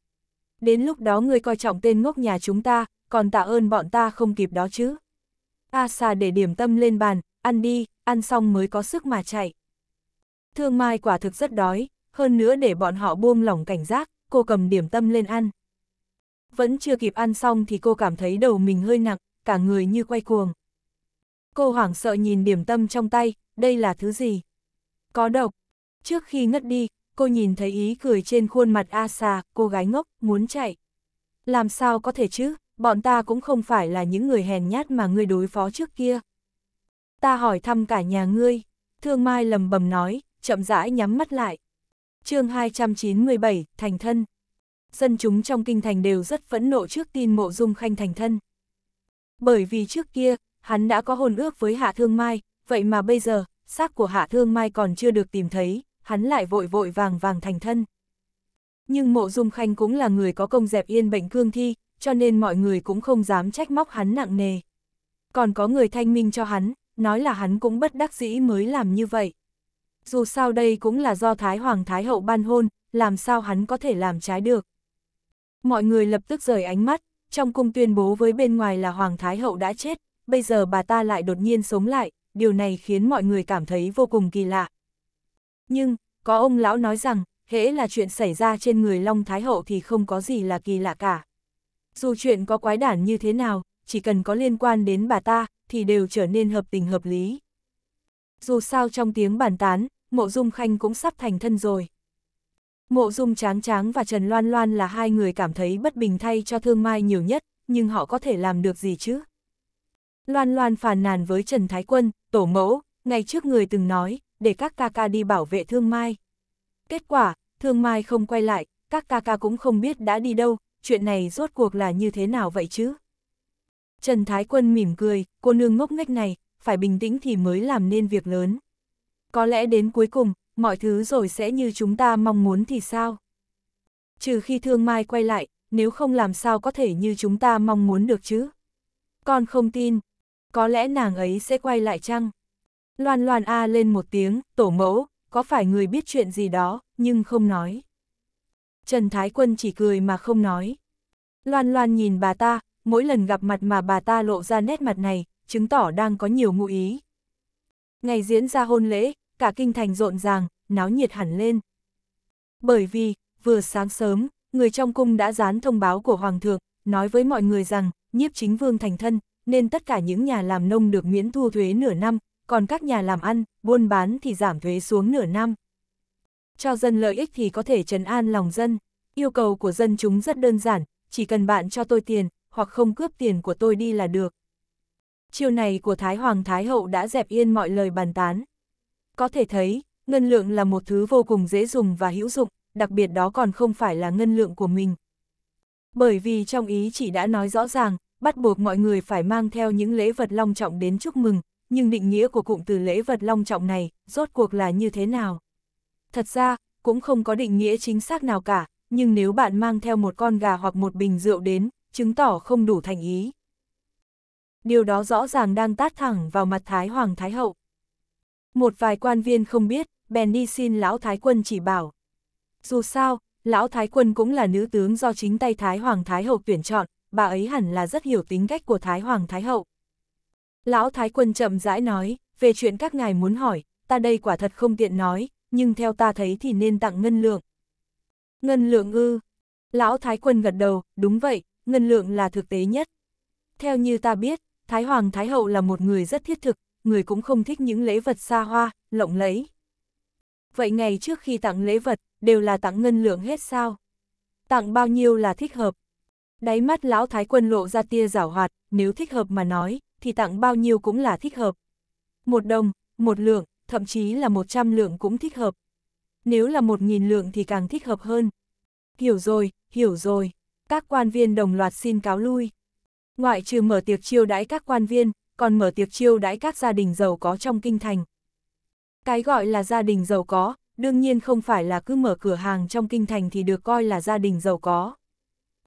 Speaker 1: đến lúc đó người coi trọng tên ngốc nhà chúng ta, còn tạ ơn bọn ta không kịp đó chứ. A xà để điểm tâm lên bàn, ăn đi, ăn xong mới có sức mà chạy. Thương Mai quả thực rất đói, hơn nữa để bọn họ buông lỏng cảnh giác, cô cầm điểm tâm lên ăn. Vẫn chưa kịp ăn xong thì cô cảm thấy đầu mình hơi nặng, cả người như quay cuồng. Cô hoảng sợ nhìn điểm tâm trong tay, đây là thứ gì? Có độc. Trước khi ngất đi, cô nhìn thấy ý cười trên khuôn mặt Asa, cô gái ngốc, muốn chạy. Làm sao có thể chứ, bọn ta cũng không phải là những người hèn nhát mà ngươi đối phó trước kia. Ta hỏi thăm cả nhà ngươi, thương mai lầm bầm nói, chậm rãi nhắm mắt lại. chương 297, Thành Thân Dân chúng trong kinh thành đều rất phẫn nộ trước tin mộ dung khanh thành thân. Bởi vì trước kia, hắn đã có hồn ước với Hạ Thương Mai, vậy mà bây giờ, xác của Hạ Thương Mai còn chưa được tìm thấy, hắn lại vội vội vàng vàng thành thân. Nhưng mộ dung khanh cũng là người có công dẹp yên bệnh cương thi, cho nên mọi người cũng không dám trách móc hắn nặng nề. Còn có người thanh minh cho hắn, nói là hắn cũng bất đắc dĩ mới làm như vậy. Dù sao đây cũng là do Thái Hoàng Thái Hậu ban hôn, làm sao hắn có thể làm trái được. Mọi người lập tức rời ánh mắt, trong cung tuyên bố với bên ngoài là Hoàng Thái Hậu đã chết, bây giờ bà ta lại đột nhiên sống lại, điều này khiến mọi người cảm thấy vô cùng kỳ lạ. Nhưng, có ông lão nói rằng, hễ là chuyện xảy ra trên người Long Thái Hậu thì không có gì là kỳ lạ cả. Dù chuyện có quái đản như thế nào, chỉ cần có liên quan đến bà ta, thì đều trở nên hợp tình hợp lý. Dù sao trong tiếng bàn tán, Mộ Dung Khanh cũng sắp thành thân rồi. Mộ Dung Tráng Tráng và Trần Loan Loan là hai người cảm thấy bất bình thay cho Thương Mai nhiều nhất, nhưng họ có thể làm được gì chứ? Loan Loan phàn nàn với Trần Thái Quân, tổ mẫu, ngày trước người từng nói, để các ca ca đi bảo vệ thương mai. Kết quả, thương mai không quay lại, các ca ca cũng không biết đã đi đâu, chuyện này rốt cuộc là như thế nào vậy chứ? Trần Thái Quân mỉm cười, cô nương ngốc nghếch này, phải bình tĩnh thì mới làm nên việc lớn. Có lẽ đến cuối cùng, mọi thứ rồi sẽ như chúng ta mong muốn thì sao? Trừ khi thương mai quay lại, nếu không làm sao có thể như chúng ta mong muốn được chứ? Con không tin, có lẽ nàng ấy sẽ quay lại chăng? Loan loan a à lên một tiếng, tổ mẫu, có phải người biết chuyện gì đó, nhưng không nói. Trần Thái Quân chỉ cười mà không nói. Loan loan nhìn bà ta, mỗi lần gặp mặt mà bà ta lộ ra nét mặt này, chứng tỏ đang có nhiều ngụ ý. Ngày diễn ra hôn lễ, cả kinh thành rộn ràng, náo nhiệt hẳn lên. Bởi vì, vừa sáng sớm, người trong cung đã dán thông báo của Hoàng thượng, nói với mọi người rằng, nhiếp chính vương thành thân, nên tất cả những nhà làm nông được miễn thu thuế nửa năm, còn các nhà làm ăn, buôn bán thì giảm thuế xuống nửa năm. Cho dân lợi ích thì có thể trấn an lòng dân. Yêu cầu của dân chúng rất đơn giản, chỉ cần bạn cho tôi tiền, hoặc không cướp tiền của tôi đi là được. Chiều này của Thái Hoàng Thái Hậu đã dẹp yên mọi lời bàn tán. Có thể thấy, ngân lượng là một thứ vô cùng dễ dùng và hữu dụng, đặc biệt đó còn không phải là ngân lượng của mình. Bởi vì trong ý chỉ đã nói rõ ràng, bắt buộc mọi người phải mang theo những lễ vật long trọng đến chúc mừng, nhưng định nghĩa của cụm từ lễ vật long trọng này, rốt cuộc là như thế nào? Thật ra, cũng không có định nghĩa chính xác nào cả, nhưng nếu bạn mang theo một con gà hoặc một bình rượu đến, chứng tỏ không đủ thành ý. Điều đó rõ ràng đang tát thẳng vào mặt Thái Hoàng Thái Hậu. Một vài quan viên không biết, bèn đi xin Lão Thái Quân chỉ bảo. Dù sao, Lão Thái Quân cũng là nữ tướng do chính tay Thái Hoàng Thái Hậu tuyển chọn, bà ấy hẳn là rất hiểu tính cách của Thái Hoàng Thái Hậu. Lão Thái Quân chậm rãi nói, về chuyện các ngài muốn hỏi, ta đây quả thật không tiện nói, nhưng theo ta thấy thì nên tặng ngân lượng. Ngân lượng ư? Lão Thái Quân gật đầu, đúng vậy, ngân lượng là thực tế nhất. Theo như ta biết, Thái Hoàng Thái Hậu là một người rất thiết thực, người cũng không thích những lễ vật xa hoa, lộng lẫy. Vậy ngày trước khi tặng lễ vật, đều là tặng ngân lượng hết sao? Tặng bao nhiêu là thích hợp? Đáy mắt lão thái quân lộ ra tia giảo hoạt, nếu thích hợp mà nói, thì tặng bao nhiêu cũng là thích hợp. Một đồng, một lượng, thậm chí là một trăm lượng cũng thích hợp. Nếu là một nghìn lượng thì càng thích hợp hơn. Hiểu rồi, hiểu rồi. Các quan viên đồng loạt xin cáo lui. Ngoại trừ mở tiệc chiêu đãi các quan viên, còn mở tiệc chiêu đãi các gia đình giàu có trong kinh thành. Cái gọi là gia đình giàu có, đương nhiên không phải là cứ mở cửa hàng trong kinh thành thì được coi là gia đình giàu có.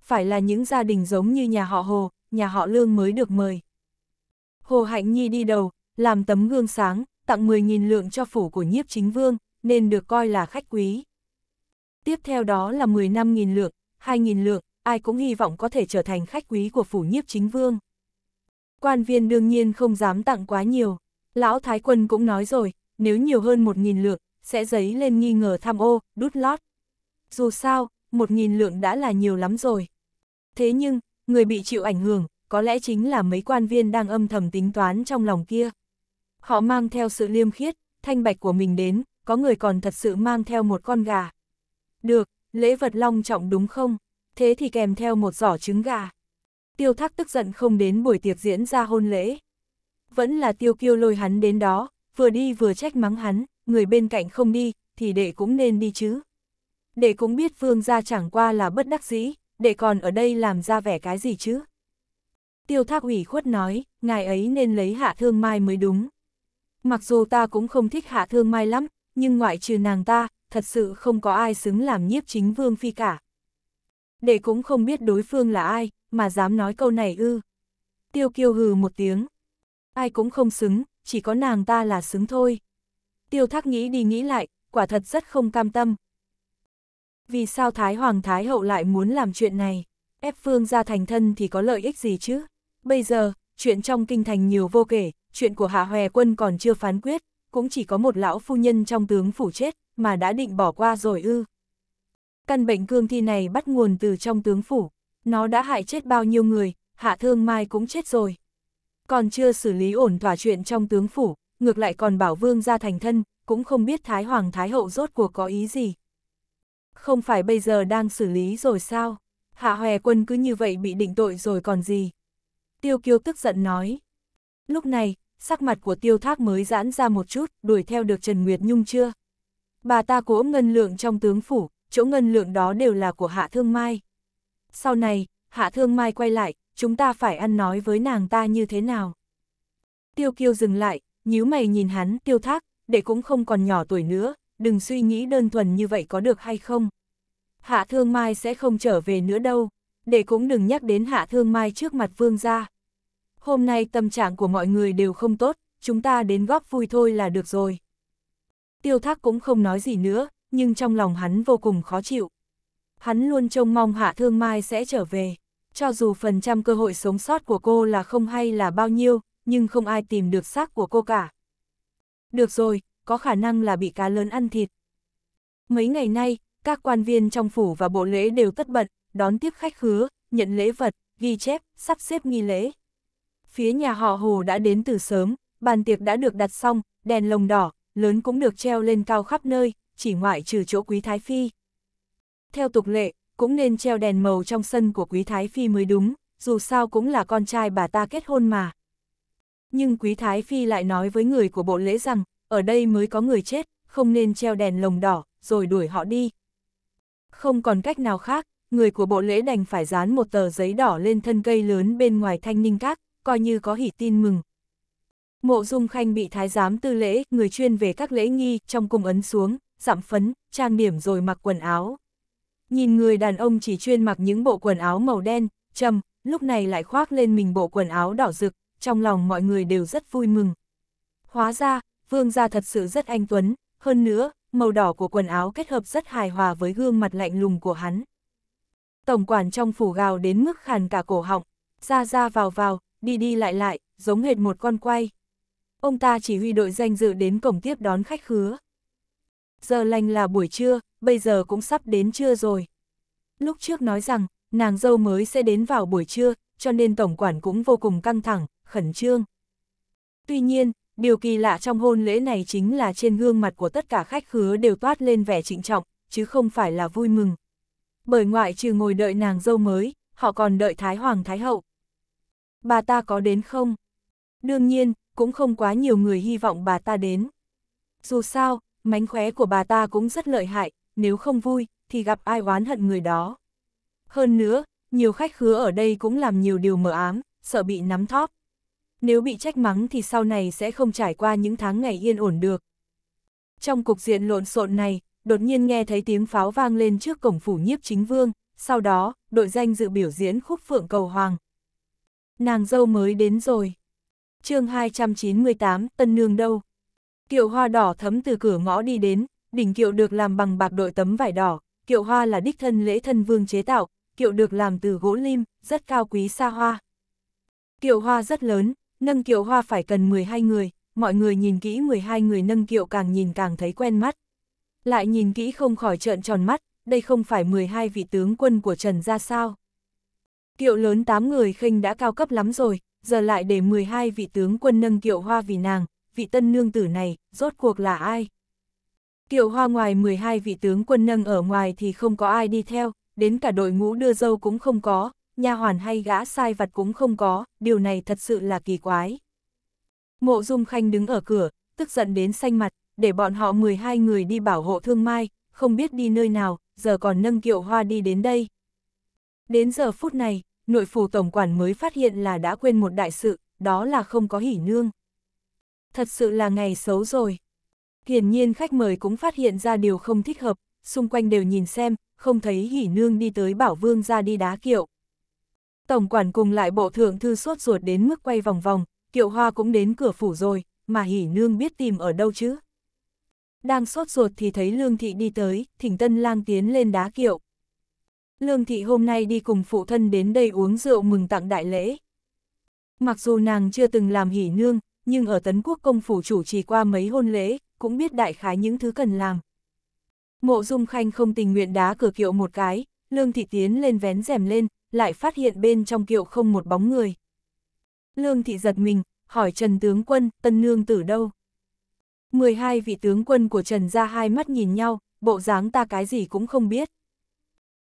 Speaker 1: Phải là những gia đình giống như nhà họ Hồ, nhà họ Lương mới được mời. Hồ Hạnh Nhi đi đầu, làm tấm gương sáng, tặng 10.000 lượng cho phủ của nhiếp chính vương, nên được coi là khách quý. Tiếp theo đó là 15.000 lượng, 2.000 lượng, ai cũng hy vọng có thể trở thành khách quý của phủ nhiếp chính vương. Quan viên đương nhiên không dám tặng quá nhiều. Lão Thái Quân cũng nói rồi, nếu nhiều hơn 1.000 lượng, sẽ dấy lên nghi ngờ tham ô, đút lót. Dù sao, 1.000 lượng đã là nhiều lắm rồi. Thế nhưng, người bị chịu ảnh hưởng, có lẽ chính là mấy quan viên đang âm thầm tính toán trong lòng kia. Họ mang theo sự liêm khiết, thanh bạch của mình đến, có người còn thật sự mang theo một con gà. Được, lễ vật long trọng đúng không? Thế thì kèm theo một giỏ trứng gà. Tiêu thác tức giận không đến buổi tiệc diễn ra hôn lễ. Vẫn là tiêu kiêu lôi hắn đến đó, vừa đi vừa trách mắng hắn, người bên cạnh không đi, thì đệ cũng nên đi chứ. Đệ cũng biết vương gia chẳng qua là bất đắc dĩ, đệ còn ở đây làm ra vẻ cái gì chứ tiêu thác ủy khuất nói, ngài ấy nên lấy hạ thương mai mới đúng. Mặc dù ta cũng không thích hạ thương mai lắm, nhưng ngoại trừ nàng ta, thật sự không có ai xứng làm nhiếp chính vương phi cả. Đệ cũng không biết đối phương là ai, mà dám nói câu này ư. Tiêu kiêu hừ một tiếng. Ai cũng không xứng, chỉ có nàng ta là xứng thôi. Tiêu thác nghĩ đi nghĩ lại, quả thật rất không cam tâm. Vì sao Thái Hoàng Thái Hậu lại muốn làm chuyện này? Ép Phương ra thành thân thì có lợi ích gì chứ? Bây giờ, chuyện trong kinh thành nhiều vô kể, chuyện của Hạ Hòe Quân còn chưa phán quyết, cũng chỉ có một lão phu nhân trong tướng phủ chết, mà đã định bỏ qua rồi ư. Căn bệnh cương thi này bắt nguồn từ trong tướng phủ, nó đã hại chết bao nhiêu người, Hạ Thương Mai cũng chết rồi. Còn chưa xử lý ổn thỏa chuyện trong tướng phủ, ngược lại còn bảo vương ra thành thân, cũng không biết Thái Hoàng Thái Hậu rốt cuộc có ý gì. Không phải bây giờ đang xử lý rồi sao? Hạ Hòe Quân cứ như vậy bị định tội rồi còn gì? Tiêu Kiêu tức giận nói. Lúc này, sắc mặt của Tiêu Thác mới giãn ra một chút, đuổi theo được Trần Nguyệt Nhung chưa? Bà ta cố ngân lượng trong tướng phủ, chỗ ngân lượng đó đều là của Hạ Thương Mai. Sau này, Hạ Thương Mai quay lại, chúng ta phải ăn nói với nàng ta như thế nào? Tiêu Kiêu dừng lại, nhíu mày nhìn hắn, Tiêu Thác, đệ cũng không còn nhỏ tuổi nữa, đừng suy nghĩ đơn thuần như vậy có được hay không? Hạ Thương Mai sẽ không trở về nữa đâu để cũng đừng nhắc đến hạ thương mai trước mặt vương gia. Hôm nay tâm trạng của mọi người đều không tốt, chúng ta đến góp vui thôi là được rồi. Tiêu thác cũng không nói gì nữa, nhưng trong lòng hắn vô cùng khó chịu. Hắn luôn trông mong hạ thương mai sẽ trở về, cho dù phần trăm cơ hội sống sót của cô là không hay là bao nhiêu, nhưng không ai tìm được xác của cô cả. Được rồi, có khả năng là bị cá lớn ăn thịt. Mấy ngày nay, các quan viên trong phủ và bộ lễ đều tất bận, đón tiếp khách khứa, nhận lễ vật, ghi chép, sắp xếp nghi lễ. Phía nhà họ Hồ đã đến từ sớm, bàn tiệc đã được đặt xong, đèn lồng đỏ, lớn cũng được treo lên cao khắp nơi, chỉ ngoại trừ chỗ Quý Thái Phi. Theo tục lệ, cũng nên treo đèn màu trong sân của Quý Thái Phi mới đúng, dù sao cũng là con trai bà ta kết hôn mà. Nhưng Quý Thái Phi lại nói với người của bộ lễ rằng, ở đây mới có người chết, không nên treo đèn lồng đỏ, rồi đuổi họ đi. Không còn cách nào khác, người của bộ lễ đành phải dán một tờ giấy đỏ lên thân cây lớn bên ngoài thanh ninh các, coi như có hỉ tin mừng. Mộ Dung Khanh bị thái giám tư lễ, người chuyên về các lễ nghi, trong cung ấn xuống, giảm phấn, trang điểm rồi mặc quần áo. Nhìn người đàn ông chỉ chuyên mặc những bộ quần áo màu đen, trầm, lúc này lại khoác lên mình bộ quần áo đỏ rực, trong lòng mọi người đều rất vui mừng. Hóa ra, vương gia thật sự rất anh tuấn, hơn nữa, màu đỏ của quần áo kết hợp rất hài hòa với gương mặt lạnh lùng của hắn tổng quản trong phủ gào đến mức khàn cả cổ họng, ra ra vào vào, đi đi lại lại, giống hệt một con quay. Ông ta chỉ huy đội danh dự đến cổng tiếp đón khách khứa. Giờ lành là buổi trưa, bây giờ cũng sắp đến trưa rồi. Lúc trước nói rằng, nàng dâu mới sẽ đến vào buổi trưa, cho nên tổng quản cũng vô cùng căng thẳng, khẩn trương. Tuy nhiên, điều kỳ lạ trong hôn lễ này chính là trên gương mặt của tất cả khách khứa đều toát lên vẻ trịnh trọng, chứ không phải là vui mừng, bởi ngoại trừ ngồi đợi nàng dâu mới, họ còn đợi Thái Hoàng Thái Hậu. Bà ta có đến không? Đương nhiên, cũng không quá nhiều người hy vọng bà ta đến. Dù sao, mánh khóe của bà ta cũng rất lợi hại, nếu không vui, thì gặp ai oán hận người đó. Hơn nữa, nhiều khách khứa ở đây cũng làm nhiều điều mờ ám, sợ bị nắm thóp. Nếu bị trách mắng thì sau này sẽ không trải qua những tháng ngày yên ổn được. Trong cục diện lộn xộn này, đột nhiên nghe thấy tiếng pháo vang lên trước cổng phủ nhiếp chính vương, sau đó, đội danh dự biểu diễn khúc phượng cầu hoàng. Nàng dâu mới đến rồi. chương 298, Tân Nương đâu? Kiệu hoa đỏ thấm từ cửa ngõ đi đến, đỉnh kiệu được làm bằng bạc đội tấm vải đỏ, kiệu hoa là đích thân lễ thân vương chế tạo, kiệu được làm từ gỗ lim, rất cao quý xa hoa. Kiệu hoa rất lớn, nâng kiệu hoa phải cần 12 người, mọi người nhìn kỹ 12 người nâng kiệu càng nhìn càng thấy quen mắt, lại nhìn kỹ không khỏi trợn tròn mắt, đây không phải 12 vị tướng quân của Trần ra sao. Kiệu lớn 8 người khinh đã cao cấp lắm rồi, giờ lại để 12 vị tướng quân nâng kiệu hoa vì nàng, vị tân nương tử này, rốt cuộc là ai? Kiệu hoa ngoài 12 vị tướng quân nâng ở ngoài thì không có ai đi theo, đến cả đội ngũ đưa dâu cũng không có, nha hoàn hay gã sai vặt cũng không có, điều này thật sự là kỳ quái. Mộ Dung Khanh đứng ở cửa, tức giận đến xanh mặt, để bọn họ 12 người đi bảo hộ thương mai, không biết đi nơi nào, giờ còn nâng kiệu hoa đi đến đây. Đến giờ phút này, nội phủ tổng quản mới phát hiện là đã quên một đại sự, đó là không có hỉ nương. Thật sự là ngày xấu rồi. Hiển nhiên khách mời cũng phát hiện ra điều không thích hợp, xung quanh đều nhìn xem, không thấy hỉ nương đi tới bảo vương ra đi đá kiệu. Tổng quản cùng lại bộ thượng thư sốt ruột đến mức quay vòng vòng, kiệu hoa cũng đến cửa phủ rồi, mà hỉ nương biết tìm ở đâu chứ. Đang sốt ruột thì thấy Lương Thị đi tới, thỉnh Tân Lang tiến lên đá kiệu. Lương Thị hôm nay đi cùng phụ thân đến đây uống rượu mừng tặng đại lễ. Mặc dù nàng chưa từng làm hỉ nương, nhưng ở Tấn Quốc công phủ chủ trì qua mấy hôn lễ, cũng biết đại khái những thứ cần làm. Mộ Dung Khanh không tình nguyện đá cửa kiệu một cái, Lương Thị tiến lên vén rèm lên, lại phát hiện bên trong kiệu không một bóng người. Lương Thị giật mình, hỏi Trần Tướng Quân, tân nương từ đâu? 12 vị tướng quân của Trần ra hai mắt nhìn nhau, bộ dáng ta cái gì cũng không biết.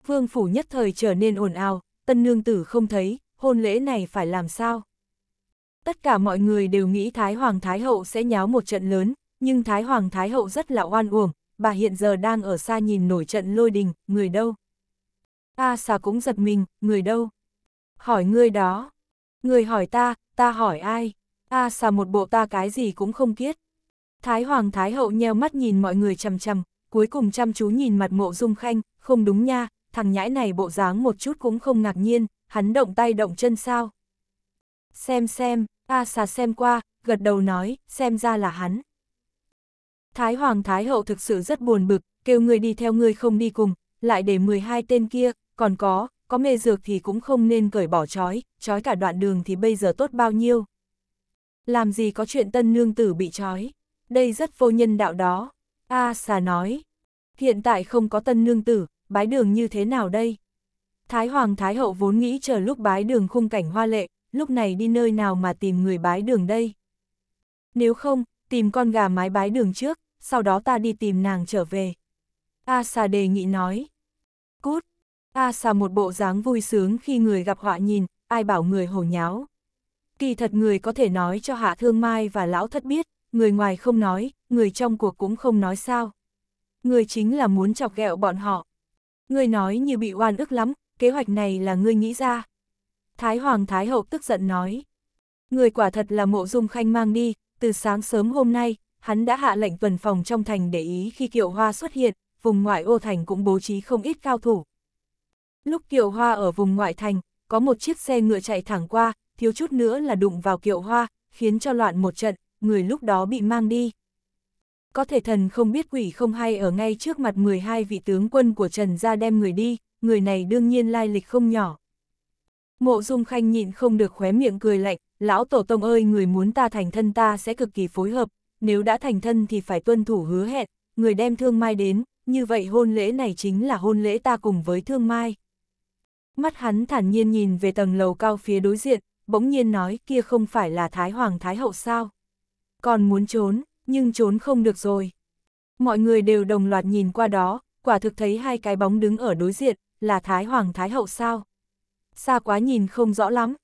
Speaker 1: Vương phủ nhất thời trở nên ồn ào, tân nương tử không thấy, hôn lễ này phải làm sao? Tất cả mọi người đều nghĩ Thái Hoàng Thái Hậu sẽ nháo một trận lớn, nhưng Thái Hoàng Thái Hậu rất là oan uổng, bà hiện giờ đang ở xa nhìn nổi trận lôi đình, người đâu? A à, xà cũng giật mình, người đâu? Hỏi người đó. Người hỏi ta, ta hỏi ai? A à, xà một bộ ta cái gì cũng không kiết, Thái Hoàng Thái Hậu nheo mắt nhìn mọi người chầm chầm, cuối cùng chăm chú nhìn mặt mộ dung khanh, không đúng nha, thằng nhãi này bộ dáng một chút cũng không ngạc nhiên, hắn động tay động chân sao. Xem xem, A xà xem qua, gật đầu nói, xem ra là hắn. Thái Hoàng Thái Hậu thực sự rất buồn bực, kêu người đi theo người không đi cùng, lại để 12 tên kia, còn có, có mê dược thì cũng không nên cởi bỏ trói, trói cả đoạn đường thì bây giờ tốt bao nhiêu. Làm gì có chuyện tân nương tử bị trói đây rất vô nhân đạo đó. A xà nói, hiện tại không có tân nương tử, bái đường như thế nào đây? Thái Hoàng Thái Hậu vốn nghĩ chờ lúc bái đường khung cảnh hoa lệ, lúc này đi nơi nào mà tìm người bái đường đây? Nếu không, tìm con gà mái bái đường trước, sau đó ta đi tìm nàng trở về. A xà đề nghị nói. Cút! A xà một bộ dáng vui sướng khi người gặp họa nhìn, ai bảo người hổ nháo. Kỳ thật người có thể nói cho Hạ Thương Mai và Lão Thất biết, người ngoài không nói, người trong cuộc cũng không nói sao. Người chính là muốn chọc ghẹo bọn họ. Người nói như bị oan ức lắm, kế hoạch này là ngươi nghĩ ra. Thái Hoàng Thái Hậu tức giận nói. Người quả thật là mộ dung khanh mang đi, từ sáng sớm hôm nay, hắn đã hạ lệnh tuần phòng trong thành để ý khi kiệu hoa xuất hiện, vùng ngoại ô thành cũng bố trí không ít cao thủ. Lúc kiệu hoa ở vùng ngoại thành, có một chiếc xe ngựa chạy thẳng qua, thiếu chút nữa là đụng vào kiệu hoa, khiến cho loạn một trận, người lúc đó bị mang đi. Có thể thần không biết quỷ không hay ở ngay trước mặt 12 vị tướng quân của Trần ra đem người đi, người này đương nhiên lai lịch không nhỏ. Mộ Dung Khanh nhịn không được khóe miệng cười lạnh, lão tổ tông ơi người muốn ta thành thân ta sẽ cực kỳ phối hợp, nếu đã thành thân thì phải tuân thủ hứa hẹn, người đem thương mai đến, như vậy hôn lễ này chính là hôn lễ ta cùng với thương mai. Mắt hắn thản nhiên nhìn về tầng lầu cao phía đối diện, bỗng nhiên nói kia không phải là Thái Hoàng Thái Hậu sao còn muốn trốn, nhưng trốn không được rồi. Mọi người đều đồng loạt nhìn qua đó, quả thực thấy hai cái bóng đứng ở đối diện, là Thái Hoàng Thái Hậu sao. Xa quá nhìn không rõ lắm.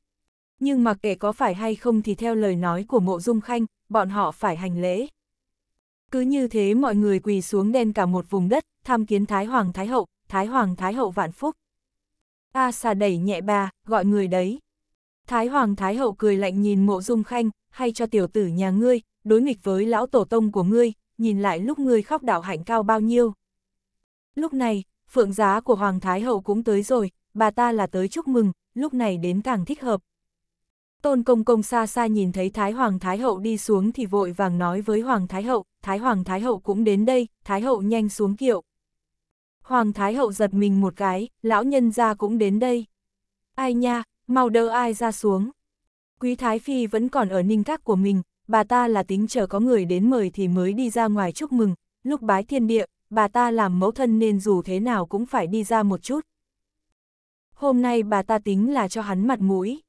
Speaker 1: Nhưng mặc kệ có phải hay không thì theo lời nói của mộ dung khanh, bọn họ phải hành lễ. Cứ như thế mọi người quỳ xuống đen cả một vùng đất, tham kiến Thái Hoàng Thái Hậu, Thái Hoàng Thái Hậu vạn phúc. A xà đẩy nhẹ bà, gọi người đấy. Thái Hoàng Thái Hậu cười lạnh nhìn mộ dung khanh, hay cho tiểu tử nhà ngươi, đối nghịch với lão tổ tông của ngươi, nhìn lại lúc ngươi khóc đạo hạnh cao bao nhiêu. Lúc này, phượng giá của Hoàng Thái Hậu cũng tới rồi, bà ta là tới chúc mừng, lúc này đến càng thích hợp. Tôn Công Công xa xa nhìn thấy Thái Hoàng Thái Hậu đi xuống thì vội vàng nói với Hoàng Thái Hậu, Thái Hoàng Thái Hậu cũng đến đây, Thái Hậu nhanh xuống kiệu. Hoàng Thái Hậu giật mình một cái, lão nhân ra cũng đến đây. Ai nha, mau đỡ ai ra xuống. Quý Thái Phi vẫn còn ở ninh thác của mình, bà ta là tính chờ có người đến mời thì mới đi ra ngoài chúc mừng, lúc bái thiên địa, bà ta làm mẫu thân nên dù thế nào cũng phải đi ra một chút. Hôm nay bà ta tính là cho hắn mặt mũi.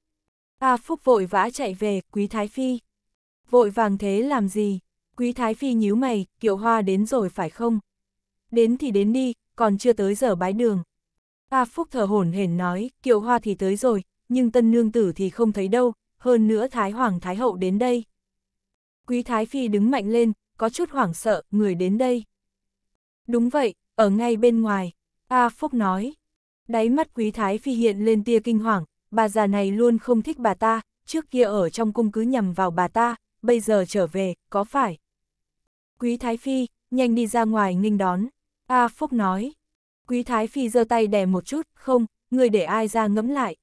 Speaker 1: A Phúc vội vã chạy về, Quý Thái Phi. Vội vàng thế làm gì? Quý Thái Phi nhíu mày, kiệu hoa đến rồi phải không? Đến thì đến đi, còn chưa tới giờ bái đường. A Phúc thở hổn hển nói, kiệu hoa thì tới rồi, nhưng tân nương tử thì không thấy đâu, hơn nữa Thái Hoàng Thái Hậu đến đây. Quý Thái Phi đứng mạnh lên, có chút hoảng sợ, người đến đây. Đúng vậy, ở ngay bên ngoài, A Phúc nói. Đáy mắt Quý Thái Phi hiện lên tia kinh hoàng, bà già này luôn không thích bà ta, trước kia ở trong cung cứ nhằm vào bà ta, bây giờ trở về, có phải? Quý Thái Phi, nhanh đi ra ngoài nghênh đón. A Phúc nói. Quý Thái Phi giơ tay đè một chút, không, người để ai ra ngẫm lại.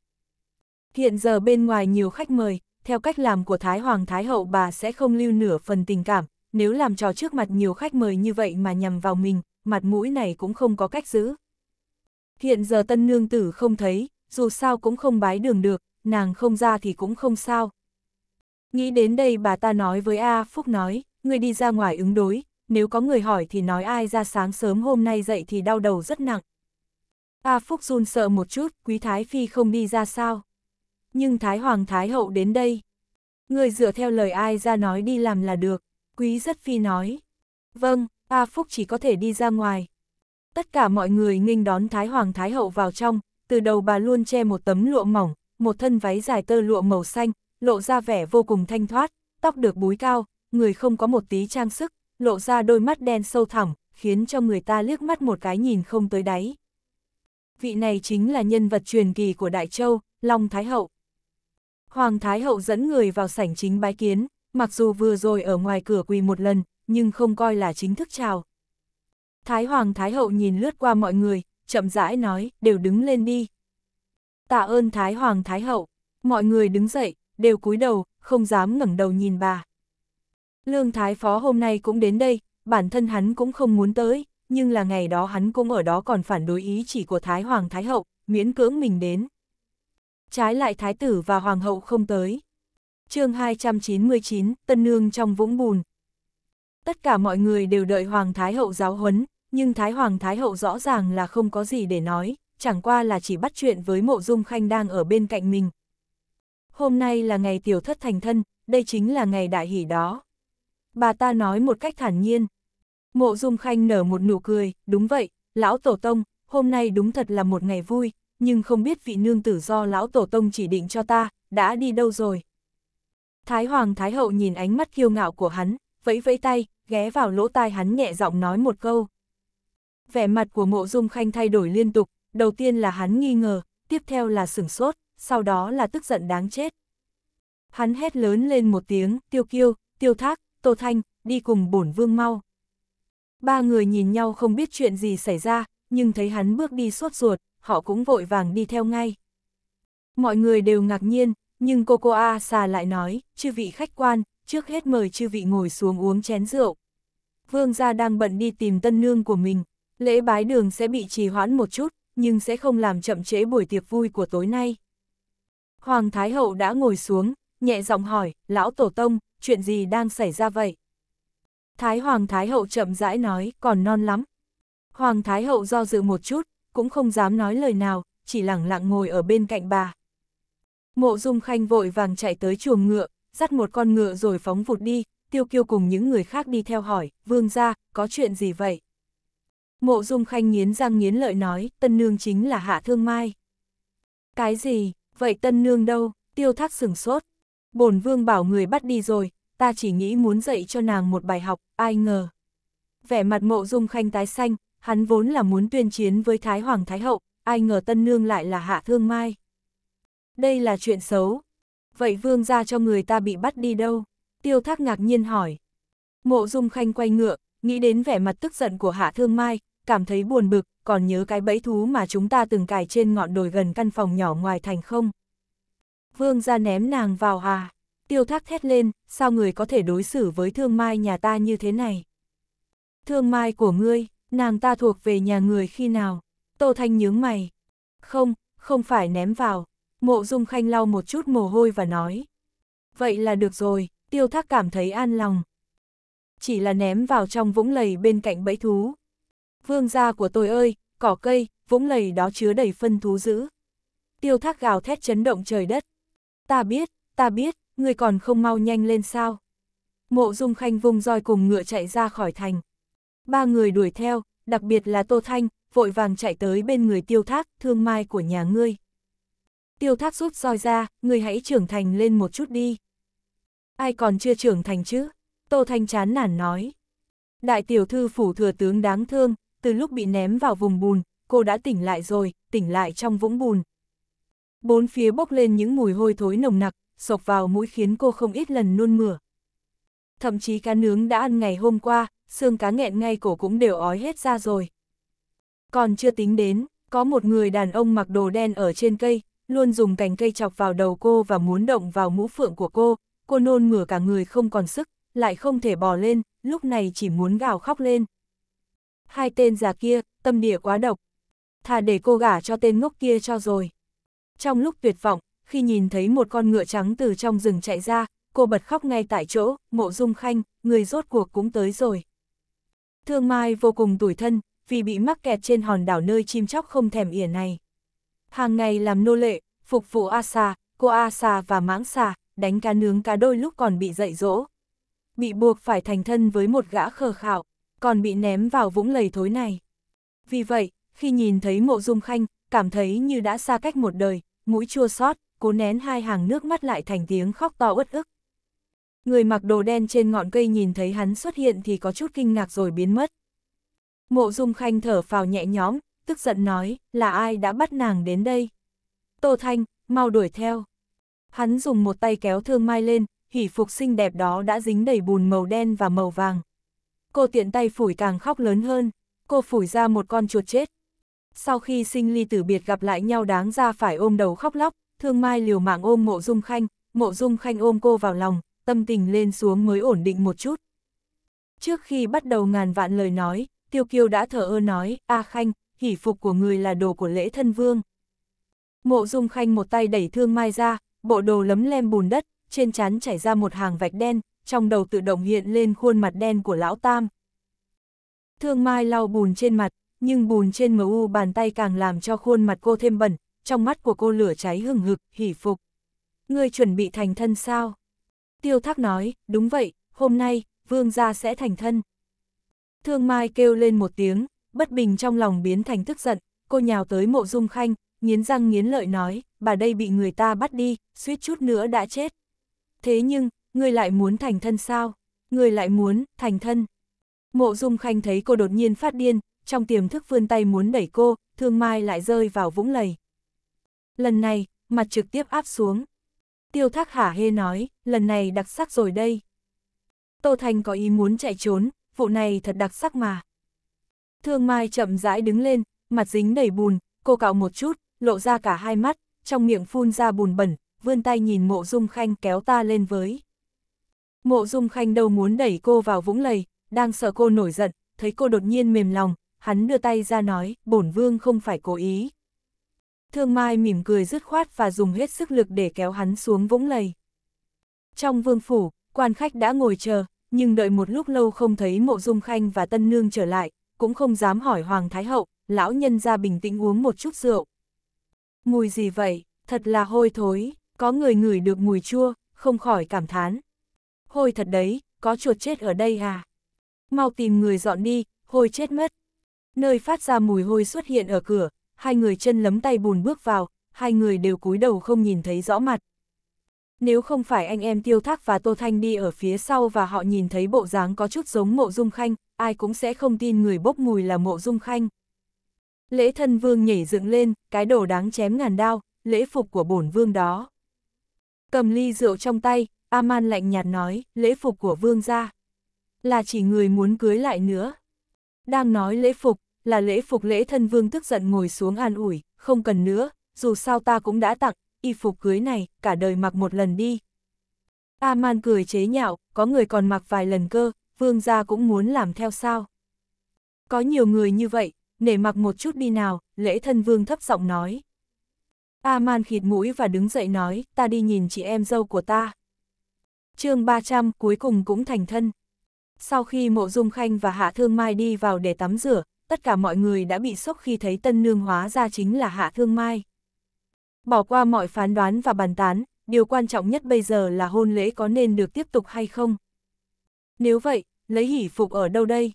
Speaker 1: Hiện giờ bên ngoài nhiều khách mời, theo cách làm của Thái Hoàng Thái Hậu bà sẽ không lưu nửa phần tình cảm, nếu làm trò trước mặt nhiều khách mời như vậy mà nhằm vào mình, mặt mũi này cũng không có cách giữ. Hiện giờ tân nương tử không thấy, dù sao cũng không bái đường được, nàng không ra thì cũng không sao. Nghĩ đến đây bà ta nói với A Phúc nói, người đi ra ngoài ứng đối, nếu có người hỏi thì nói ai ra sáng sớm hôm nay dậy thì đau đầu rất nặng. A Phúc run sợ một chút, quý thái phi không đi ra sao nhưng Thái Hoàng Thái Hậu đến đây. Người dựa theo lời ai ra nói đi làm là được, Quý rất phi nói. Vâng, A Phúc chỉ có thể đi ra ngoài. Tất cả mọi người nghênh đón Thái Hoàng Thái Hậu vào trong, từ đầu bà luôn che một tấm lụa mỏng, một thân váy dài tơ lụa màu xanh, lộ ra vẻ vô cùng thanh thoát, tóc được búi cao, người không có một tí trang sức, lộ ra đôi mắt đen sâu thẳm, khiến cho người ta liếc mắt một cái nhìn không tới đáy. Vị này chính là nhân vật truyền kỳ của Đại Châu, Long Thái Hậu. Hoàng Thái Hậu dẫn người vào sảnh chính bái kiến, mặc dù vừa rồi ở ngoài cửa quỳ một lần, nhưng không coi là chính thức chào. Thái Hoàng Thái Hậu nhìn lướt qua mọi người, chậm rãi nói, đều đứng lên đi. Tạ ơn Thái Hoàng Thái Hậu, mọi người đứng dậy, đều cúi đầu, không dám ngẩng đầu nhìn bà. Lương Thái Phó hôm nay cũng đến đây, bản thân hắn cũng không muốn tới, nhưng là ngày đó hắn cũng ở đó còn phản đối ý chỉ của Thái Hoàng Thái Hậu, miễn cưỡng mình đến. Trái lại thái tử và hoàng hậu không tới. chương 299, Tân Nương trong vũng bùn. Tất cả mọi người đều đợi hoàng thái hậu giáo huấn, nhưng thái hoàng thái hậu rõ ràng là không có gì để nói, chẳng qua là chỉ bắt chuyện với mộ dung khanh đang ở bên cạnh mình. Hôm nay là ngày tiểu thất thành thân, đây chính là ngày đại hỷ đó. Bà ta nói một cách thản nhiên. Mộ dung khanh nở một nụ cười, đúng vậy, lão tổ tông, hôm nay đúng thật là một ngày vui, nhưng không biết vị nương tử do lão tổ tông chỉ định cho ta, đã đi đâu rồi. Thái Hoàng Thái Hậu nhìn ánh mắt kiêu ngạo của hắn, vẫy vẫy tay, ghé vào lỗ tai hắn nhẹ giọng nói một câu. Vẻ mặt của mộ dung khanh thay đổi liên tục, đầu tiên là hắn nghi ngờ, tiếp theo là sửng sốt, sau đó là tức giận đáng chết. Hắn hét lớn lên một tiếng, tiêu kiêu, tiêu thác, tô thanh, đi cùng bổn vương mau. Ba người nhìn nhau không biết chuyện gì xảy ra, nhưng thấy hắn bước đi sốt ruột, họ cũng vội vàng đi theo ngay. Mọi người đều ngạc nhiên, nhưng cô cô A xà lại nói, chư vị khách quan, trước hết mời chư vị ngồi xuống uống chén rượu. Vương gia đang bận đi tìm tân nương của mình, lễ bái đường sẽ bị trì hoãn một chút, nhưng sẽ không làm chậm trễ buổi tiệc vui của tối nay. Hoàng Thái Hậu đã ngồi xuống, nhẹ giọng hỏi, lão tổ tông, chuyện gì đang xảy ra vậy? Thái Hoàng Thái Hậu chậm rãi nói, còn non lắm. Hoàng Thái Hậu do dự một chút, cũng không dám nói lời nào, chỉ lẳng lặng ngồi ở bên cạnh bà. Mộ Dung Khanh vội vàng chạy tới chuồng ngựa, dắt một con ngựa rồi phóng vụt đi, Tiêu Kiêu cùng những người khác đi theo hỏi, vương ra, có chuyện gì vậy? Mộ Dung Khanh nghiến răng nghiến lợi nói, tân nương chính là Hạ Thương Mai. Cái gì, vậy tân nương đâu, tiêu thác sửng sốt. bổn vương bảo người bắt đi rồi, ta chỉ nghĩ muốn dạy cho nàng một bài học, ai ngờ. Vẻ mặt mộ dung khanh tái xanh, hắn vốn là muốn tuyên chiến với Thái Hoàng Thái Hậu, ai ngờ Tân Nương lại là Hạ Thương Mai. Đây là chuyện xấu. Vậy vương ra cho người ta bị bắt đi đâu? Tiêu Thác ngạc nhiên hỏi. Mộ Dung Khanh quay ngựa, nghĩ đến vẻ mặt tức giận của Hạ Thương Mai, cảm thấy buồn bực, còn nhớ cái bẫy thú mà chúng ta từng cài trên ngọn đồi gần căn phòng nhỏ ngoài thành không? Vương ra ném nàng vào à? Tiêu Thác thét lên, sao người có thể đối xử với Thương Mai nhà ta như thế này? Thương Mai của ngươi, Nàng ta thuộc về nhà người khi nào? Tô Thanh nhướng mày. Không, không phải ném vào. Mộ Dung Khanh lau một chút mồ hôi và nói. Vậy là được rồi, tiêu thác cảm thấy an lòng. Chỉ là ném vào trong vũng lầy bên cạnh bẫy thú. Vương gia của tôi ơi, cỏ cây, vũng lầy đó chứa đầy phân thú dữ. Tiêu thác gào thét chấn động trời đất. Ta biết, ta biết, người còn không mau nhanh lên sao. Mộ Dung Khanh vung roi cùng ngựa chạy ra khỏi thành ba người đuổi theo, đặc biệt là Tô Thanh, vội vàng chạy tới bên người tiêu thác, thương mai của nhà ngươi. Tiêu thác rút roi ra, ngươi hãy trưởng thành lên một chút đi. Ai còn chưa trưởng thành chứ? Tô Thanh chán nản nói. Đại tiểu thư phủ thừa tướng đáng thương, từ lúc bị ném vào vùng bùn, cô đã tỉnh lại rồi, tỉnh lại trong vũng bùn. Bốn phía bốc lên những mùi hôi thối nồng nặc, sộc vào mũi khiến cô không ít lần nôn mửa. Thậm chí cá nướng đã ăn ngày hôm qua, xương cá nghẹn ngay cổ cũng đều ói hết ra rồi. Còn chưa tính đến, có một người đàn ông mặc đồ đen ở trên cây, luôn dùng cành cây chọc vào đầu cô và muốn động vào mũ phượng của cô, cô nôn ngửa cả người không còn sức, lại không thể bò lên, lúc này chỉ muốn gào khóc lên. Hai tên già kia, tâm địa quá độc. Thà để cô gả cho tên ngốc kia cho rồi. Trong lúc tuyệt vọng, khi nhìn thấy một con ngựa trắng từ trong rừng chạy ra, cô bật khóc ngay tại chỗ, mộ dung khanh, người rốt cuộc cũng tới rồi. Thương Mai vô cùng tủi thân, vì bị mắc kẹt trên hòn đảo nơi chim chóc không thèm ỉa này. Hàng ngày làm nô lệ, phục vụ Asa, cô Asa và mãng xà, đánh cá nướng cá đôi lúc còn bị dạy dỗ. Bị buộc phải thành thân với một gã khờ khạo, còn bị ném vào vũng lầy thối này. Vì vậy, khi nhìn thấy mộ dung khanh, cảm thấy như đã xa cách một đời, mũi chua xót, cố nén hai hàng nước mắt lại thành tiếng khóc to uất ức. Người mặc đồ đen trên ngọn cây nhìn thấy hắn xuất hiện thì có chút kinh ngạc rồi biến mất. Mộ Dung Khanh thở phào nhẹ nhõm, tức giận nói, là ai đã bắt nàng đến đây? Tô Thanh, mau đuổi theo. Hắn dùng một tay kéo thương mai lên, hỷ phục xinh đẹp đó đã dính đầy bùn màu đen và màu vàng. Cô tiện tay phủi càng khóc lớn hơn, cô phủi ra một con chuột chết. Sau khi sinh ly tử biệt gặp lại nhau đáng ra phải ôm đầu khóc lóc, thương mai liều mạng ôm mộ dung khanh, mộ dung khanh ôm cô vào lòng, tâm tình lên xuống mới ổn định một chút. Trước khi bắt đầu ngàn vạn lời nói, Tiêu Kiêu đã thở ơ nói, A Khanh, hỷ phục của người là đồ của lễ thân vương. Mộ Dung Khanh một tay đẩy thương mai ra, bộ đồ lấm lem bùn đất, trên chán chảy ra một hàng vạch đen, trong đầu tự động hiện lên khuôn mặt đen của lão Tam. Thương mai lau bùn trên mặt, nhưng bùn trên u bàn tay càng làm cho khuôn mặt cô thêm bẩn, trong mắt của cô lửa cháy hừng hực, hỉ phục. Ngươi chuẩn bị thành thân sao? tiêu thác nói, đúng vậy, hôm nay, vương gia sẽ thành thân. Thương Mai kêu lên một tiếng, bất bình trong lòng biến thành tức giận, cô nhào tới mộ dung khanh, nghiến răng nghiến lợi nói, bà đây bị người ta bắt đi, suýt chút nữa đã chết. Thế nhưng, người lại muốn thành thân sao? Người lại muốn, thành thân. Mộ dung khanh thấy cô đột nhiên phát điên, trong tiềm thức vươn tay muốn đẩy cô, thương mai lại rơi vào vũng lầy. Lần này, mặt trực tiếp áp xuống, tiêu thác hả hê nói, lần này đặc sắc rồi đây. Tô Thành có ý muốn chạy trốn, vụ này thật đặc sắc mà. Thương Mai chậm rãi đứng lên, mặt dính đầy bùn, cô cạo một chút, lộ ra cả hai mắt, trong miệng phun ra bùn bẩn, vươn tay nhìn mộ dung khanh kéo ta lên với. Mộ dung khanh đâu muốn đẩy cô vào vũng lầy, đang sợ cô nổi giận, thấy cô đột nhiên mềm lòng, hắn đưa tay ra nói, bổn vương không phải cố ý. Thương Mai mỉm cười dứt khoát và dùng hết sức lực để kéo hắn xuống vũng lầy. Trong vương phủ, quan khách đã ngồi chờ, nhưng đợi một lúc lâu không thấy mộ dung khanh và tân nương trở lại, cũng không dám hỏi Hoàng Thái Hậu, lão nhân ra bình tĩnh uống một chút rượu. Mùi gì vậy, thật là hôi thối, có người ngửi được mùi chua, không khỏi cảm thán. Hôi thật đấy, có chuột chết ở đây à? Mau tìm người dọn đi, hôi chết mất. Nơi phát ra mùi hôi xuất hiện ở cửa, hai người chân lấm tay bùn bước vào, hai người đều cúi đầu không nhìn thấy rõ mặt. Nếu không phải anh em Tiêu Thác và Tô Thanh đi ở phía sau và họ nhìn thấy bộ dáng có chút giống mộ dung khanh, ai cũng sẽ không tin người bốc mùi là mộ dung khanh. Lễ thân vương nhảy dựng lên, cái đồ đáng chém ngàn đao, lễ phục của bổn vương đó. Cầm ly rượu trong tay, Aman lạnh nhạt nói, lễ phục của vương gia. Là chỉ người muốn cưới lại nữa. Đang nói lễ phục, là lễ phục lễ thân vương tức giận ngồi xuống an ủi, không cần nữa, dù sao ta cũng đã tặng, y phục cưới này, cả đời mặc một lần đi. A-man cười chế nhạo, có người còn mặc vài lần cơ, vương gia cũng muốn làm theo sao. Có nhiều người như vậy, nể mặc một chút đi nào, lễ thân vương thấp giọng nói. A-man khịt mũi và đứng dậy nói, ta đi nhìn chị em dâu của ta. chương 300 cuối cùng cũng thành thân. Sau khi mộ dung khanh và hạ thương mai đi vào để tắm rửa, tất cả mọi người đã bị sốc khi thấy tân nương hóa ra chính là Hạ Thương Mai. Bỏ qua mọi phán đoán và bàn tán, điều quan trọng nhất bây giờ là hôn lễ có nên được tiếp tục hay không. Nếu vậy, lấy hỷ phục ở đâu đây?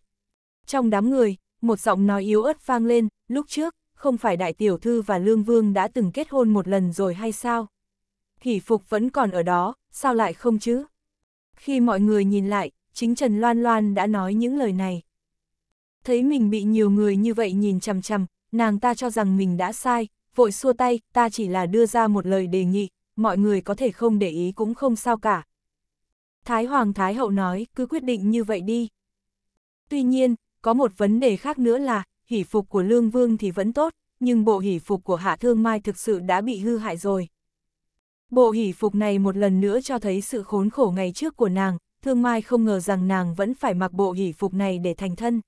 Speaker 1: Trong đám người, một giọng nói yếu ớt vang lên, lúc trước, không phải đại tiểu thư và lương vương đã từng kết hôn một lần rồi hay sao? Hỷ phục vẫn còn ở đó, sao lại không chứ? Khi mọi người nhìn lại, chính Trần Loan Loan đã nói những lời này thấy mình bị nhiều người như vậy nhìn chằm chằm, nàng ta cho rằng mình đã sai, vội xua tay, ta chỉ là đưa ra một lời đề nghị, mọi người có thể không để ý cũng không sao cả. Thái Hoàng Thái Hậu nói, cứ quyết định như vậy đi. Tuy nhiên, có một vấn đề khác nữa là, hỷ phục của Lương Vương thì vẫn tốt, nhưng bộ hỷ phục của Hạ Thương Mai thực sự đã bị hư hại rồi. Bộ hỷ phục này một lần nữa cho thấy sự khốn khổ ngày trước của nàng, Thương Mai không ngờ rằng nàng vẫn phải mặc bộ hỷ phục này để thành thân.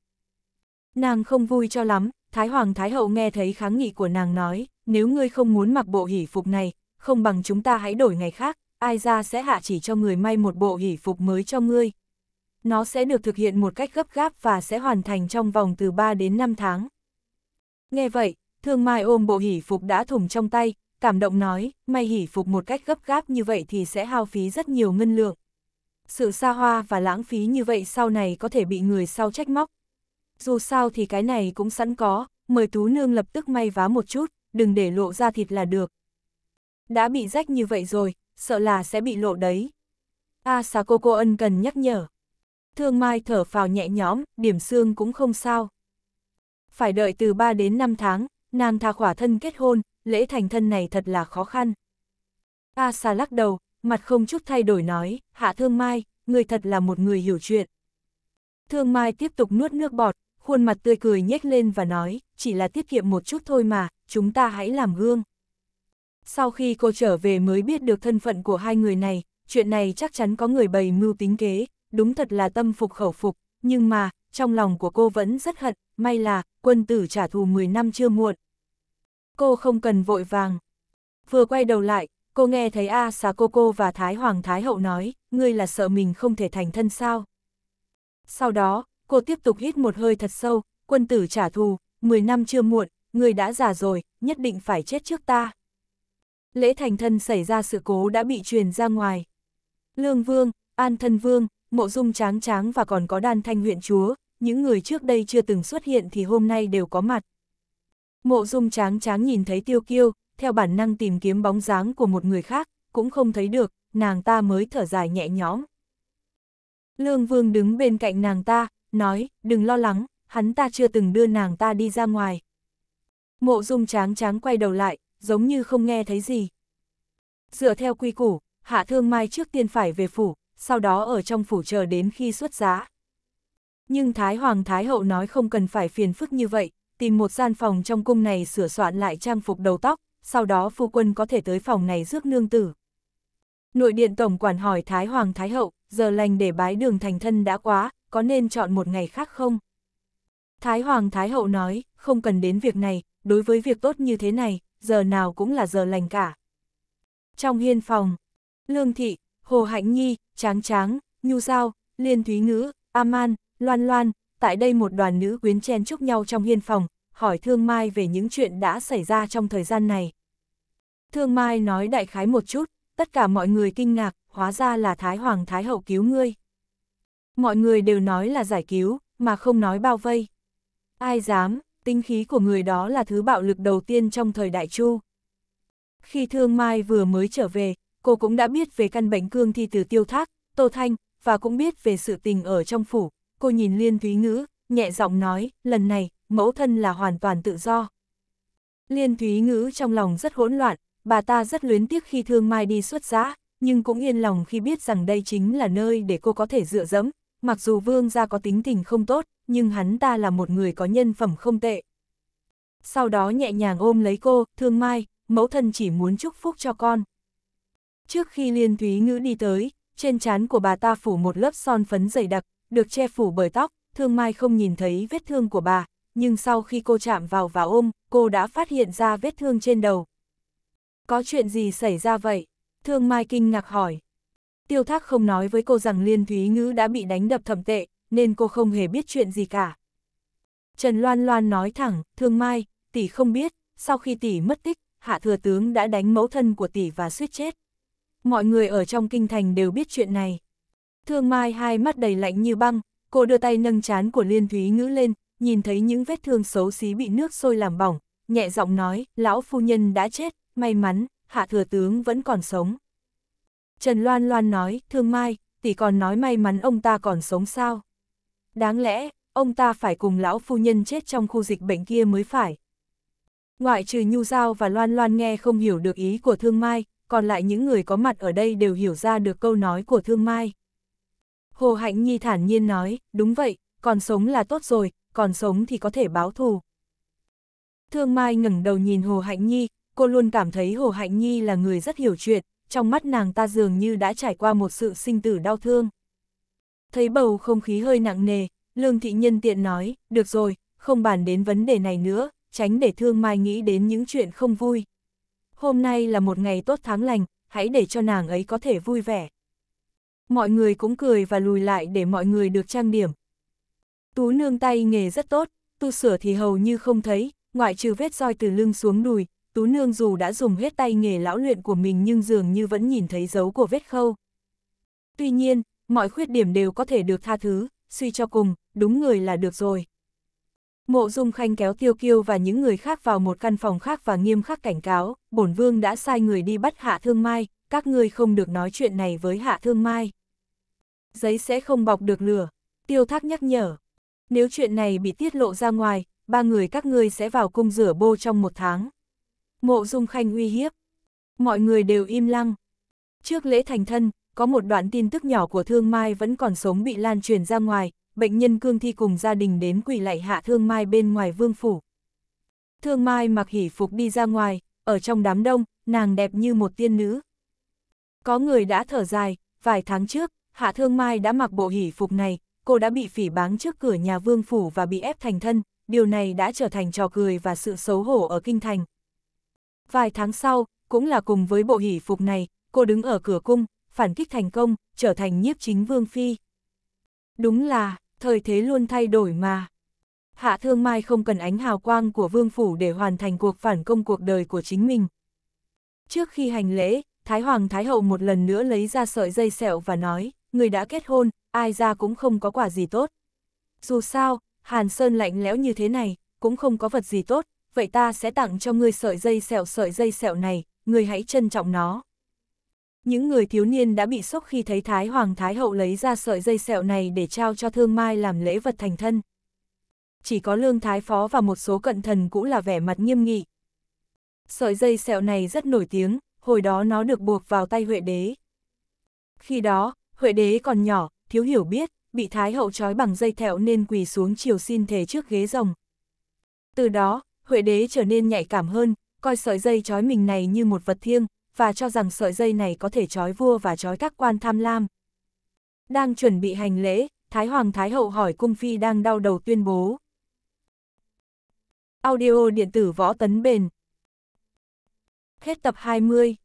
Speaker 1: Nàng không vui cho lắm, Thái Hoàng Thái Hậu nghe thấy kháng nghị của nàng nói, nếu ngươi không muốn mặc bộ hỷ phục này, không bằng chúng ta hãy đổi ngày khác, ai ra sẽ hạ chỉ cho người may một bộ hỷ phục mới cho ngươi. Nó sẽ được thực hiện một cách gấp gáp và sẽ hoàn thành trong vòng từ 3 đến 5 tháng. Nghe vậy, Thương Mai ôm bộ hỷ phục đã thủng trong tay, cảm động nói, may hỷ phục một cách gấp gáp như vậy thì sẽ hao phí rất nhiều ngân lượng. Sự xa hoa và lãng phí như vậy sau này có thể bị người sau trách móc, dù sao thì cái này cũng sẵn có, mời Tú Nương lập tức may vá một chút, đừng để lộ ra thịt là được. Đã bị rách như vậy rồi, sợ là sẽ bị lộ đấy. A xà cô cô ân cần nhắc nhở. Thương Mai thở phào nhẹ nhõm, điểm xương cũng không sao. Phải đợi từ 3 đến 5 tháng, nàng tha khỏa thân kết hôn, lễ thành thân này thật là khó khăn. A xà lắc đầu, mặt không chút thay đổi nói, hạ thương mai, người thật là một người hiểu chuyện. Thương mai tiếp tục nuốt nước bọt, khuôn mặt tươi cười nhếch lên và nói, chỉ là tiết kiệm một chút thôi mà, chúng ta hãy làm gương. Sau khi cô trở về mới biết được thân phận của hai người này, chuyện này chắc chắn có người bày mưu tính kế, đúng thật là tâm phục khẩu phục, nhưng mà, trong lòng của cô vẫn rất hận, may là, quân tử trả thù 10 năm chưa muộn. Cô không cần vội vàng. Vừa quay đầu lại, cô nghe thấy A Xà Cô Cô và Thái Hoàng Thái Hậu nói, ngươi là sợ mình không thể thành thân sao. Sau đó, cô tiếp tục hít một hơi thật sâu, quân tử trả thù, 10 năm chưa muộn, người đã già rồi, nhất định phải chết trước ta. Lễ thành thân xảy ra sự cố đã bị truyền ra ngoài. Lương Vương, An Thân Vương, Mộ Dung Tráng Tráng và còn có Đan Thanh huyện chúa, những người trước đây chưa từng xuất hiện thì hôm nay đều có mặt. Mộ Dung Tráng Tráng nhìn thấy Tiêu Kiêu, theo bản năng tìm kiếm bóng dáng của một người khác, cũng không thấy được, nàng ta mới thở dài nhẹ nhõm. Lương Vương đứng bên cạnh nàng ta, nói, đừng lo lắng, hắn ta chưa từng đưa nàng ta đi ra ngoài. Mộ dung tráng tráng quay đầu lại, giống như không nghe thấy gì. Dựa theo quy củ, hạ thương mai trước tiên phải về phủ, sau đó ở trong phủ chờ đến khi xuất giá. Nhưng Thái Hoàng Thái Hậu nói không cần phải phiền phức như vậy, tìm một gian phòng trong cung này sửa soạn lại trang phục đầu tóc, sau đó phu quân có thể tới phòng này rước nương tử. Nội điện tổng quản hỏi Thái Hoàng Thái Hậu, giờ lành để bái đường thành thân đã quá, có nên chọn một ngày khác không? Thái Hoàng Thái Hậu nói, không cần đến việc này, đối với việc tốt như thế này, giờ nào cũng là giờ lành cả. Trong hiên phòng, Lương Thị, Hồ Hạnh Nhi, Tráng Tráng, Nhu Giao, Liên Thúy Ngữ, Aman, Loan Loan, tại đây một đoàn nữ quyến chen chúc nhau trong hiên phòng, hỏi Thương Mai về những chuyện đã xảy ra trong thời gian này. Thương Mai nói đại khái một chút, tất cả mọi người kinh ngạc, hóa ra là Thái Hoàng Thái Hậu cứu ngươi. Mọi người đều nói là giải cứu, mà không nói bao vây. Ai dám, tinh khí của người đó là thứ bạo lực đầu tiên trong thời đại Chu. Khi Thương Mai vừa mới trở về, cô cũng đã biết về căn bệnh cương thi từ tiêu thác, Tô Thanh, và cũng biết về sự tình ở trong phủ. Cô nhìn Liên Thúy Ngữ, nhẹ giọng nói, lần này, mẫu thân là hoàn toàn tự do. Liên Thúy Ngữ trong lòng rất hỗn loạn, bà ta rất luyến tiếc khi Thương Mai đi xuất giá, nhưng cũng yên lòng khi biết rằng đây chính là nơi để cô có thể dựa dẫm, mặc dù vương gia có tính tình không tốt, nhưng hắn ta là một người có nhân phẩm không tệ. Sau đó nhẹ nhàng ôm lấy cô, thương mai, mẫu thân chỉ muốn chúc phúc cho con. Trước khi Liên Thúy Ngữ đi tới, trên trán của bà ta phủ một lớp son phấn dày đặc, được che phủ bởi tóc, thương mai không nhìn thấy vết thương của bà, nhưng sau khi cô chạm vào và ôm, cô đã phát hiện ra vết thương trên đầu. Có chuyện gì xảy ra vậy? Thương Mai kinh ngạc hỏi. Tiêu thác không nói với cô rằng Liên Thúy Ngữ đã bị đánh đập thẩm tệ, nên cô không hề biết chuyện gì cả. Trần Loan Loan nói thẳng, thương mai, tỷ không biết, sau khi tỷ mất tích, hạ thừa tướng đã đánh mẫu thân của tỷ và suýt chết. Mọi người ở trong kinh thành đều biết chuyện này. Thương mai hai mắt đầy lạnh như băng, cô đưa tay nâng chán của Liên Thúy Ngữ lên, nhìn thấy những vết thương xấu xí bị nước sôi làm bỏng, nhẹ giọng nói, lão phu nhân đã chết, may mắn, hạ thừa tướng vẫn còn sống. Trần Loan Loan nói, thương mai, tỷ còn nói may mắn ông ta còn sống sao. Đáng lẽ, ông ta phải cùng lão phu nhân chết trong khu dịch bệnh kia mới phải. Ngoại trừ Nhu Giao và Loan Loan nghe không hiểu được ý của Thương Mai, còn lại những người có mặt ở đây đều hiểu ra được câu nói của Thương Mai. Hồ Hạnh Nhi thản nhiên nói, đúng vậy, còn sống là tốt rồi, còn sống thì có thể báo thù. Thương Mai ngẩng đầu nhìn Hồ Hạnh Nhi, cô luôn cảm thấy Hồ Hạnh Nhi là người rất hiểu chuyện, trong mắt nàng ta dường như đã trải qua một sự sinh tử đau thương. Thấy bầu không khí hơi nặng nề, Lương Thị Nhân tiện nói, được rồi, không bàn đến vấn đề này nữa, tránh để thương mai nghĩ đến những chuyện không vui. Hôm nay là một ngày tốt tháng lành, hãy để cho nàng ấy có thể vui vẻ. Mọi người cũng cười và lùi lại để mọi người được trang điểm. Tú nương tay nghề rất tốt, tu sửa thì hầu như không thấy, ngoại trừ vết roi từ lưng xuống đùi, Tú Nương dù đã dùng hết tay nghề lão luyện của mình nhưng dường như vẫn nhìn thấy dấu của vết khâu. Tuy nhiên, mọi khuyết điểm đều có thể được tha thứ, suy cho cùng, đúng người là được rồi. Mộ Dung Khanh kéo Tiêu Kiêu và những người khác vào một căn phòng khác và nghiêm khắc cảnh cáo, bổn vương đã sai người đi bắt Hạ Thương Mai, các ngươi không được nói chuyện này với Hạ Thương Mai. Giấy sẽ không bọc được lửa, Tiêu Thác nhắc nhở. Nếu chuyện này bị tiết lộ ra ngoài, ba người các ngươi sẽ vào cung rửa bô trong một tháng. Mộ Dung Khanh uy hiếp. Mọi người đều im lặng. Trước lễ thành thân, có một đoạn tin tức nhỏ của Thương Mai vẫn còn sống bị lan truyền ra ngoài, bệnh nhân Cương Thi cùng gia đình đến quỳ lạy hạ Thương Mai bên ngoài vương phủ. Thương Mai mặc hỉ phục đi ra ngoài, ở trong đám đông, nàng đẹp như một tiên nữ. Có người đã thở dài, vài tháng trước, Hạ Thương Mai đã mặc bộ hỉ phục này, cô đã bị phỉ báng trước cửa nhà vương phủ và bị ép thành thân, điều này đã trở thành trò cười và sự xấu hổ ở kinh thành, Vài tháng sau, cũng là cùng với bộ hỷ phục này, cô đứng ở cửa cung, phản kích thành công, trở thành nhiếp chính vương phi. Đúng là, thời thế luôn thay đổi mà. Hạ Thương Mai không cần ánh hào quang của vương phủ để hoàn thành cuộc phản công cuộc đời của chính mình. Trước khi hành lễ, Thái Hoàng Thái Hậu một lần nữa lấy ra sợi dây sẹo và nói, người đã kết hôn, ai ra cũng không có quả gì tốt. Dù sao, Hàn Sơn lạnh lẽo như thế này, cũng không có vật gì tốt, vậy ta sẽ tặng cho ngươi sợi dây sẹo sợi dây sẹo này, ngươi hãy trân trọng nó. Những người thiếu niên đã bị sốc khi thấy Thái Hoàng Thái Hậu lấy ra sợi dây sẹo này để trao cho Thương Mai làm lễ vật thành thân. Chỉ có Lương Thái Phó và một số cận thần cũng là vẻ mặt nghiêm nghị. Sợi dây sẹo này rất nổi tiếng, hồi đó nó được buộc vào tay Huệ Đế. Khi đó, Huệ Đế còn nhỏ, thiếu hiểu biết, bị Thái Hậu trói bằng dây thẹo nên quỳ xuống chiều xin thề trước ghế rồng. Từ đó, Huệ đế trở nên nhạy cảm hơn, coi sợi dây trói mình này như một vật thiêng, và cho rằng sợi dây này có thể trói vua và trói các quan tham lam. Đang chuẩn bị hành lễ, Thái Hoàng Thái Hậu hỏi cung phi đang đau đầu tuyên bố. Audio điện tử võ tấn bền. Hết tập 20